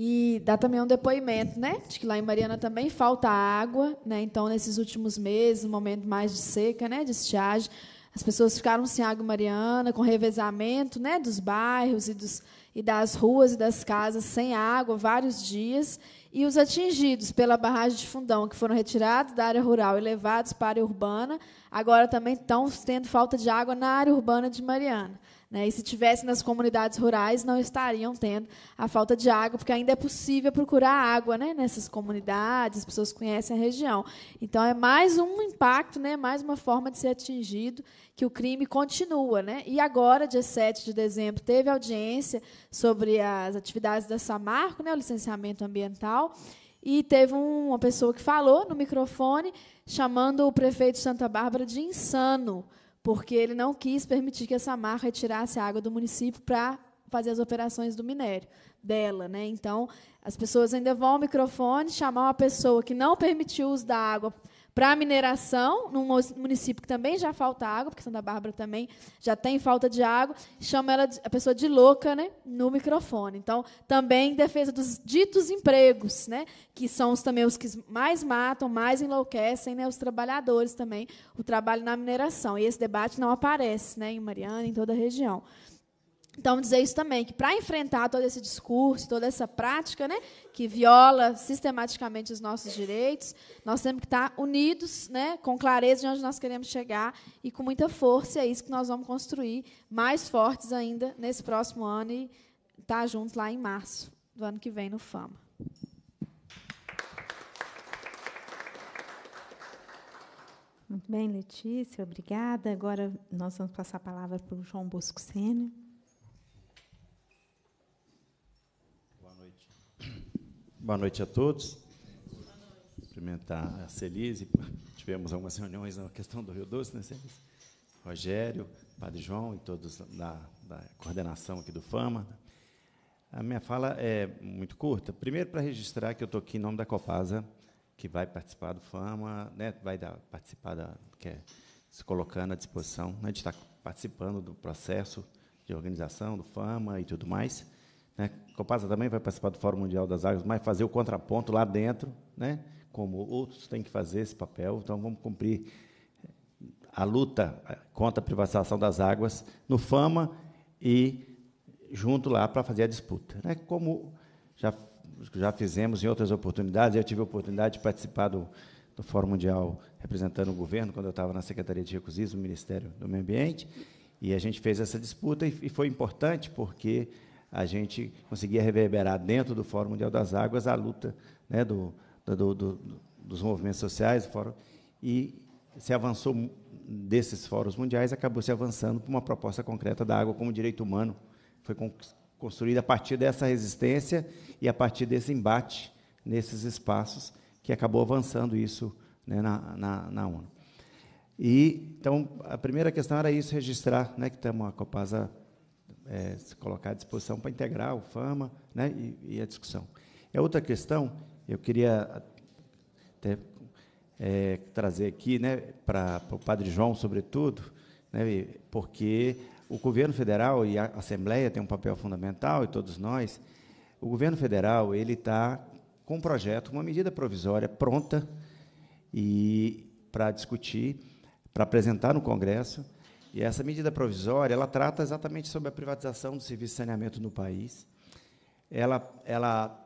e dá também um depoimento, né? De que lá em Mariana também falta água, né? Então, nesses últimos meses, um momento mais de seca, né? De estiagem, as pessoas ficaram sem água em Mariana, com revezamento, né? Dos bairros e, dos, e das ruas e das casas sem água vários dias. E os atingidos pela barragem de fundão, que foram retirados da área rural e levados para a área urbana, agora também estão tendo falta de água na área urbana de Mariana. Né? E se tivesse nas comunidades rurais, não estariam tendo a falta de água, porque ainda é possível procurar água né? nessas comunidades, as pessoas conhecem a região. Então, é mais um impacto, né? mais uma forma de ser atingido, que o crime continua. Né? E agora, dia 7 de dezembro, teve audiência sobre as atividades da Samarco, né? o licenciamento ambiental, e teve uma pessoa que falou no microfone chamando o prefeito de Santa Bárbara de insano porque ele não quis permitir que essa marca retirasse a água do município para fazer as operações do minério dela, né? Então, as pessoas ainda vão ao microfone chamar uma pessoa que não permitiu o uso da água para a mineração, num município que também já falta água, porque Santa Bárbara também já tem falta de água, chama ela de, a pessoa de louca né, no microfone. Então, também em defesa dos ditos empregos, né, que são os, também os que mais matam, mais enlouquecem né, os trabalhadores também, o trabalho na mineração. E esse debate não aparece né, em Mariana, em toda a região. Então, dizer isso também, que para enfrentar todo esse discurso, toda essa prática, né, que viola sistematicamente os nossos direitos, nós temos que estar tá unidos, né, com clareza de onde nós queremos chegar e com muita força, e é isso que nós vamos construir mais fortes ainda nesse próximo ano e estar tá juntos lá em março do ano que vem no Fama. Muito bem, Letícia, obrigada. Agora nós vamos passar a palavra para o João Bosco Sênior. Boa noite a todos. Cumprimentar a Celise. Tivemos algumas reuniões na questão do Rio Doce, né, Celise? Rogério, Padre João e todos da, da coordenação aqui do FAMA. A minha fala é muito curta. Primeiro, para registrar que eu estou aqui em nome da Copasa, que vai participar do FAMA, né, vai dar, participar da. Que é, se colocando à disposição. Né, a gente está participando do processo de organização do FAMA e tudo mais. Né? Copasa também vai participar do Fórum Mundial das Águas, mas fazer o contraponto lá dentro, né? como outros têm que fazer esse papel. Então, vamos cumprir a luta eh, contra a privatização das águas no FAMA e junto lá para fazer a disputa. Né? Como já, já fizemos em outras oportunidades, eu tive a oportunidade de participar do, do Fórum Mundial representando o governo, quando eu estava na Secretaria de Recursos, no Ministério do Meio Ambiente, e a gente fez essa disputa e, e foi importante porque a gente conseguia reverberar dentro do Fórum Mundial das Águas a luta né, do, do, do, dos movimentos sociais, do fórum, e se avançou desses fóruns mundiais, acabou se avançando para uma proposta concreta da água como direito humano. Foi construída a partir dessa resistência e a partir desse embate nesses espaços que acabou avançando isso né, na, na, na ONU. E, então, a primeira questão era isso, registrar né, que estamos a Copasa é, se colocar à disposição para integrar o FAMA né, e, e a discussão. É outra questão, eu queria até, é, trazer aqui né, para o Padre João, sobretudo, né, porque o governo federal e a Assembleia têm um papel fundamental, e todos nós, o governo federal ele está com um projeto, uma medida provisória pronta e para discutir, para apresentar no Congresso, e essa medida provisória, ela trata exatamente sobre a privatização do serviço de saneamento no país. Ela, ela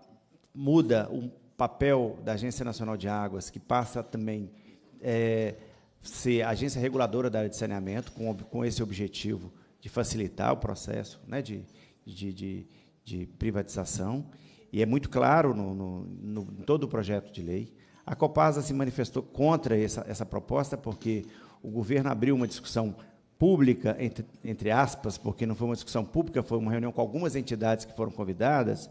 muda o papel da Agência Nacional de Águas, que passa também é, ser agência reguladora da área de saneamento, com, com esse objetivo de facilitar o processo né, de, de, de, de privatização. E é muito claro no, no, no, em todo o projeto de lei. A Copasa se manifestou contra essa, essa proposta, porque o governo abriu uma discussão pública, entre, entre aspas, porque não foi uma discussão pública, foi uma reunião com algumas entidades que foram convidadas,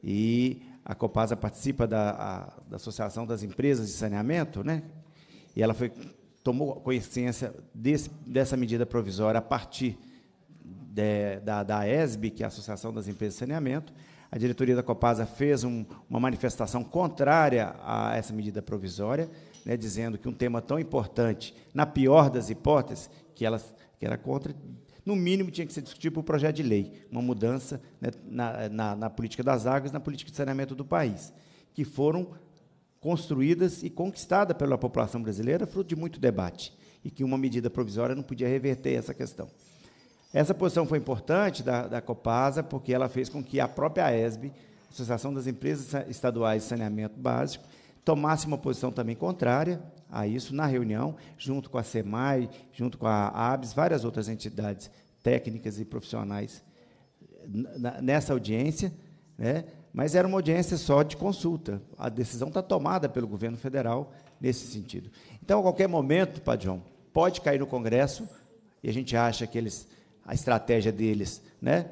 e a Copasa participa da, a, da Associação das Empresas de Saneamento, né? e ela foi, tomou consciência desse, dessa medida provisória a partir de, da, da ESB, que é a Associação das Empresas de Saneamento. A diretoria da Copasa fez um, uma manifestação contrária a essa medida provisória, né, dizendo que um tema tão importante, na pior das hipóteses, que elas que era contra, no mínimo tinha que ser discutido por projeto de lei, uma mudança né, na, na, na, política das águas, na política de saneamento do país, que foram construídas e conquistadas pela população brasileira, fruto de muito debate, e que uma medida provisória não podia reverter essa questão. Essa posição foi importante da, da Copasa, porque ela fez com que a própria AESB, Associação das Empresas Estaduais de Saneamento Básico, tomasse uma posição também contrária a isso na reunião, junto com a SEMAI, junto com a ABS, várias outras entidades técnicas e profissionais nessa audiência, né? mas era uma audiência só de consulta. A decisão está tomada pelo governo federal nesse sentido. Então, a qualquer momento, Padjão, pode cair no Congresso, e a gente acha que eles, a estratégia deles, né?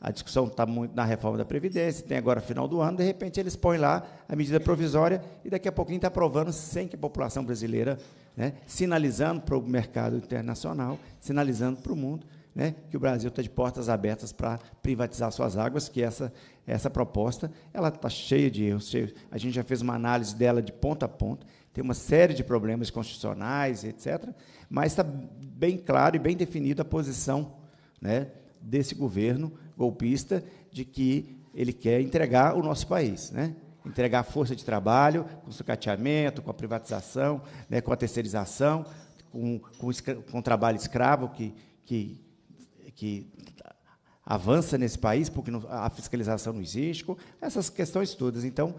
A discussão está muito na reforma da Previdência, tem agora final do ano, de repente eles põem lá a medida provisória e daqui a pouquinho está aprovando sem que a população brasileira, né, sinalizando para o mercado internacional, sinalizando para o mundo né, que o Brasil está de portas abertas para privatizar suas águas, que essa, essa proposta ela está cheia de erros. Cheia, a gente já fez uma análise dela de ponta a ponta, tem uma série de problemas constitucionais, etc., mas está bem claro e bem definida a posição né, desse governo golpista de que ele quer entregar o nosso país, né? entregar força de trabalho com sucateamento, com a privatização, né, com a terceirização, com, com, com o trabalho escravo que, que, que avança nesse país porque a fiscalização não existe, essas questões todas. Então,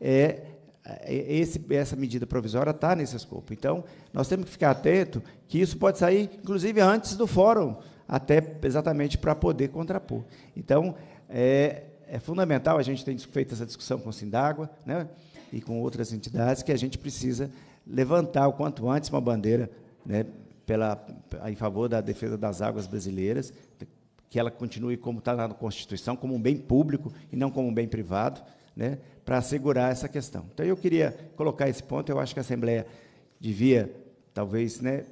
é, é, é, esse, essa medida provisória está nesse escopo. Então, nós temos que ficar atento que isso pode sair, inclusive, antes do fórum, até exatamente para poder contrapor. Então, é, é, fundamental, a gente tem feito essa discussão com o Sindágua né, e com outras entidades, que a gente precisa levantar o quanto antes uma bandeira né, pela, em favor da defesa das águas brasileiras, que ela continue como está na Constituição, como um bem público e não como um bem privado. Né? para assegurar essa questão. Então, eu queria colocar esse ponto, eu acho que a Assembleia devia, talvez, né,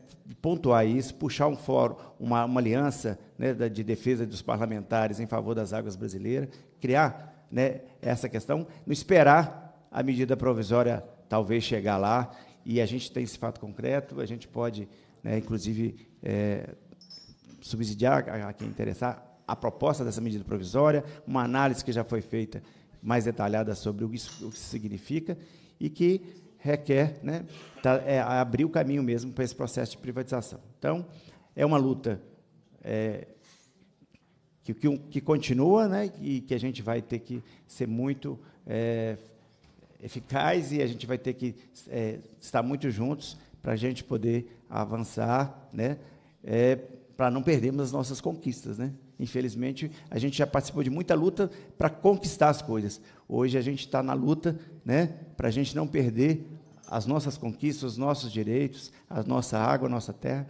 pontuar isso, puxar um fórum, uma, uma aliança né, de defesa dos parlamentares em favor das águas brasileiras, criar né, essa questão, não esperar a medida provisória talvez chegar lá, e a gente tem esse fato concreto, a gente pode, né, inclusive, é, subsidiar a, a quem interessar a proposta dessa medida provisória, uma análise que já foi feita mais detalhada sobre o que isso significa e que requer né, tá, é, abrir o caminho mesmo para esse processo de privatização. Então, é uma luta é, que, que, que, continua né, e que a gente vai ter que ser muito é, eficaz e a gente vai ter que é, estar muito juntos para a gente poder avançar, né, é, para não perdermos as nossas conquistas. Né? Infelizmente, a gente já participou de muita luta para conquistar as coisas. Hoje a gente está na luta né, para a gente não perder as nossas conquistas, os nossos direitos, a nossa água, a nossa terra.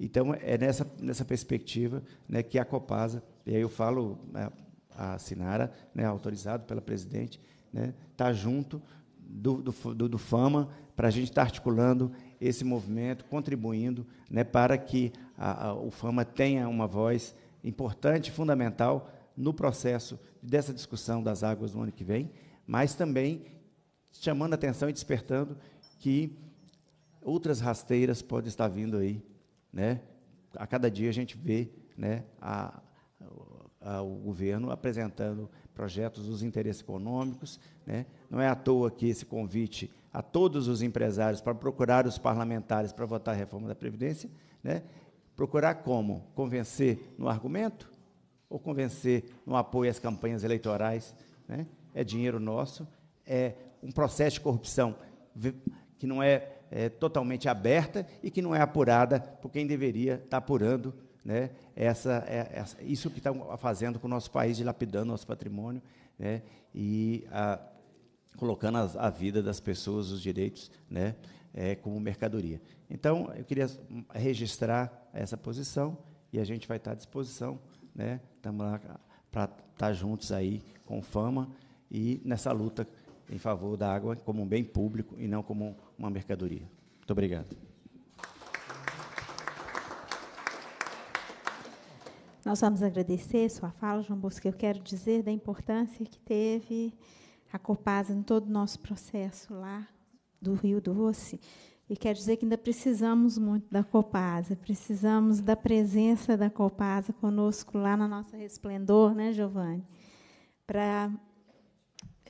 Então, é nessa, nessa perspectiva né, que a Copasa, e aí eu falo né, a Sinara, né, autorizado pela presidente, está né, tá junto do, do, do FAMA para a gente estar tá articulando esse movimento, contribuindo né, para que a, a, o FAMA tenha uma voz importante, fundamental no processo dessa discussão das águas no ano que vem, mas também chamando a atenção e despertando que outras rasteiras podem estar vindo aí, né? A cada dia a gente vê, né, a, a, o governo apresentando projetos dos interesses econômicos, né? Não é à toa que esse convite a todos os empresários para procurar os parlamentares para votar a reforma da previdência, né? Procurar como? Convencer no argumento? Ou convencer no apoio às campanhas eleitorais? Né? É dinheiro nosso, é um processo de corrupção que não é, é totalmente aberta e que não é apurada por quem deveria estar tá apurando né? Essa, é, essa, isso que está fazendo com o nosso país, dilapidando nosso patrimônio né? e a, colocando a, a, vida das pessoas, os direitos, né? é, como mercadoria. Então, eu queria registrar essa posição e a gente vai estar à disposição, né? Estamos lá para estar tá juntos aí com fama e nessa luta em favor da água como um bem público e não como uma mercadoria. Muito obrigado. Nós vamos agradecer sua fala, João Bosco. Eu quero dizer da importância que teve a Copasa em todo o nosso processo lá do Rio Doce e quer dizer que ainda precisamos muito da Copasa, precisamos da presença da Copasa conosco lá na nossa resplendor, né, Giovanni? Para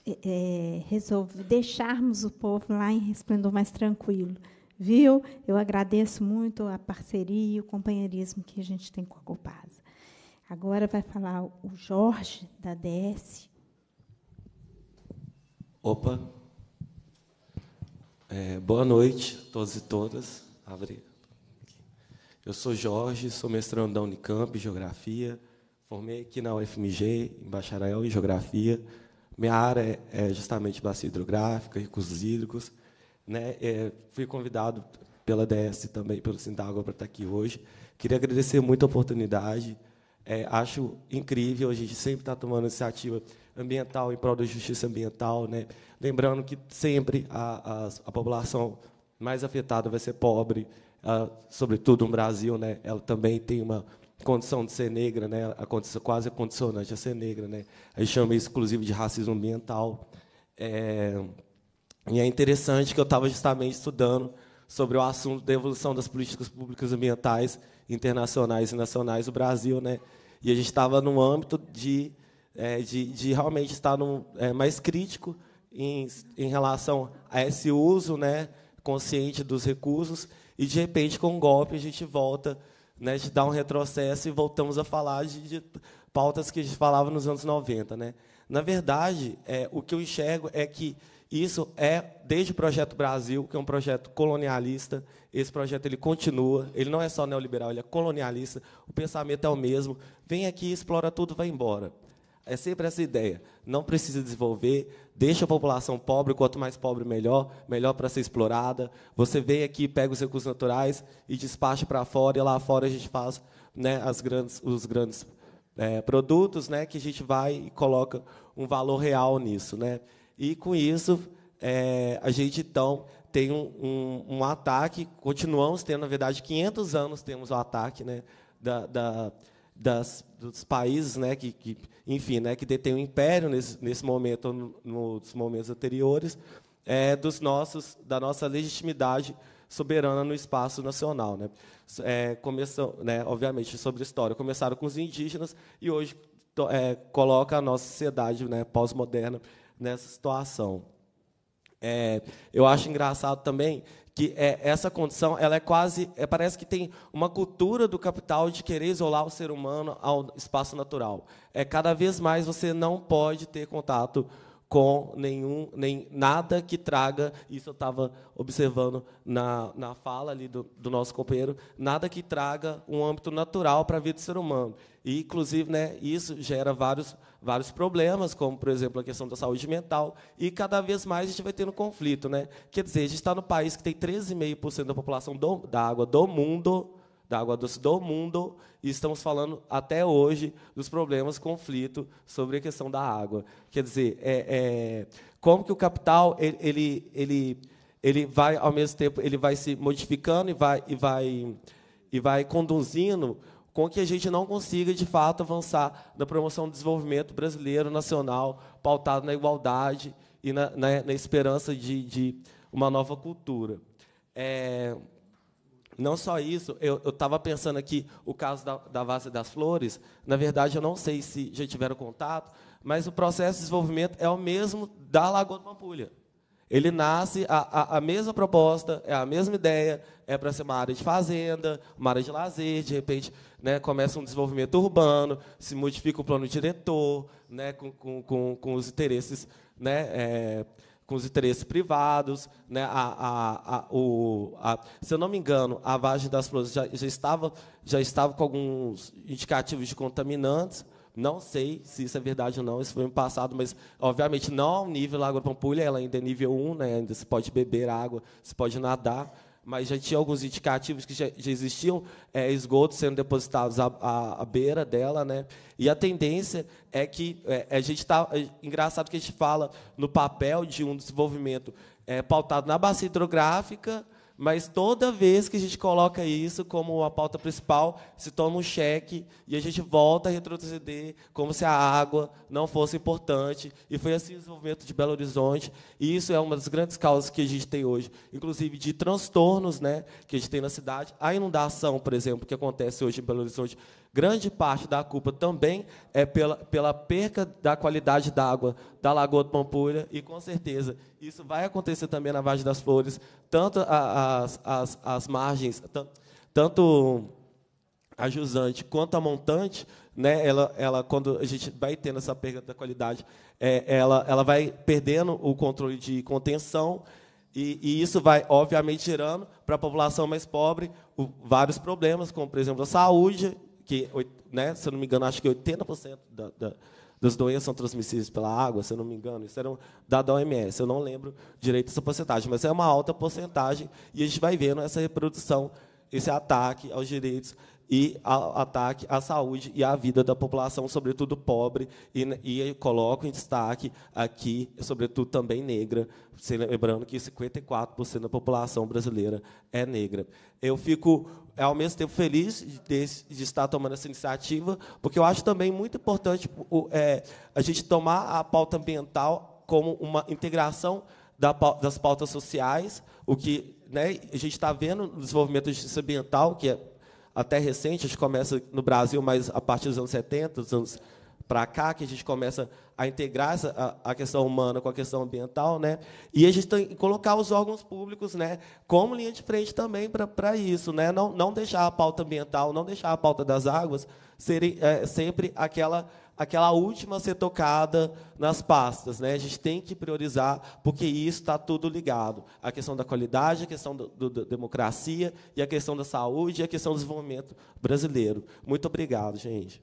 é, é, resolver, deixarmos o povo lá em resplendor mais tranquilo. Viu? Eu agradeço muito a parceria e o companheirismo que a gente tem com a Copasa. Agora vai falar o Jorge, da DS. Opa, é, boa noite a todos e todas. Eu sou Jorge, sou mestrando da Unicamp em Geografia, formei aqui na UFMG em bacharel em Geografia. Minha área é, é justamente bacia hidrográfica, recursos hídricos. Né? É, fui convidado pela DS também, pelo Sindágua, para estar aqui hoje. Queria agradecer muito a oportunidade. É, acho incrível, a gente sempre estar tomando iniciativa ambiental em prol da justiça ambiental, né? lembrando que sempre a, a, a população mais afetada vai ser pobre, uh, sobretudo no Brasil, né? ela também tem uma condição de ser negra, né? a condição, quase a condicionante a ser negra. Né? A gente chama isso, inclusive, de racismo ambiental. É, e é interessante que eu estava justamente estudando sobre o assunto da evolução das políticas públicas ambientais internacionais e nacionais do Brasil, né? E a gente estava no âmbito de é, de, de, realmente estar no, é, mais crítico em, em relação a esse uso né, consciente dos recursos, e de repente, com um golpe, a gente volta, né, de dar um retrocesso e voltamos a falar de, de pautas que a gente falava nos anos 90. Né? Na verdade, é, o que eu enxergo é que isso é desde o projeto Brasil, que é um projeto colonialista. Esse projeto ele continua, ele não é só neoliberal, ele é colonialista. O pensamento é o mesmo. Vem aqui, explora tudo, vai embora. É sempre essa ideia. Não precisa desenvolver, deixa a população pobre, quanto mais pobre, melhor, melhor para ser explorada. Você vem aqui, pega os recursos naturais e despacha para fora, e lá fora a gente faz né, as grandes, os grandes é, produtos né, que a gente vai e coloca um valor real nisso. Né? E com isso, é, a gente então tem um, um, um, ataque, continuamos tendo, na verdade, 500 anos temos o ataque né, da, da das, dos países, né, que, que enfim, né, que detêm o império nesse, nesse momento, no, nos momentos anteriores, é, dos nossos, da nossa legitimidade soberana no espaço nacional, né? É, começou, né, obviamente sobre história, começaram com os indígenas e hoje to, é, coloca a nossa sociedade, né, pós-moderna nessa situação. É, eu acho engraçado também que é, essa condição ela é quase é, parece que tem uma cultura do capital de querer isolar o ser humano ao espaço natural é cada vez mais você não pode ter contato com nenhum, nem nada que traga, isso eu estava observando na, na fala ali do, do nosso companheiro, nada que traga um âmbito natural para a vida do ser humano. E, inclusive, né, isso gera vários, vários problemas, como, por exemplo, a questão da saúde mental, e cada vez mais a gente vai tendo conflito. Né? Quer dizer, a gente está no país que tem 13,5% da população do, da água do mundo da água doce do mundo e estamos falando até hoje dos problemas, conflito sobre a questão da água. Quer dizer, é, é, como que o capital ele, ele, ele, vai ao mesmo tempo ele vai se modificando e vai, e vai, e vai conduzindo com que a gente não consiga de fato avançar na promoção do desenvolvimento brasileiro nacional pautado na igualdade e na, na, na esperança de, de, uma nova cultura. É, não só isso, eu estava pensando aqui, o caso da, da Vase das Flores, na verdade, eu não sei se já tiveram contato, mas o processo de desenvolvimento é o mesmo da Lagoa do Pampulha. Ele nasce, a, a, a, mesma proposta, é a mesma ideia, é para ser uma área de fazenda, uma área de lazer, de repente né, começa um desenvolvimento urbano, se modifica o plano diretor, né, com, com, com, com os interesses né, é, com os interesses privados, né? a, a, a, o, a, se eu não me engano, a vagem das flores já, já, estava, já estava com alguns indicativos de contaminantes, não sei se isso é verdade ou não, isso foi no passado, mas, obviamente, não ao nível da Água Pampulha, ela ainda é nível 1, né? ainda se pode beber água, se pode nadar, mas já tinha alguns indicativos que já, já existiam é, esgotos sendo depositados à, à, à, beira dela, né? E a tendência é que é, a gente está é, engraçado que a gente fala no papel de um desenvolvimento é, pautado na bacia hidrográfica, mas toda vez que a gente coloca isso como a pauta principal, se toma um cheque e a gente volta a retroceder como se a água não fosse importante. E foi assim o desenvolvimento de Belo Horizonte. E isso é uma das grandes causas que a gente tem hoje, inclusive de transtornos né, que a gente tem na cidade. A inundação, por exemplo, que acontece hoje em Belo Horizonte, Grande parte da culpa também é pela, pela perca da qualidade da água da Lagoa do Pampulha, e com certeza isso vai acontecer também na Vargem das Flores, tanto as, as, as margens, tanto a jusante quanto a montante, né, ela, ela, quando a gente vai tendo essa perda da qualidade, é, ela, ela vai perdendo o controle de contenção, e, e isso vai, obviamente, gerando para a população mais pobre o, vários problemas, como, por exemplo, a saúde, que, né, se eu não me engano, acho que 80% da, da, das doenças são transmissíveis pela água, se eu não me engano. Isso era dado da OMS, eu não lembro direito essa porcentagem, mas é uma alta porcentagem e a gente vai vendo essa reprodução, esse ataque aos direitos e a, ataque à saúde e à vida da população, sobretudo pobre, e, e coloco em destaque aqui, sobretudo também negra, lembrando que 54% da população brasileira é negra. Eu fico, ao mesmo tempo, feliz de, de estar tomando essa iniciativa, porque eu acho também muito importante é, a gente tomar a pauta ambiental como uma integração da, das pautas sociais, o que né, a gente está vendo no desenvolvimento de justiça ambiental, que é até recente, a gente começa no Brasil, mas a partir dos anos 70, dos anos para cá, que a gente começa a integrar essa, a, a, questão humana com a questão ambiental, né? E a gente tem que colocar os órgãos públicos, né, como linha de frente também para isso, né? Não, não deixar a pauta ambiental, não deixar a pauta das águas serem é, sempre aquela aquela última a ser tocada nas pastas. Né? A gente tem que priorizar, porque isso está tudo ligado. A questão da qualidade, a questão da democracia, e a questão da saúde, e a questão do desenvolvimento brasileiro. Muito obrigado, gente.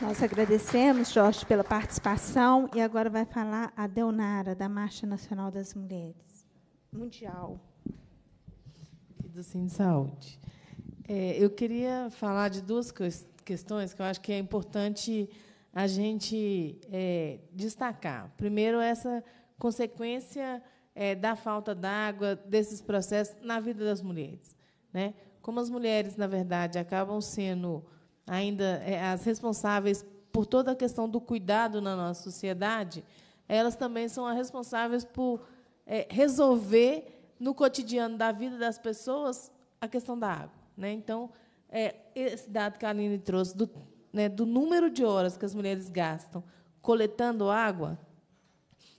Nós agradecemos, Jorge, pela participação. E agora vai falar a Deonara, da Marcha Nacional das Mulheres Mundial. E do Sim Saúde. É, eu queria falar de duas coisas questões que eu acho que é importante a gente é, destacar. Primeiro, essa consequência é, da falta d'água, desses processos na vida das mulheres. Né? Como as mulheres, na verdade, acabam sendo ainda é, as responsáveis por toda a questão do cuidado na nossa sociedade, elas também são as responsáveis por é, resolver no cotidiano da vida das pessoas a questão da água. Né? Então, é, esse dado que a Aline trouxe, do, né, do número de horas que as mulheres gastam coletando água,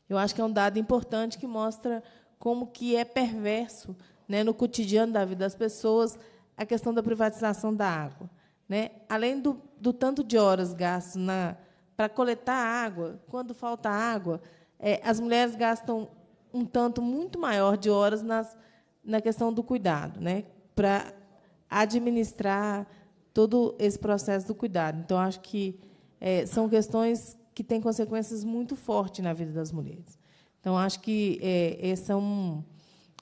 eu acho que é um dado importante que mostra como que é perverso né, no cotidiano da vida das pessoas a questão da privatização da água. Né? Além do, do tanto de horas gastas para coletar água, quando falta água, é, as mulheres gastam um tanto muito maior de horas nas, na questão do cuidado, né? para administrar todo esse processo do cuidado. Então, acho que é, são questões que têm consequências muito fortes na vida das mulheres. Então, acho que é, esse é um,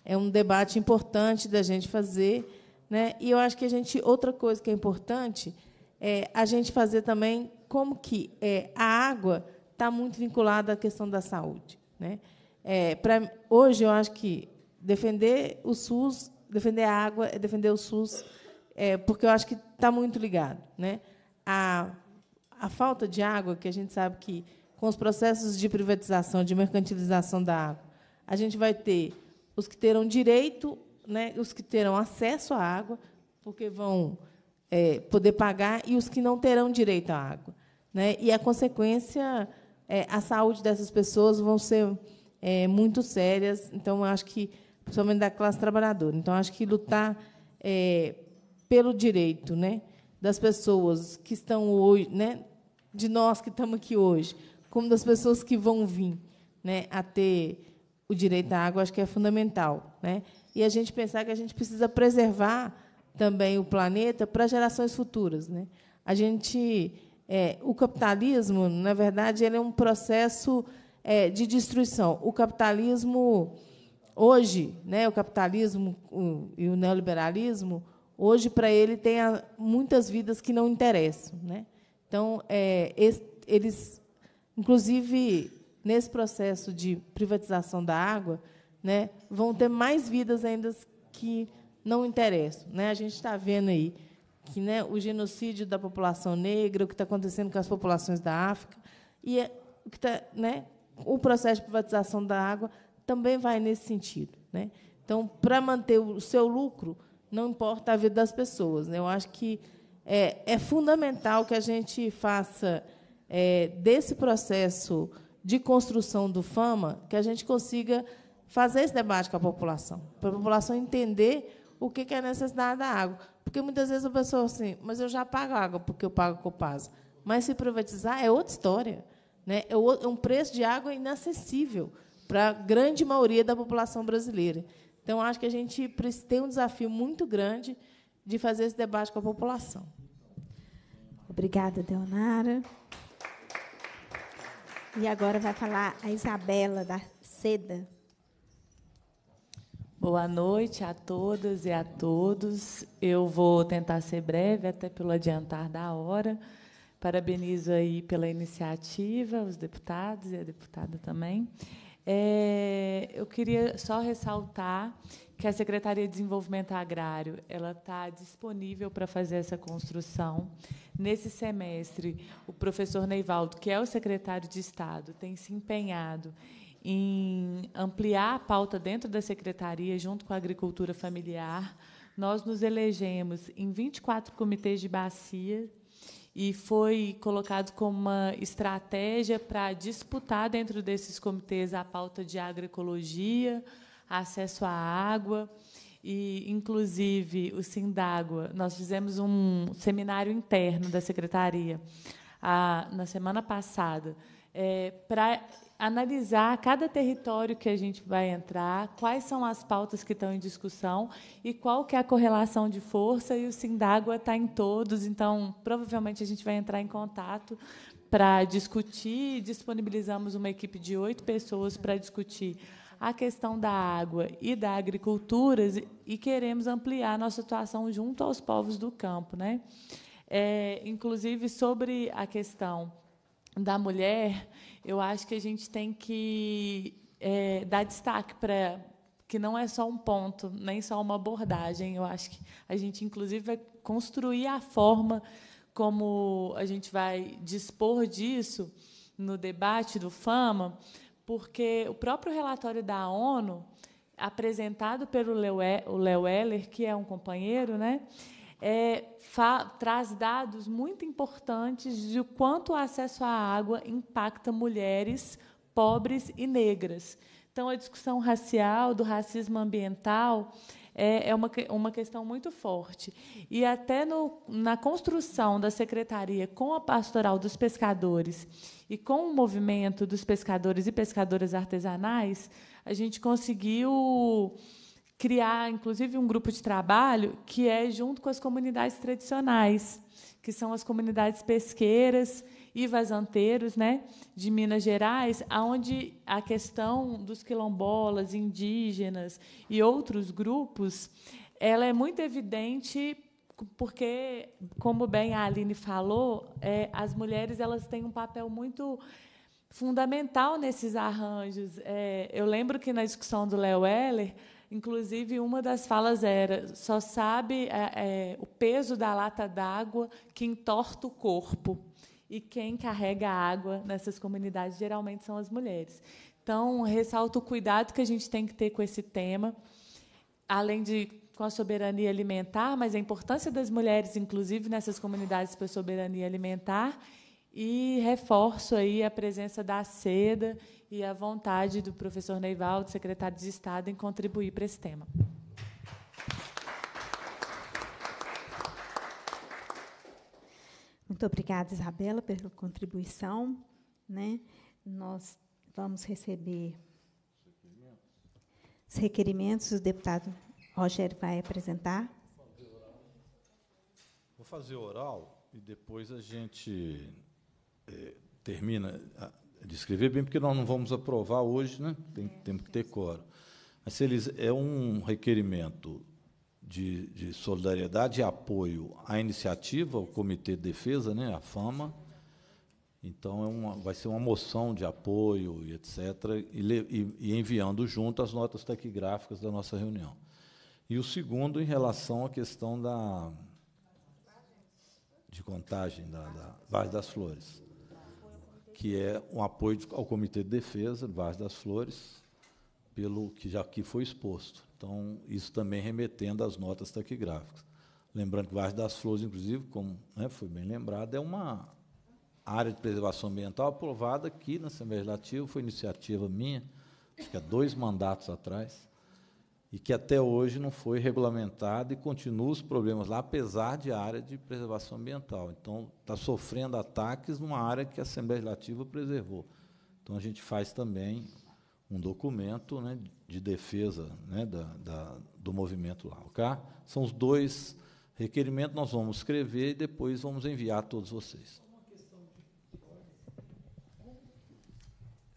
é um debate importante da gente fazer. Né? E eu acho que a gente outra coisa que é importante é a gente fazer também como que é, a água está muito vinculada à questão da saúde. Né? É, pra, hoje, eu acho que defender o SUS defender a água, é defender o SUS, é, porque eu acho que está muito ligado. Né? A, a falta de água, que a gente sabe que, com os processos de privatização, de mercantilização da água, a gente vai ter os que terão direito, né, os que terão acesso à água, porque vão é, poder pagar, e os que não terão direito à água. Né? E a consequência, é, a saúde dessas pessoas vão ser é, muito sérias. Então, eu acho que principalmente da classe trabalhadora. Então, acho que lutar é, pelo direito né, das pessoas que estão hoje, né, de nós que estamos aqui hoje, como das pessoas que vão vir né, a ter o direito à água, acho que é fundamental. Né? E a gente pensar que a gente precisa preservar também o planeta para gerações futuras. Né? A gente, é, o capitalismo, na verdade, ele é um processo é, de destruição. O capitalismo hoje, né, o capitalismo e o neoliberalismo, hoje para ele tem muitas vidas que não interessam, né? Então, é, eles, inclusive nesse processo de privatização da água, né, vão ter mais vidas ainda que não interessam, né? A gente está vendo aí que, né, o genocídio da população negra, o que está acontecendo com as populações da África e é, o que tá, né, o processo de privatização da água também vai nesse sentido. Né? Então, para manter o seu lucro, não importa a vida das pessoas. Né? Eu acho que é, é fundamental que a gente faça é, desse processo de construção do Fama que a gente consiga fazer esse debate com a população, para a população entender o que é a necessidade da água. Porque muitas vezes a pessoa assim, mas eu já pago água porque eu pago Copasa. Mas se privatizar é outra história. Né? É, é um preço de água inacessível para a grande maioria da população brasileira. Então, acho que a gente tem um desafio muito grande de fazer esse debate com a população. Obrigada, Deonara. E agora vai falar a Isabela da Seda. Boa noite a todas e a todos. Eu vou tentar ser breve, até pelo adiantar da hora. Parabenizo aí pela iniciativa, os deputados e a deputada também. É, eu queria só ressaltar que a Secretaria de Desenvolvimento Agrário ela está disponível para fazer essa construção. Nesse semestre, o professor Neivaldo, que é o secretário de Estado, tem se empenhado em ampliar a pauta dentro da secretaria, junto com a agricultura familiar. Nós nos elegemos em 24 comitês de bacia e foi colocado como uma estratégia para disputar dentro desses comitês a pauta de agroecologia, acesso à água e, inclusive, o Sindágua. Nós fizemos um seminário interno da secretaria a, ah, na semana passada é, eh, para analisar cada território que a gente vai entrar, quais são as pautas que estão em discussão e qual que é a correlação de força, e o Sindágua está em todos, então, provavelmente, a gente vai entrar em contato para discutir, disponibilizamos uma equipe de oito pessoas para discutir a questão da água e da agricultura e queremos ampliar nossa atuação junto aos povos do campo. Né? É, inclusive, sobre a questão da mulher, eu acho que a gente tem que é, dar destaque para que não é só um ponto, nem só uma abordagem. Eu acho que a gente, inclusive, vai construir a forma como a gente vai dispor disso no debate do FAMA, porque o próprio relatório da ONU, apresentado pelo Léo Heller, que é um companheiro, né? é, traz dados muito importantes de quanto o acesso à água impacta mulheres pobres e negras. Então, a discussão racial, do racismo ambiental, é, é uma, uma questão muito forte. E até no, na construção da secretaria com a pastoral dos pescadores e com o movimento dos pescadores e pescadoras artesanais, a gente conseguiu criar, inclusive, um grupo de trabalho que é junto com as comunidades tradicionais, que são as comunidades pesqueiras e vazanteiros né, de Minas Gerais, onde a questão dos quilombolas, indígenas e outros grupos ela é muito evidente porque, como bem a Aline falou, é, as mulheres elas têm um papel muito fundamental nesses arranjos. É, eu lembro que na discussão do Léo Heller, Inclusive, uma das falas era: só sabe é, é, o peso da lata d'água quem entorta o corpo. E quem carrega a água nessas comunidades geralmente são as mulheres. Então, ressalto o cuidado que a gente tem que ter com esse tema, além de com a soberania alimentar, mas a importância das mulheres, inclusive nessas comunidades para a soberania alimentar, e reforço aí a presença da seda e a vontade do professor Neivaldo, secretário de Estado, em contribuir para esse tema. Muito obrigada, Isabela, pela contribuição. Né? Nós vamos receber os requerimentos. O deputado Rogério vai apresentar. Vou fazer oral e depois a gente é, termina descrever bem, porque nós não vamos aprovar hoje, né? Tem, é, temos que ter coro. Mas se eles é um requerimento de, de, solidariedade e apoio à iniciativa, ao Comitê de Defesa, né, a FAMA. Então, é uma, vai ser uma moção de apoio e etc., e, e, e, enviando junto as notas taquigráficas da nossa reunião. E o segundo, em relação à questão da de contagem da, da Vaz das Flores que é um apoio ao Comitê de Defesa, Vaz das Flores, pelo que já aqui foi exposto. Então, isso também remetendo às notas taquigráficas. Lembrando que Vaz das Flores, inclusive, como né, foi bem lembrado, é uma área de preservação ambiental aprovada aqui na Assembleia Legislativa, foi iniciativa minha, acho que há dois mandatos atrás, e que até hoje não foi regulamentado e continua os problemas lá, apesar de área de preservação ambiental. Então, está sofrendo ataques numa área que a Assembleia Legislativa preservou. Então, a gente faz também um documento né, de defesa né, da, da, do movimento lá. Okay? São os dois requerimentos, nós vamos escrever e depois vamos enviar a todos vocês.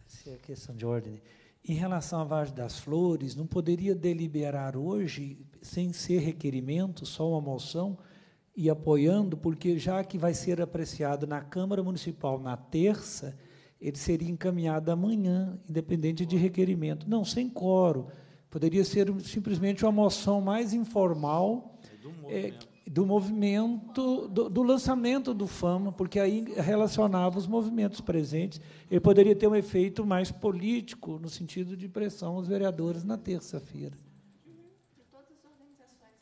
Se é questão de ordem em relação à vagem das flores, não poderia deliberar hoje, sem ser requerimento, só uma moção, e apoiando, porque já que vai ser apreciado na Câmara Municipal na terça, ele seria encaminhado amanhã, independente de requerimento. Não, sem coro. Poderia ser simplesmente uma moção mais informal, é, do movimento, do, do, lançamento do Fama, porque aí relacionava os movimentos presentes. Ele poderia ter um efeito mais político, no sentido de pressão aos vereadores na terça-feira.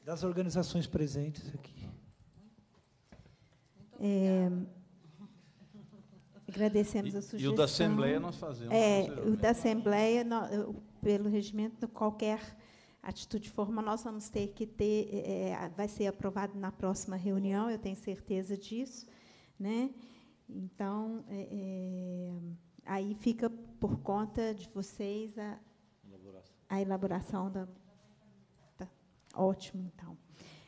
Das organizações presentes aqui. É, agradecemos e, a sugestão. E o da Assembleia nós fazemos. É, né, o da Assembleia, no, pelo regimento, qualquer atitude formal, nós vamos ter que ter, é, é vai ser aprovado na próxima reunião, eu tenho certeza disso, né? Então, é, é, aí fica por conta de vocês a elaboração, a elaboração da. Tá. Ótimo, então.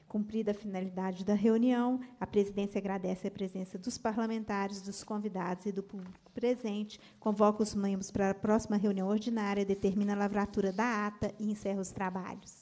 Cumprida a finalidade da reunião, a presidência agradece a presença dos parlamentares, dos convidados e do público Presente. Convoca os membros para a próxima reunião ordinária, determina a lavratura da ata e encerra os trabalhos.